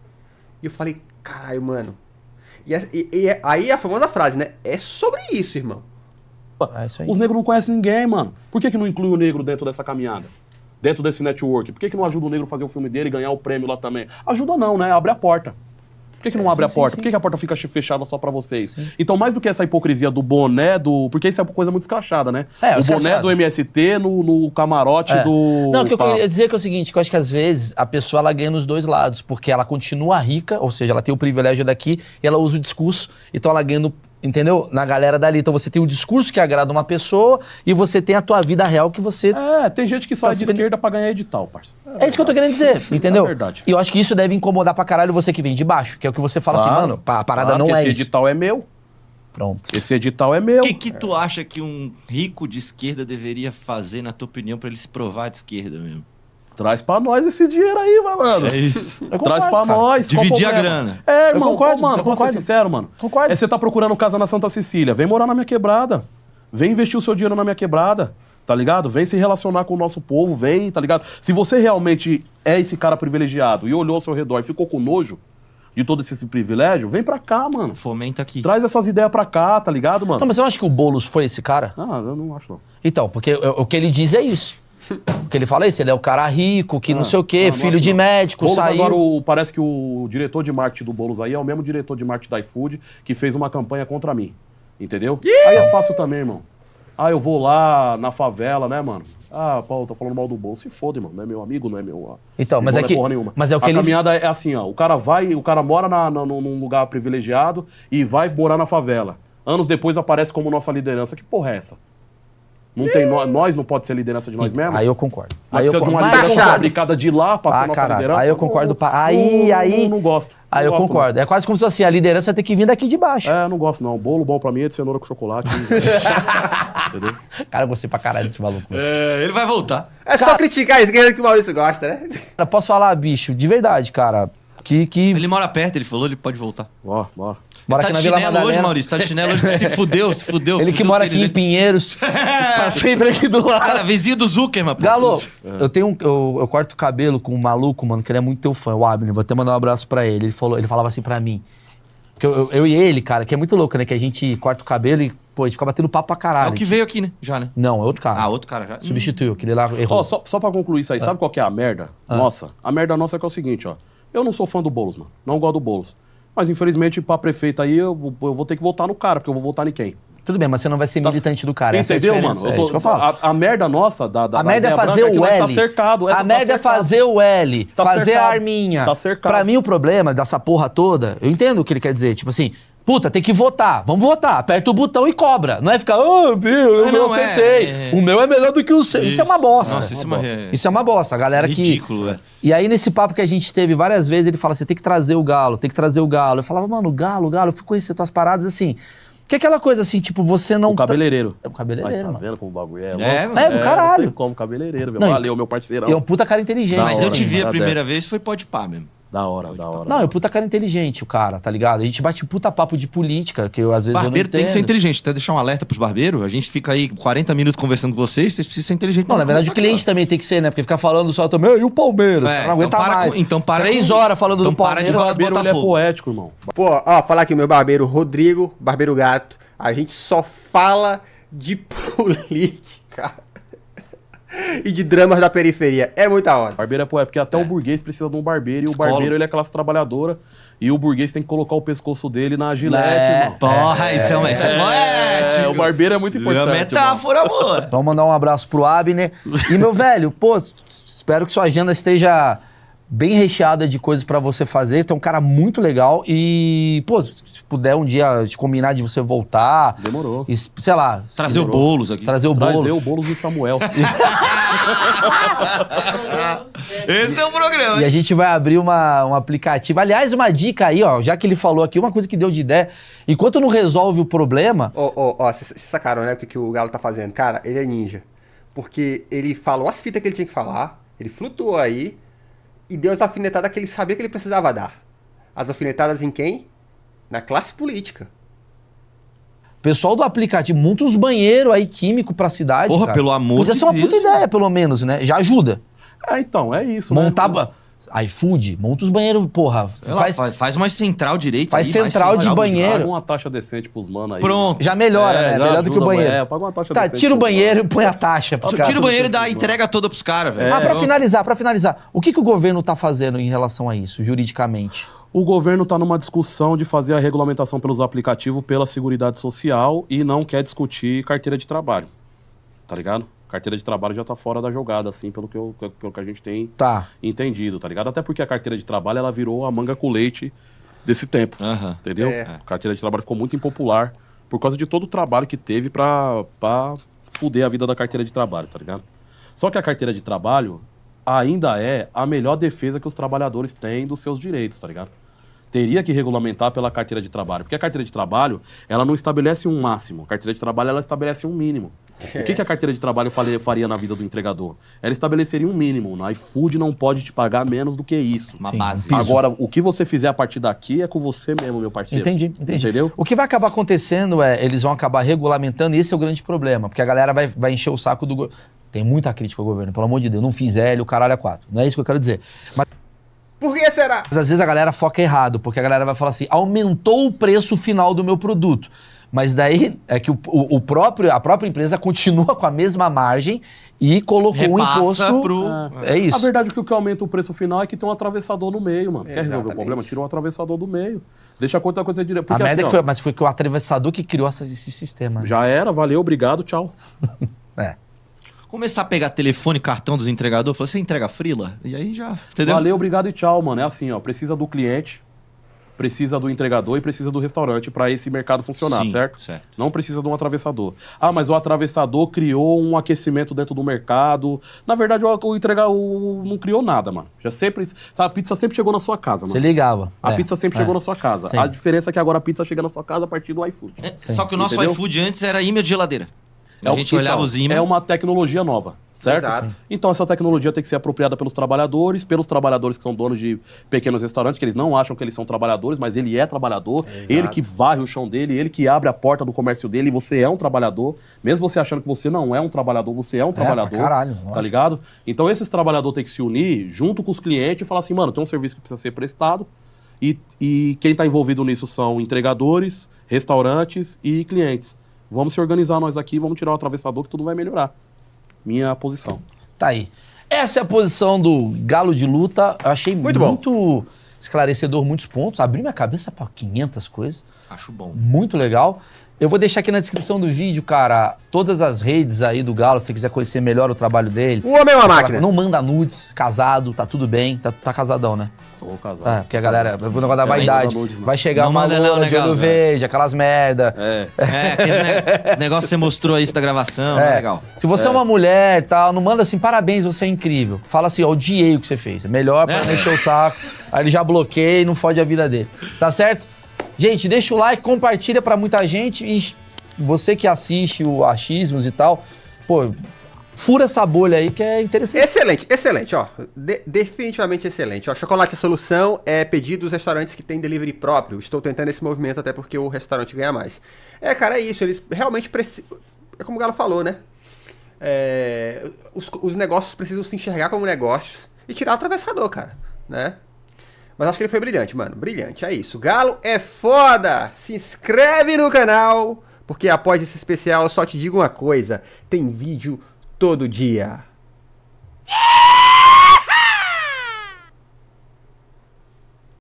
E eu falei, caralho, mano. E, e, e aí a famosa frase, né? É sobre isso, irmão. É isso Os negros não conhecem ninguém, mano. Por que, que não inclui o negro dentro dessa caminhada? Dentro desse network? Por que, que não ajuda o negro a fazer o filme dele e ganhar o prêmio lá também? Ajuda não, né? Abre a porta que, que não abre é, sim, a porta? Sim, sim. Por que, que, a porta fica fechada só para vocês? Então, mais do que essa hipocrisia do boné, do. Porque isso é uma coisa muito escrachada, né? É, o boné do MST no, no camarote é. do. Não, o que eu queria dizer é que é o seguinte: que eu acho que às vezes a pessoa ela ganha nos dois lados, porque ela continua rica, ou seja, ela tem o privilégio daqui, e ela usa o discurso, então ela ganha no entendeu? Na galera dali. Então você tem o discurso que agrada uma pessoa e você tem a tua vida real que você. É, tem gente que só tá é de esquerda pra ganhar edital, parceiro. É, é isso que eu tô querendo dizer, é entendeu? É verdade. E eu acho que isso deve incomodar pra caralho você que vem de baixo, que é o que você fala assim, claro, assim, mano, a parada claro, não é esse isso. Esse edital é meu. Pronto. Esse edital é meu. O que, que tu acha que um rico de esquerda deveria fazer, na tua opinião, para ele se provar de esquerda mesmo? Traz pra nós esse dinheiro aí, malandro. É isso. Traz concordo, pra cara. nós. Dividir a grana. É, irmão, eu concordo, mano, Pra ser sincero, mano. Concordo. É você tá procurando casa na Santa Cecília. Vem morar na minha quebrada. Vem investir o seu dinheiro na minha quebrada. Tá ligado? Vem se relacionar com o nosso povo, vem, tá ligado? Se você realmente é esse cara privilegiado e olhou ao seu redor e ficou com nojo, de todo esse, esse, privilégio, vem pra cá, mano. Fomenta aqui. Traz essas ideias pra cá, tá ligado, mano? Não, mas você não acha que o Boulos foi esse cara? Ah, eu não acho, não. Então, porque o, o que ele diz é isso. Porque ele fala é isso, ele é o cara rico, que ah, não sei o quê, ah, filho de médico, Boulos saiu... Agora o, parece que o diretor de marketing do Boulos aí é o mesmo diretor de marketing da iFood que fez uma campanha contra mim, entendeu? Yeah. Aí é fácil também, irmão. Ah, eu vou lá na favela, né, mano? Ah, Paulo, tá falando mal do Boulos. Se foda, mano. Não é meu amigo, não é meu. Então, mas é que. nenhuma. Mas é que a ele... caminhada é assim, ó. O cara vai, o cara mora na, na, num lugar privilegiado e vai morar na favela. Anos depois aparece como nossa liderança. Que porra é essa? Não tem no, nós não pode ser liderança de nós mesmos? Aí eu concordo. mas aí eu concordo. de uma liderança Baixado. fabricada de lá para ah, nossa caralho. liderança? Aí eu concordo. Não, aí, não, aí. Não, não gosto. Aí eu gosto, concordo. Não. É quase como se assim, a liderança tem que vir daqui de baixo. É, não gosto não. Bolo bom pra mim é de cenoura com chocolate. Entendeu? Cara, você pra caralho desse maluco. É, ele vai voltar. É cara, só criticar a esquerda que o Maurício gosta, né? posso falar, bicho, de verdade, cara. Que, que... Ele mora perto, ele falou, ele pode voltar. Ó, bora. Mora tá aqui na Vila Madalena. hoje, Maurício. Tá de chinelo hoje que se fudeu, se fudeu. Ele que mora aqui em Pinheiros. tá sempre aqui do lado. Cara, vizinho do Zuckerman. Pô. Galo, é. eu tenho um, eu, eu corto o cabelo com um maluco, mano, que ele é muito teu fã, o Abner. Vou até mandar um abraço pra ele. Ele, falou, ele falava assim pra mim. Porque eu, eu, eu, e ele, cara, que é muito louco, né? Que a gente corta o cabelo e, pô, a gente fica batendo papo pra caralho. É o que veio aqui, né? Já, né? Não, é outro cara. Ah, outro cara já. Substituiu, aquele lá errou. Ó, só, só pra concluir isso aí, ah. sabe qual que é a merda? Ah. Nossa, a merda nossa é que é o seguinte, ó. Eu não sou fã do Boulos, mano. Não gosto do Boulos. Mas infelizmente, para prefeito aí, eu, eu, vou ter que votar no cara, porque eu vou votar em quem? Tudo bem, mas você não vai ser tá militante tá, do cara. É Entendeu, é mano? Tô, é isso que eu falo. A, a merda nossa da, da A merda é fazer é o tá L. É tá cercado, a merda tá é fazer o L, tá fazer cercado, a arminha. Tá cercado. Pra mim, o problema dessa porra toda, eu entendo o que ele quer dizer. Tipo assim, Puta, tem que votar. Vamos votar. Aperta o botão e cobra. Não é ficar, oh, meu, eu ah, não, acertei. É, é, é. O meu é melhor do que o seu. Isso, é isso é uma bosta. Nossa, isso, uma bosta. isso é uma bosta. A galera Ridículo, Ridículo, é. E aí, nesse papo que a gente teve várias vezes, ele fala assim: tem que trazer o galo, tem que trazer o galo. Eu falava, mano, galo, galo, eu fico conhecer tuas paradas assim. Que é aquela coisa assim, tipo, você não. O tá- cabeleireiro. É o cabeleireiro. Vai, tá mano. vendo como o bagulho é? É, mano. é do é, caralho. É, como cabeleireiro, meu. Não, Valeu, meu parceirão. É um puta cara inteligente. Mas eu te vi a primeira vez, foi pode pá mesmo. Da hora, da hora. Não, é um puta cara é inteligente, o cara, tá ligado? A gente bate puta papo de política, que eu às vezes. Barbeiro tem que ser inteligente. Até deixar um alerta pros barbeiros. A gente fica aí 40 minutos conversando com vocês, vocês precisam ser inteligentes. Não, na verdade, o cliente cara. também tem que ser, né? Porque ficar falando só também, e o Palmeiras? É, não então aguenta então mais. Com, então para. Três com... horas falando então do Palmeiras. Para de falar do barbeiro, é Botafogo. é poético, irmão. Pô, ó, falar aqui, o meu barbeiro, Rodrigo, barbeiro gato. A gente só fala de política. e de dramas da periferia. É muita hora. Barbeiro é, pô, é porque até o é. burguês precisa de um barbeiro e Escola. o barbeiro ele é classe trabalhadora. E o burguês tem que colocar o pescoço dele na gilete, é, mano. Porra, isso é, isso é, é, é, O barbeiro é muito importante. É metáfora, mano. amor. Então, mandar um abraço pro Abner. E, meu velho, pô, espero que sua agenda esteja bem recheada de coisas para você fazer. Tem então é um cara muito legal. E, pô, se puder um dia te combinar de você voltar. Demorou. E, sei lá. Trazer demorou. o Boulos aqui. Trazer o bolo. Trazer o bolo do Samuel. Esse é o programa. E a gente vai abrir uma, um aplicativo. Aliás, uma dica aí, ó. Já que ele falou aqui, uma coisa que deu de ideia. Enquanto não resolve o problema. Ó, ó, ó, vocês sacaram, né? O que, que o Galo tá fazendo? Cara, ele é ninja. Porque ele falou as fitas que ele tinha que falar. Ele flutuou aí e deu as alfinetadas que ele sabia que ele precisava dar. As alfinetadas em quem? Na classe política. Pessoal do aplicativo, muitos banheiros aí químico pra cidade. Porra, cara. pelo amor Podia de Deus. Podia ser uma puta ideia, pelo menos, né? Já ajuda. É, então, é isso. Né? Montar. Né? iFood, monta os banheiros, porra. faz, mais faz uma central direito. Faz aí, central de banheiro. Paga uma taxa decente pros manos aí. Pronto. Já melhora, é, né? Já Melhor do que o banheiro. É, paga uma taxa tá, tira o banheiro e põe a taxa. Pros cara, tira o banheiro e dá a entrega toda pros caras, velho. É, Mas pra finalizar, pra finalizar, o que, que o governo tá fazendo em relação a isso, juridicamente? O governo está numa discussão de fazer a regulamentação pelos aplicativos pela Seguridade Social e não quer discutir carteira de trabalho. Tá ligado? carteira de trabalho já tá fora da jogada, assim, pelo que, eu, pelo que a gente tem tá. entendido, tá ligado? Até porque a carteira de trabalho, ela virou a manga com leite desse tempo, entendeu? É. A carteira de trabalho ficou muito impopular por causa de todo o trabalho que teve pra, pra fuder a vida da carteira de trabalho, tá ligado? Só que a carteira de trabalho ainda é a melhor defesa que os trabalhadores têm dos seus direitos, tá ligado? Teria que regulamentar pela carteira de trabalho, porque a carteira de trabalho, ela não estabelece um máximo, a carteira de trabalho ela estabelece um mínimo. O que, que a carteira de trabalho faria na vida do entregador? Ela estabeleceria um mínimo. No iFood não pode te pagar menos do que isso. Uma Sim. base. Piso. Agora, o que você fizer a partir daqui é com você mesmo, meu parceiro. Entendi, entendi. Entendeu? O que vai acabar acontecendo é, eles vão acabar regulamentando, e esse é o grande problema, porque a galera vai, vai encher o saco do. Tem muita crítica ao governo, pelo amor de Deus. Não fiz L, o caralho é quatro. Não é isso que eu quero dizer. Mas. Por que será? Mas às vezes a galera foca errado, porque a galera vai falar assim: aumentou o preço final do meu produto. Mas daí é que o, o, próprio, a própria empresa continua com a mesma margem e colocou Repassa um imposto. Pro... é isso. A verdade é que o que aumenta o preço final é que tem um atravessador no meio, mano. Exatamente. Quer resolver o problema? Tira um atravessador do meio. Deixa a conta acontecer direto. Porque, a merda assim, é foi, mas foi que o atravessador que criou essa, esse sistema. Né? Já era, valeu, obrigado, tchau. é começar a pegar telefone, cartão dos entregadores, falar, você entrega frila? E aí já. Entendeu? Valeu, obrigado e tchau, mano. É assim, ó. Precisa do cliente, precisa do entregador e precisa do restaurante para esse mercado funcionar, Sim, certo? certo? Não precisa de um atravessador. Ah, mas o atravessador criou um aquecimento dentro do mercado. Na verdade, o, o entregador não criou nada, mano. Já sempre, sabe, a pizza sempre chegou na sua casa, mano. Você ligava. A é, pizza sempre é. chegou na sua casa. Sim. A diferença é que agora a pizza chega na sua casa a partir do iFood. É, só que o nosso Entendeu? iFood antes era imã de geladeira. a é gente então, olhava os ímãs. É uma tecnologia nova. Certo? Exato. Então essa tecnologia tem que ser apropriada pelos trabalhadores, pelos trabalhadores que são donos de pequenos restaurantes, que eles não acham que eles são trabalhadores, mas ele é trabalhador, Exato. ele que varre o chão dele, ele que abre a porta do comércio dele, você é um trabalhador, mesmo você achando que você não é um trabalhador, você é um é, trabalhador. Caralho, tá ligado? Então esses trabalhadores têm que se unir junto com os clientes e falar assim, mano, tem um serviço que precisa ser prestado, e, e quem está envolvido nisso são entregadores, restaurantes e clientes. Vamos se organizar nós aqui, vamos tirar o atravessador que tudo vai melhorar minha posição. Tá aí. Essa é a posição do Galo de Luta. Eu achei muito, muito esclarecedor, muitos pontos. Abriu minha cabeça para 500 coisas. Acho bom. Muito legal. Eu vou deixar aqui na descrição do vídeo, cara, todas as redes aí do Galo, se você quiser conhecer melhor o trabalho dele. O homem é uma máquina. Não manda nudes, casado, tá tudo bem. Tá, tá casadão, né? Tô casado. É, porque a galera, o negócio da vaidade. Nudes, vai chegar não uma manda, loura não, né, de olho verde, aquelas merda. É, é esse negócio que você mostrou aí da gravação, é. é. legal. Se você é. é uma mulher e tal, não manda assim, parabéns, você é incrível. Fala assim, ó, odiei o que você fez. É melhor pra é. encher o saco. Aí ele já bloqueia e não fode a vida dele. Tá certo? Gente, deixa o like, compartilha para muita gente e você que assiste o achismos e tal, pô, fura essa bolha aí que é interessante. Excelente, excelente, ó. De definitivamente excelente. Ó, chocolate é a solução é pedir dos restaurantes que têm delivery próprio. Estou tentando esse movimento até porque o restaurante ganha mais. É, cara, é isso. Eles realmente precisam. É como o Galo falou, né? É... Os, os negócios precisam se enxergar como negócios e tirar o atravessador, cara. Né? Mas acho que ele foi brilhante, mano. Brilhante, é isso. Galo é foda! Se inscreve no canal, porque após esse especial eu só te digo uma coisa: tem vídeo todo dia. Yeah!